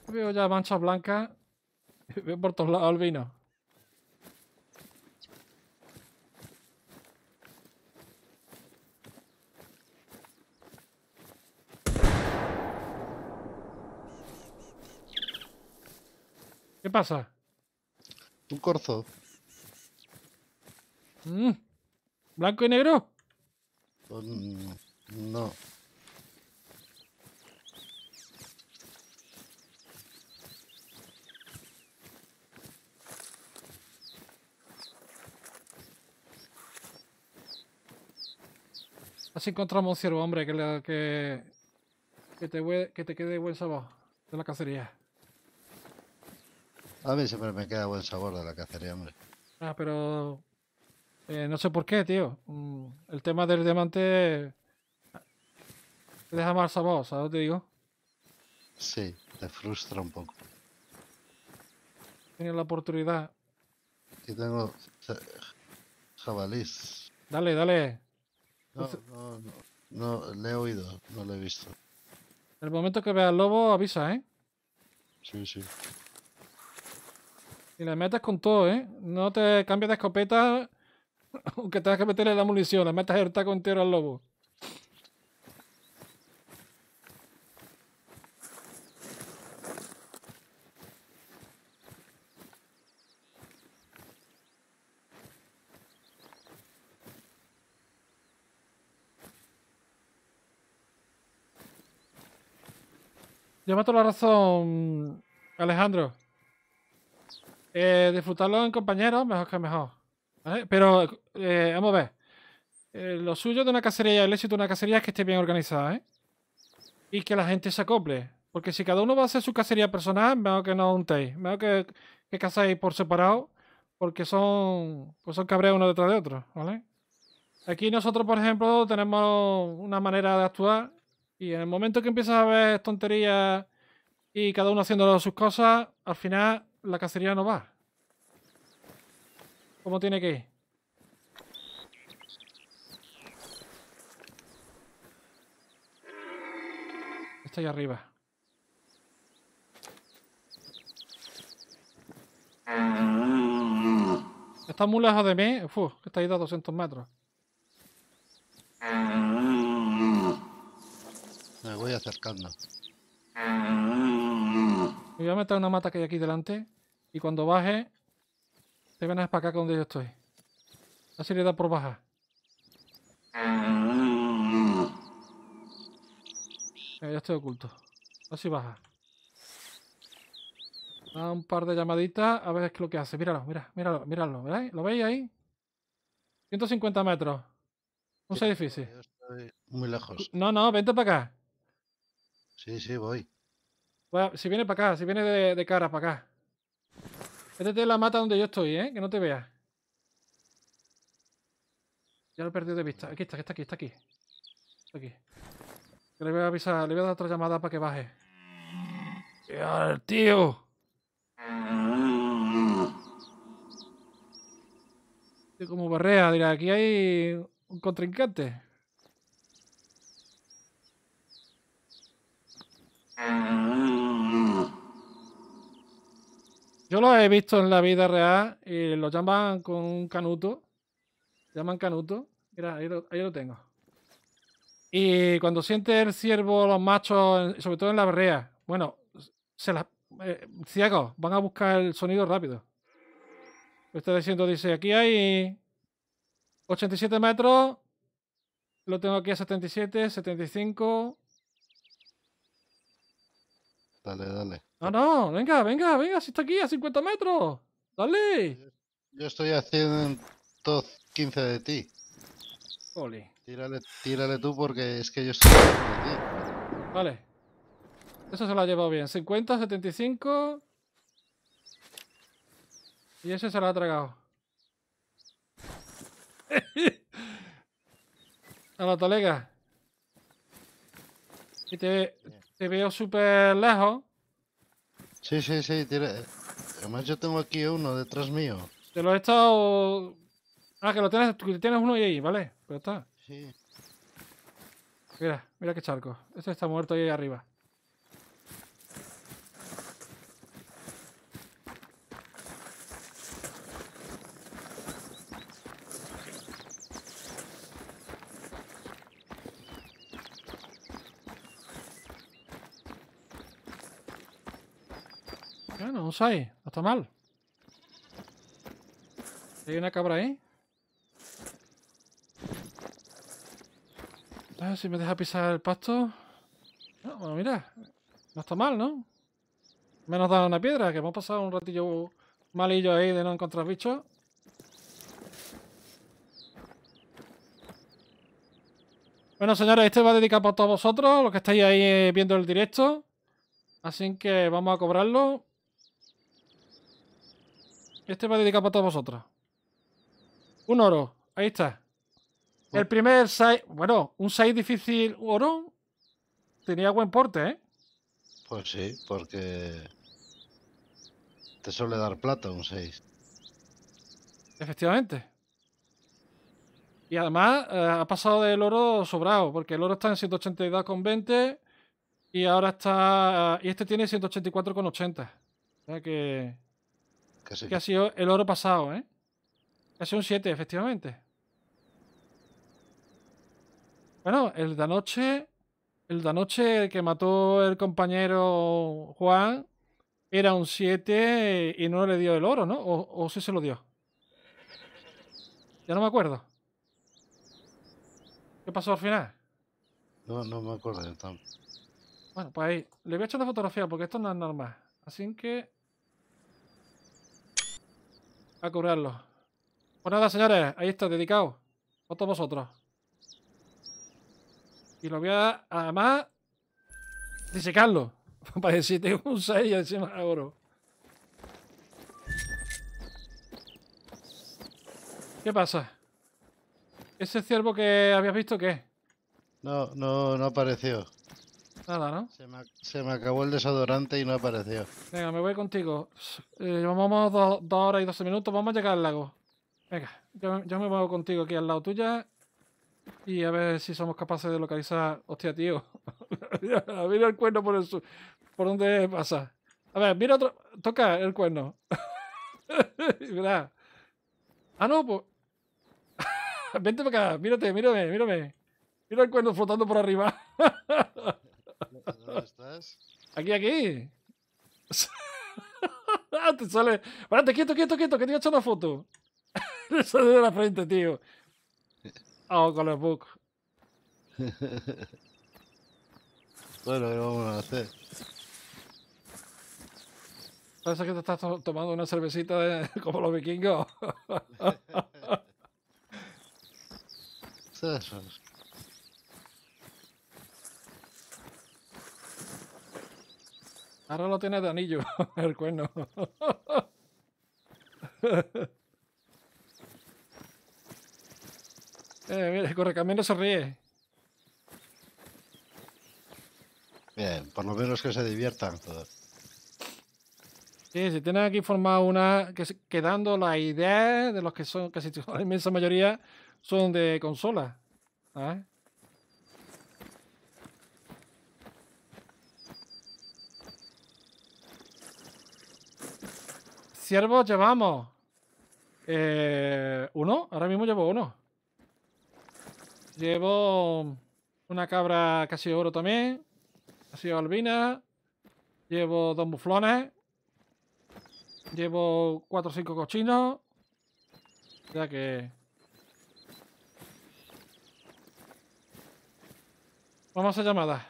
Veo ya manchas blancas. Veo por todos lados el vino. ¿Qué pasa? Un corzo. Mm. ¿Blanco y negro? Pues, mm, no. Así encontramos un ciervo, hombre, que, que, que, te, que te quede buen sabor de la cacería. A mí siempre me queda buen sabor de la cacería, hombre. Ah, pero. Eh, no sé por qué, tío. Mm, el tema del diamante. Te Deja mal sabor, ¿sabes lo te digo? Sí, te frustra un poco. Tienes la oportunidad. Y tengo jabalís. Dale, dale. No, este no, no, no, le he oído, no lo he visto. el momento que vea el lobo, avisa, ¿eh? Sí, sí. Y la metes con todo, ¿eh? No te cambies de escopeta, aunque tengas que meterle la munición, La metes el taco entero al lobo. Ya la razón, Alejandro. Eh, disfrutarlo en compañeros, mejor que mejor. ¿Vale? Pero, eh, vamos a ver. Eh, lo suyo de una cacería el éxito de una cacería es que esté bien organizada, ¿eh? Y que la gente se acople. Porque si cada uno va a hacer su cacería personal, mejor que no untéis. Mejor que, que cazáis por separado, porque son, pues son cabreos uno detrás de otro, ¿vale? Aquí nosotros, por ejemplo, tenemos una manera de actuar y en el momento que empiezas a ver tonterías y cada uno haciendo sus cosas, al final la cacería no va. ¿Cómo tiene que ir? Está ahí arriba. Está muy lejos de mí. está ahí a 200 metros. Me voy acercando. Me voy a meter una mata que hay aquí delante. Y cuando baje, te venas para acá donde yo estoy. Así le da por baja. ya estoy oculto. Así baja. Da un par de llamaditas a ver qué es lo que hace. Míralo, mira, míralo, míralo. ¿verdad? ¿Lo veis ahí? 150 metros. No sé difícil. muy lejos. No, no, vente para acá. Sí, sí, voy. Pues, si viene para acá, si viene de, cara para acá. Este la mata donde yo estoy, ¿eh? Que no te vea. Ya lo he perdido de vista. Aquí está, está aquí, está aquí. Está aquí. Le voy a avisar, le voy a dar otra llamada para que baje. ¡Al tío! Como barrea, dirá, aquí hay un contrincante. Yo lo he visto en la vida real y eh, lo llaman con un canuto. Llaman canuto. Mira, ahí lo, tengo. Y cuando siente el ciervo los machos, sobre todo en la berrea, bueno, se las. ciegos, eh, van a buscar el sonido rápido. Lo está diciendo, dice, aquí hay 87 metros, lo tengo aquí a 77, 75, Dale, dale. No, no, venga, venga, venga, si está aquí a 50 metros. Dale. Yo, estoy a 15 de ti. Oli. Tírale, tírale tú porque es que yo estoy Vale. Eso se lo ha llevado bien. 50, 75. Y ese se lo ha tragado. a la tolega. Y te, te veo súper lejos. Sí, sí, sí. Además, yo tengo aquí uno detrás mío. Te lo he estado. Ah, que lo tienes, tienes uno y ahí, ¿vale? Pero pues está. Sí. Mira, mira qué charco. Este está muerto ahí arriba. un 6. No está mal. ¿Hay una cabra ahí? A ver si me deja pisar el pasto. No, ah, bueno, mira. No está mal, ¿no? Menos da una piedra, que hemos pasado un ratillo malillo ahí de no encontrar bichos. Bueno, señores, este va dedicado para todos vosotros, los que estáis ahí viendo el directo. Así que vamos a cobrarlo. Este va dedicado para todos vosotros. Un oro. Ahí está. El primer 6. Bueno, un 6 difícil oro. Tenía buen porte, ¿eh? Pues sí, porque. Te suele dar plata un 6. Efectivamente. Y además eh, ha pasado del oro sobrado, porque el oro está en 182,20 y ahora está. Y este tiene 184,80. O sea que. Que ha sido el oro pasado, ¿eh? Ha sido un 7, efectivamente. Bueno, el de anoche El de anoche que mató el compañero Juan era un 7 y no le dio el oro, ¿no? O, si se lo dio. Ya no me acuerdo. ¿Qué pasó al final? No, no me acuerdo. Bueno, pues ahí. Le voy a echar una fotografía porque esto no es normal. Así que a curarlo. Pues nada, señores, ahí está, dedicado. todos vosotros. Y lo voy a, además, disecarlo. Para decirte tengo un 6 encima de oro. ¿Qué pasa? ¿Ese ciervo que habías visto qué? No, no, no apareció. Nada, ¿no? Se me, acabó el desodorante y no apareció. Venga, me voy contigo. Eh, llevamos dos, horas y doce minutos. Vamos a llegar al lago. Venga, yo, me voy contigo aquí al lado tuya. Y a ver si somos capaces de localizar. Hostia, tío. mira el cuerno por el ¿Por dónde pasa? A ver, mira otro. Toca el cuerno. Ah, no, pues. Vente para acá, mírate, mírame, mírame. Mira el cuerno flotando por arriba. ¿Estás? Aquí, aquí. Ah, te sale. párate quieto, quieto, quieto, que te voy hecho una foto. sale de la frente, tío. Oh, con los book. bueno, ¿qué vamos a hacer? Parece que te estás tomando una cervecita como los vikingos. Ahora lo tiene de anillo, el cuerno. eh, mira, el se ríe. Bien, por lo menos que se diviertan todos. Sí, si tienen aquí formado una que, la idea de los que son, casi la inmensa mayoría, son de consola. ¿ah? ciervos llevamos? Eh, uno, ahora mismo llevo uno. Llevo una cabra casi oro también, sido albina. Llevo dos muflones. Llevo cuatro o cinco cochinos. Ya que... Vamos a llamada.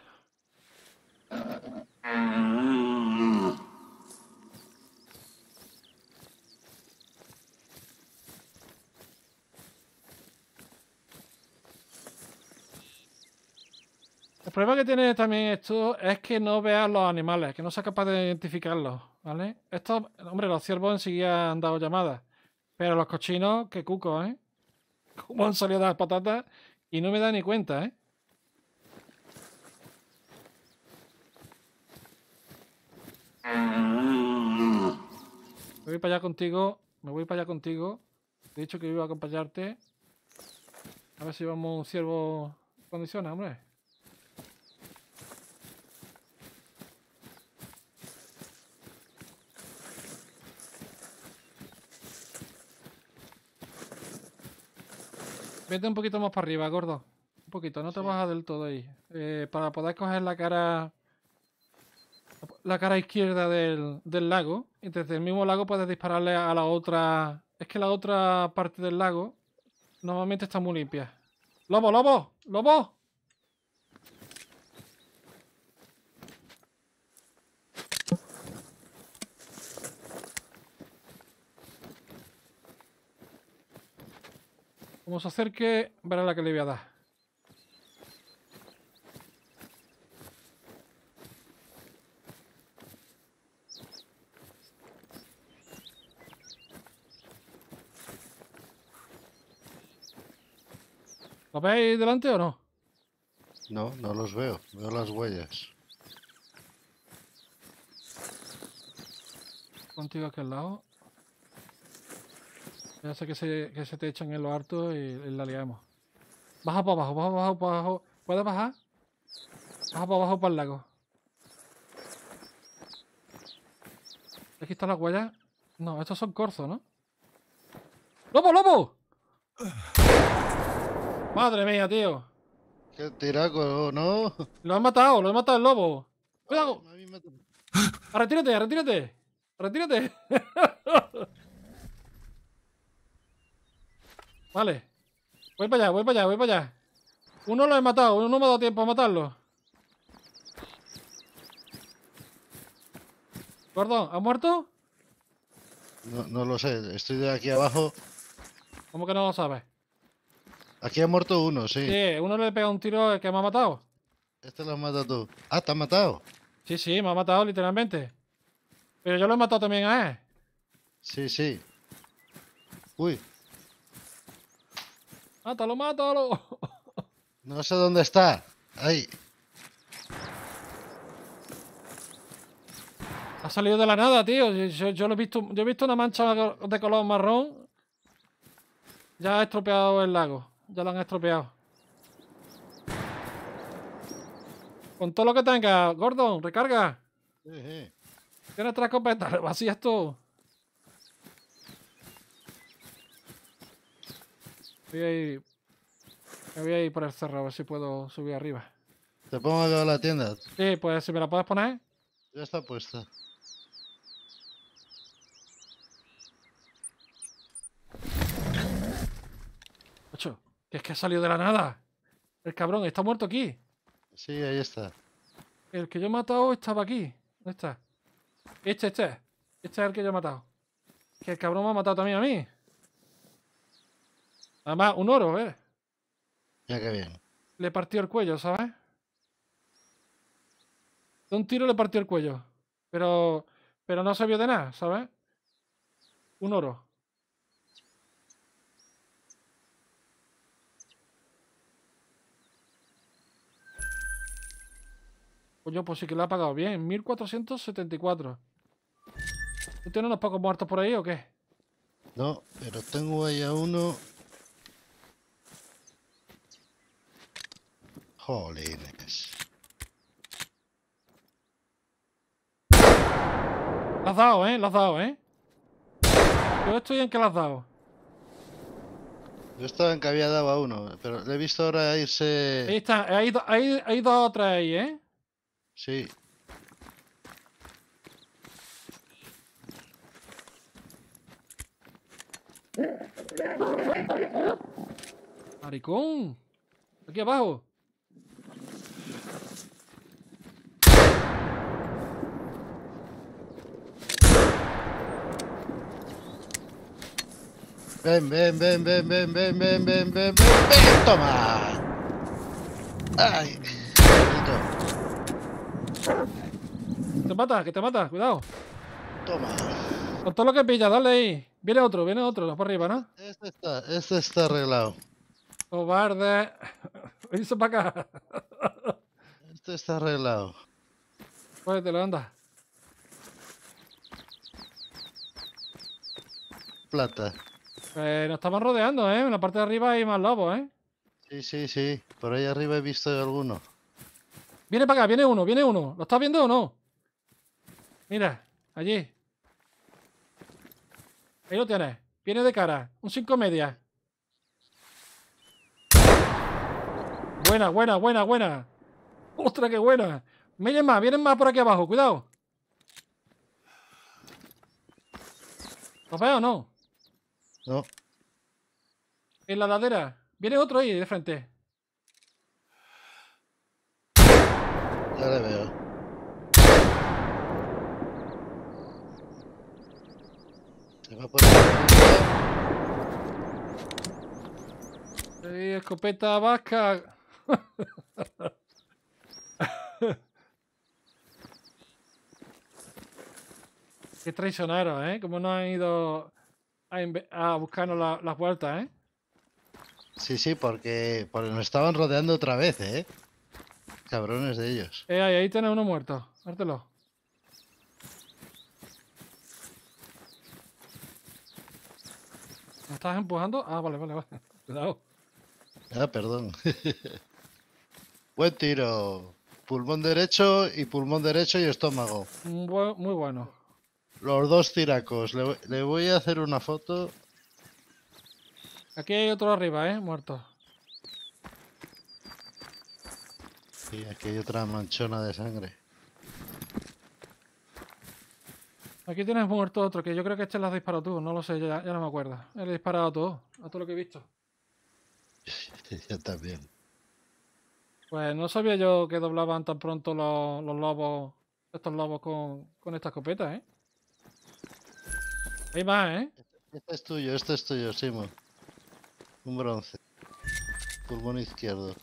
Ah. problema que tiene también esto es que no veas los animales, que no seas capaz de identificarlos, ¿vale? Estos, hombre, los ciervos enseguida han dado llamadas, pero los cochinos, qué cuco, ¿eh? Como han salido las patatas y no me da ni cuenta, ¿eh? Me voy para allá contigo, me voy para allá contigo. Te he dicho que iba a acompañarte. A ver si vamos un ciervo en condiciones, hombre. Vete un poquito más para arriba, gordo. Un poquito, no te bajes bajas del todo ahí. Eh, para poder coger la cara. La cara izquierda del, del lago. Y desde el mismo lago puedes dispararle a la otra. Es que la otra parte del lago normalmente está muy limpia. ¡Lobo, lobo! ¡Lobo! Vamos a hacer que verá la que le voy a dar. ¿Lo veis delante o no? No, no los veo. Veo las huellas. Contigo aquí al lado. Ya sé que se, te echan en lo harto y, la liamos. Baja para abajo, baja para abajo, para abajo. ¿Puedes bajar? Baja para abajo para el lago. Aquí están las huellas. No, estos son corzos, ¿no? ¡Lobo, lobo! Madre mía, tío. Qué tiraco, ¿no? Lo han matado, lo han matado el lobo. ¡Cuidado! Ah, retírate, retírate. Retírate. Vale. Voy para allá, voy para allá, voy para allá. Uno lo he matado, uno no me ha dado tiempo a matarlo. Perdón, ¿ha muerto? No, lo sé, estoy de aquí abajo. ¿Cómo que no lo sabes? Aquí ha muerto uno, sí. Sí, uno le pegado un tiro que me ha matado. Este lo has matado tú. Ah, te has matado. Sí, sí, me ha matado literalmente. Pero yo lo he matado también ¿eh? Sí, sí. Uy, ¡Mátalo, mátalo! No sé dónde está. Ahí. Ha salido de la nada, tío. Yo, he visto, yo he visto una mancha de color marrón. Ya ha estropeado el lago. Ya lo han estropeado. Con todo lo que tenga, Gordon, recarga. Sí, sí. Tienes tres Así vacías todo. Voy a ir. Me voy a ir por el cerro a ver si puedo subir arriba. ¿Te pongo a la tienda? Sí, pues si me la puedes poner. Ya está puesta. Ocho, que es que ha salido de la nada. El cabrón, está muerto aquí. Sí, ahí está. El que yo he matado estaba aquí. ¿Dónde está? Este, este. Este es el que yo he matado. Que el cabrón me ha matado también a mí más, un oro, ¿eh? Ya que bien. Le partió el cuello, ¿sabes? De un tiro le partió el cuello. Pero, pero no se vio de nada, ¿sabes? Un oro. Coño, pues, pues sí que lo ha pagado bien. 1474. ¿Tú tienes unos pocos muertos por ahí o qué? No, pero tengo ahí a uno Jolines. La has dado, ¿eh? La has dado, ¿eh? Yo estoy en que la has dado. Yo estaba en que había dado a uno, pero le he visto ahora irse... Ahí está, hay, hay dos otra ahí, ¿eh? Sí. Maricón. Aquí abajo. Ven, ven, ven, ven, ven, ven, ven, ven, ven, ven, toma. Ay, Te mata, que te mata, cuidado. Toma. Con todo lo que pilla, dale ahí. Viene otro, viene otro, por arriba, ¿no? Este está, este está arreglado. Cobarde. eso para acá. Este está arreglado. lo anda. Plata. Eh, nos estaban rodeando, ¿eh? En la parte de arriba hay más lobos, ¿eh? Sí, sí, sí. Por ahí arriba he visto alguno. Viene para acá, viene uno, viene uno. ¿Lo estás viendo o no? Mira, allí. Ahí lo tienes. Viene de cara. Un 5 media. Buena, buena, buena, buena. ¡Ostras, qué buena! Vienen más, vienen más por aquí abajo. Cuidado. ¿Los veo o no? No. En la ladera. Viene otro ahí de frente. Ya le veo. Se escopeta vasca. Qué traicionaron, ¿eh? Como no han ido a, a buscarnos las la puertas, ¿eh? Sí, sí, porque, nos estaban rodeando otra vez, ¿eh? Cabrones de ellos. Eh, ahí, ahí uno muerto. Hártelo. ¿Me estás empujando? Ah, vale, vale, vale. Cuidado. Ah, perdón. Buen tiro. Pulmón derecho y pulmón derecho y estómago. Mm, muy bueno. Los dos tiracos. Le, voy a hacer una foto. Aquí hay otro arriba, ¿eh? Muerto. Sí, aquí hay otra manchona de sangre. Aquí tienes muerto otro, que yo creo que este lo has disparado tú. No lo sé, ya, no me acuerdo. he disparado a todo, a todo lo que he visto. yo también. Pues no sabía yo que doblaban tan pronto los, lobos, estos lobos con, con esta escopeta, ¿eh? Ahí va, ¿eh? Este es tuyo, este es tuyo, Simo. Un bronce. Pulmón izquierdo.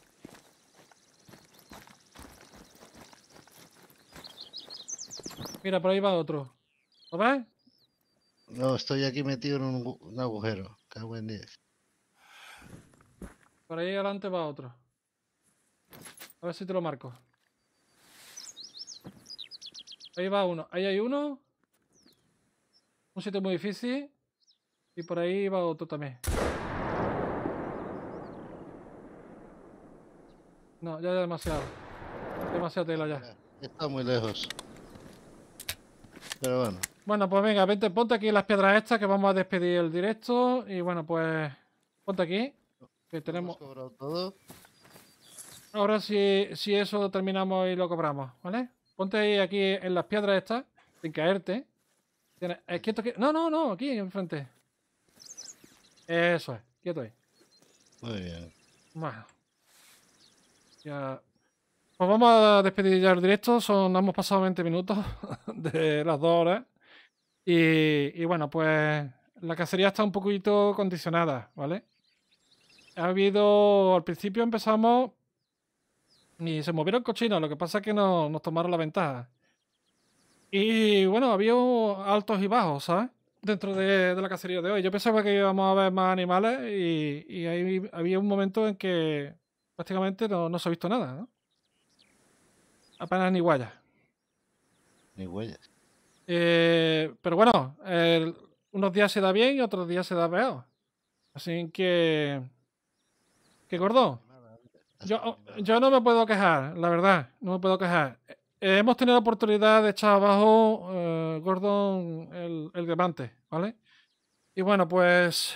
Mira, por ahí va otro. ¿Lo ves? No, estoy aquí metido en un, agujero. Cago en 10. Por ahí adelante va otro. A ver si te lo marco. Ahí va uno. Ahí hay uno. Un sitio muy difícil. Y por ahí va otro también. No, ya es demasiado. Demasiado tela ya. Está muy lejos. Pero bueno. Bueno, pues venga, vente, ponte aquí las piedras estas que vamos a despedir el directo. Y bueno, pues ponte aquí. Que tenemos... Todo. Ahora si, si eso terminamos y lo cobramos, ¿vale? Ponte ahí aquí en las piedras estas, sin caerte. Eh, no, no, no, aquí enfrente. Eso es, quieto ahí. Muy bien. Ya. Pues vamos a despedir ya el directo. Son, hemos pasado 20 minutos de las dos horas. Y, bueno, pues la cacería está un poquito condicionada, ¿vale? Ha habido. Al principio empezamos. Ni se movieron cochinos. Lo que pasa es que nos tomaron la ventaja. Y bueno, había altos y bajos, ¿sabes? Dentro de, la cacería de hoy. Yo pensaba que íbamos a ver más animales y, ahí había un momento en que prácticamente no, se ha visto nada, ¿no? Apenas ni huellas. Ni huellas. Eh, pero bueno, unos días se da bien y otros días se da feo. Así que... ¿Qué gordo? Yo, yo no me puedo quejar, la verdad, no me puedo quejar. Eh, hemos tenido la oportunidad de echar abajo eh, Gordon el, el diamante, ¿vale? Y bueno, pues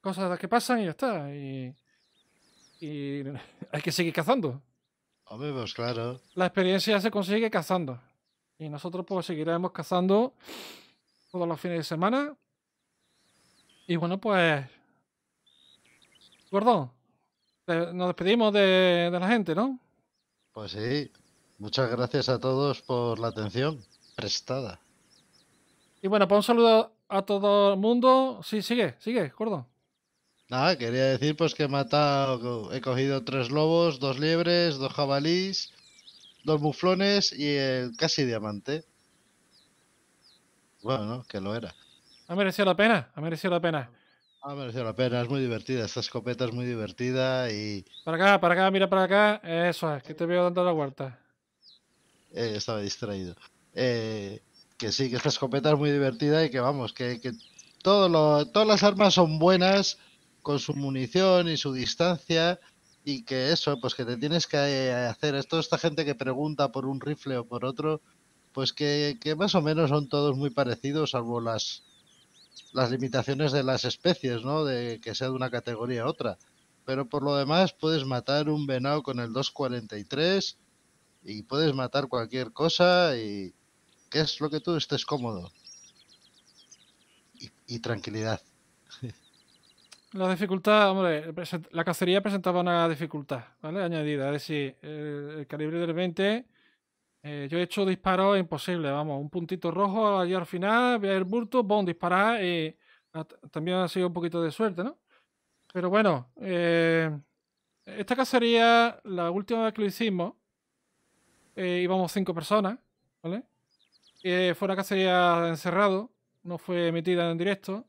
cosas que pasan y ya está. Y, hay que seguir cazando. Hombre, claro. La experiencia se consigue cazando. Y nosotros pues seguiremos cazando todos los fines de semana. Y bueno, pues... Gordon nos despedimos de, de la gente, ¿no? Pues sí. Muchas gracias a todos por la atención prestada. Y bueno, pues un saludo a todo el mundo. Sí, sigue, sigue, gordo. Nada, quería decir pues que he matado, he cogido tres lobos, dos liebres, dos jabalís, dos muflones y el casi diamante. Bueno, que lo era. Ha merecido la pena, ha merecido la pena. Ha merecido la pena, es muy divertida, esta escopeta es muy divertida y... Para acá, para acá, mira para acá, eso es, que te veo dando la vuelta. Eh, estaba distraído. Eh, que sí, que esta escopeta es muy divertida y que vamos, que, todo lo, todas las armas son buenas con su munición y su distancia y que eso, pues que te tienes que eh, hacer, es toda esta gente que pregunta por un rifle o por otro, pues que, más o menos son todos muy parecidos, salvo las, las limitaciones de las especies, ¿no? De que sea de una categoría a otra. Pero por lo demás puedes matar un venado con el 243 y puedes matar cualquier cosa y ¿qué es lo que tú estés cómodo. Y, tranquilidad. La dificultad, hombre, la cacería presentaba una dificultad, ¿vale? Añadida, es decir, el, calibre del 20, eh, yo he hecho disparos imposibles, vamos, un puntito rojo allí al final, ver el bulto, bom, disparar, y también ha sido un poquito de suerte, ¿no? Pero bueno, eh, esta cacería, la última vez que lo hicimos, eh, íbamos cinco personas, ¿vale? Eh, fue una cacería encerrado, no fue emitida en directo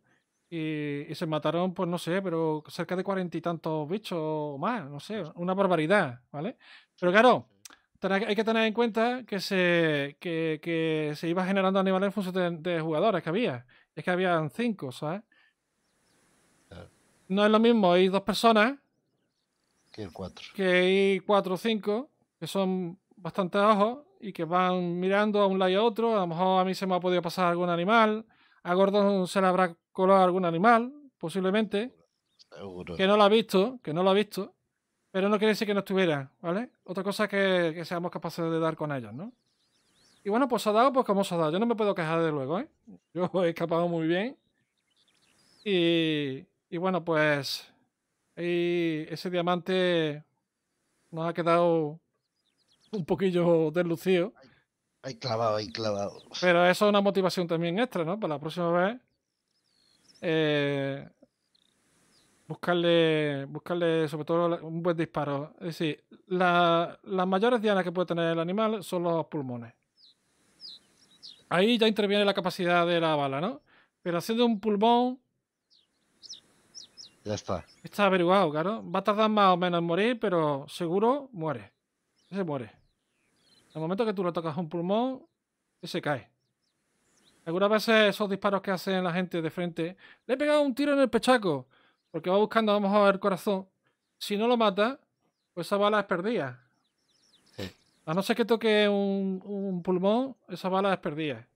y, se mataron, pues no sé, pero cerca de cuarenta y tantos bichos o más, no sé, una barbaridad, ¿vale? Pero claro, hay que tener en cuenta que se, que, se iba generando animales en función de, jugadores que había. Es que habían cinco, ¿sabes? No es lo mismo ir dos personas que el cuatro. Que ir cuatro o cinco, que son bastante ojos y que van mirando a un lado y a otro. A lo mejor a mí se me ha podido pasar algún animal. A Gordon se le habrá colado algún animal, posiblemente. Seguro. Que no lo ha visto, que no lo ha visto. Pero no quiere decir que no estuviera, ¿vale? Otra cosa que, seamos capaces de dar con ellos, ¿no? Y bueno, pues ha dado, pues como se ha dado. Yo no me puedo quejar de luego, ¿eh? Yo he escapado muy bien. Y, y bueno, pues y ese diamante nos ha quedado un poquillo deslucido. Ahí clavado, ahí clavado. Pero eso es una motivación también extra, ¿no? Para la próxima vez. Eh, buscarle, buscarle sobre todo un buen disparo. Es decir, las mayores dianas que puede tener el animal son los pulmones. Ahí ya interviene la capacidad de la bala, ¿no? Pero haciendo un pulmón. Ya está. Está averiguado, claro. Va a tardar más o menos en morir, pero seguro muere. Se muere el momento que tú le tocas un pulmón, se cae. Algunas veces esos disparos que hacen la gente de frente, le he pegado un tiro en el pechaco, porque va buscando a lo el corazón. Si no lo mata, pues esa bala es perdida. A no ser que toque un, pulmón, esa bala es perdida.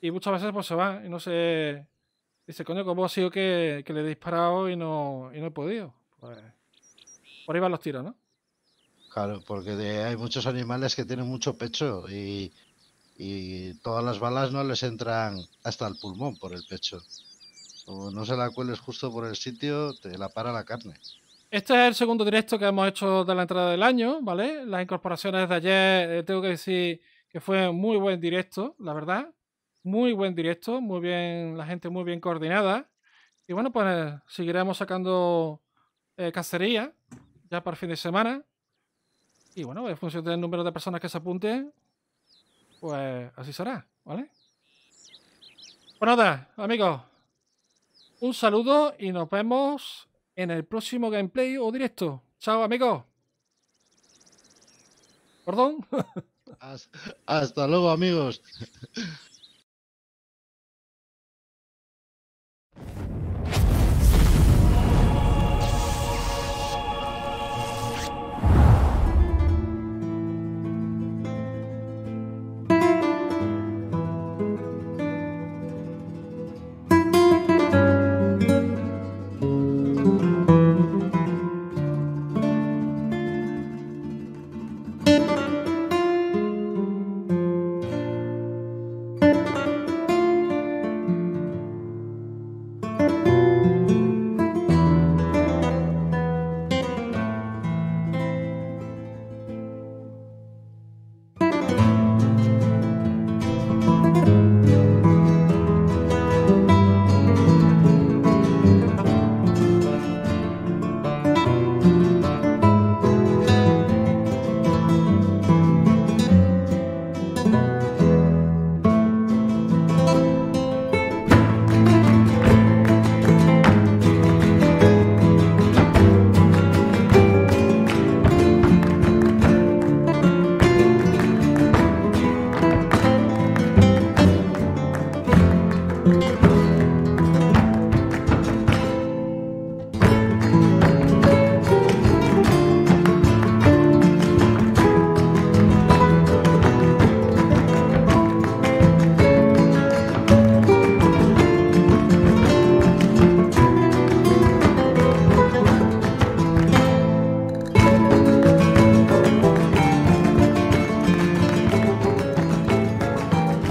Y muchas veces pues se va y no se... Dice, coño, ¿cómo ha sido que, le he disparado y no, y no he podido? Pues, por ahí van los tiros, ¿no? Claro, porque hay muchos animales que tienen mucho pecho y, todas las balas no les entran hasta el pulmón por el pecho. O no se la cueles justo por el sitio, te la para la carne. Este es el segundo directo que hemos hecho de la entrada del año, ¿vale? Las incorporaciones de ayer, eh, tengo que decir que fue muy buen directo, la verdad. Muy buen directo, muy bien, la gente muy bien coordinada. Y bueno, pues eh, seguiremos sacando eh, cacería ya para el fin de semana. Y bueno, pues, en función del número de personas que se apunten, pues así será, ¿vale? Pues nada, amigos. Un saludo y nos vemos en el próximo gameplay o directo. Chao, amigos. Perdón. Hasta luego, amigos.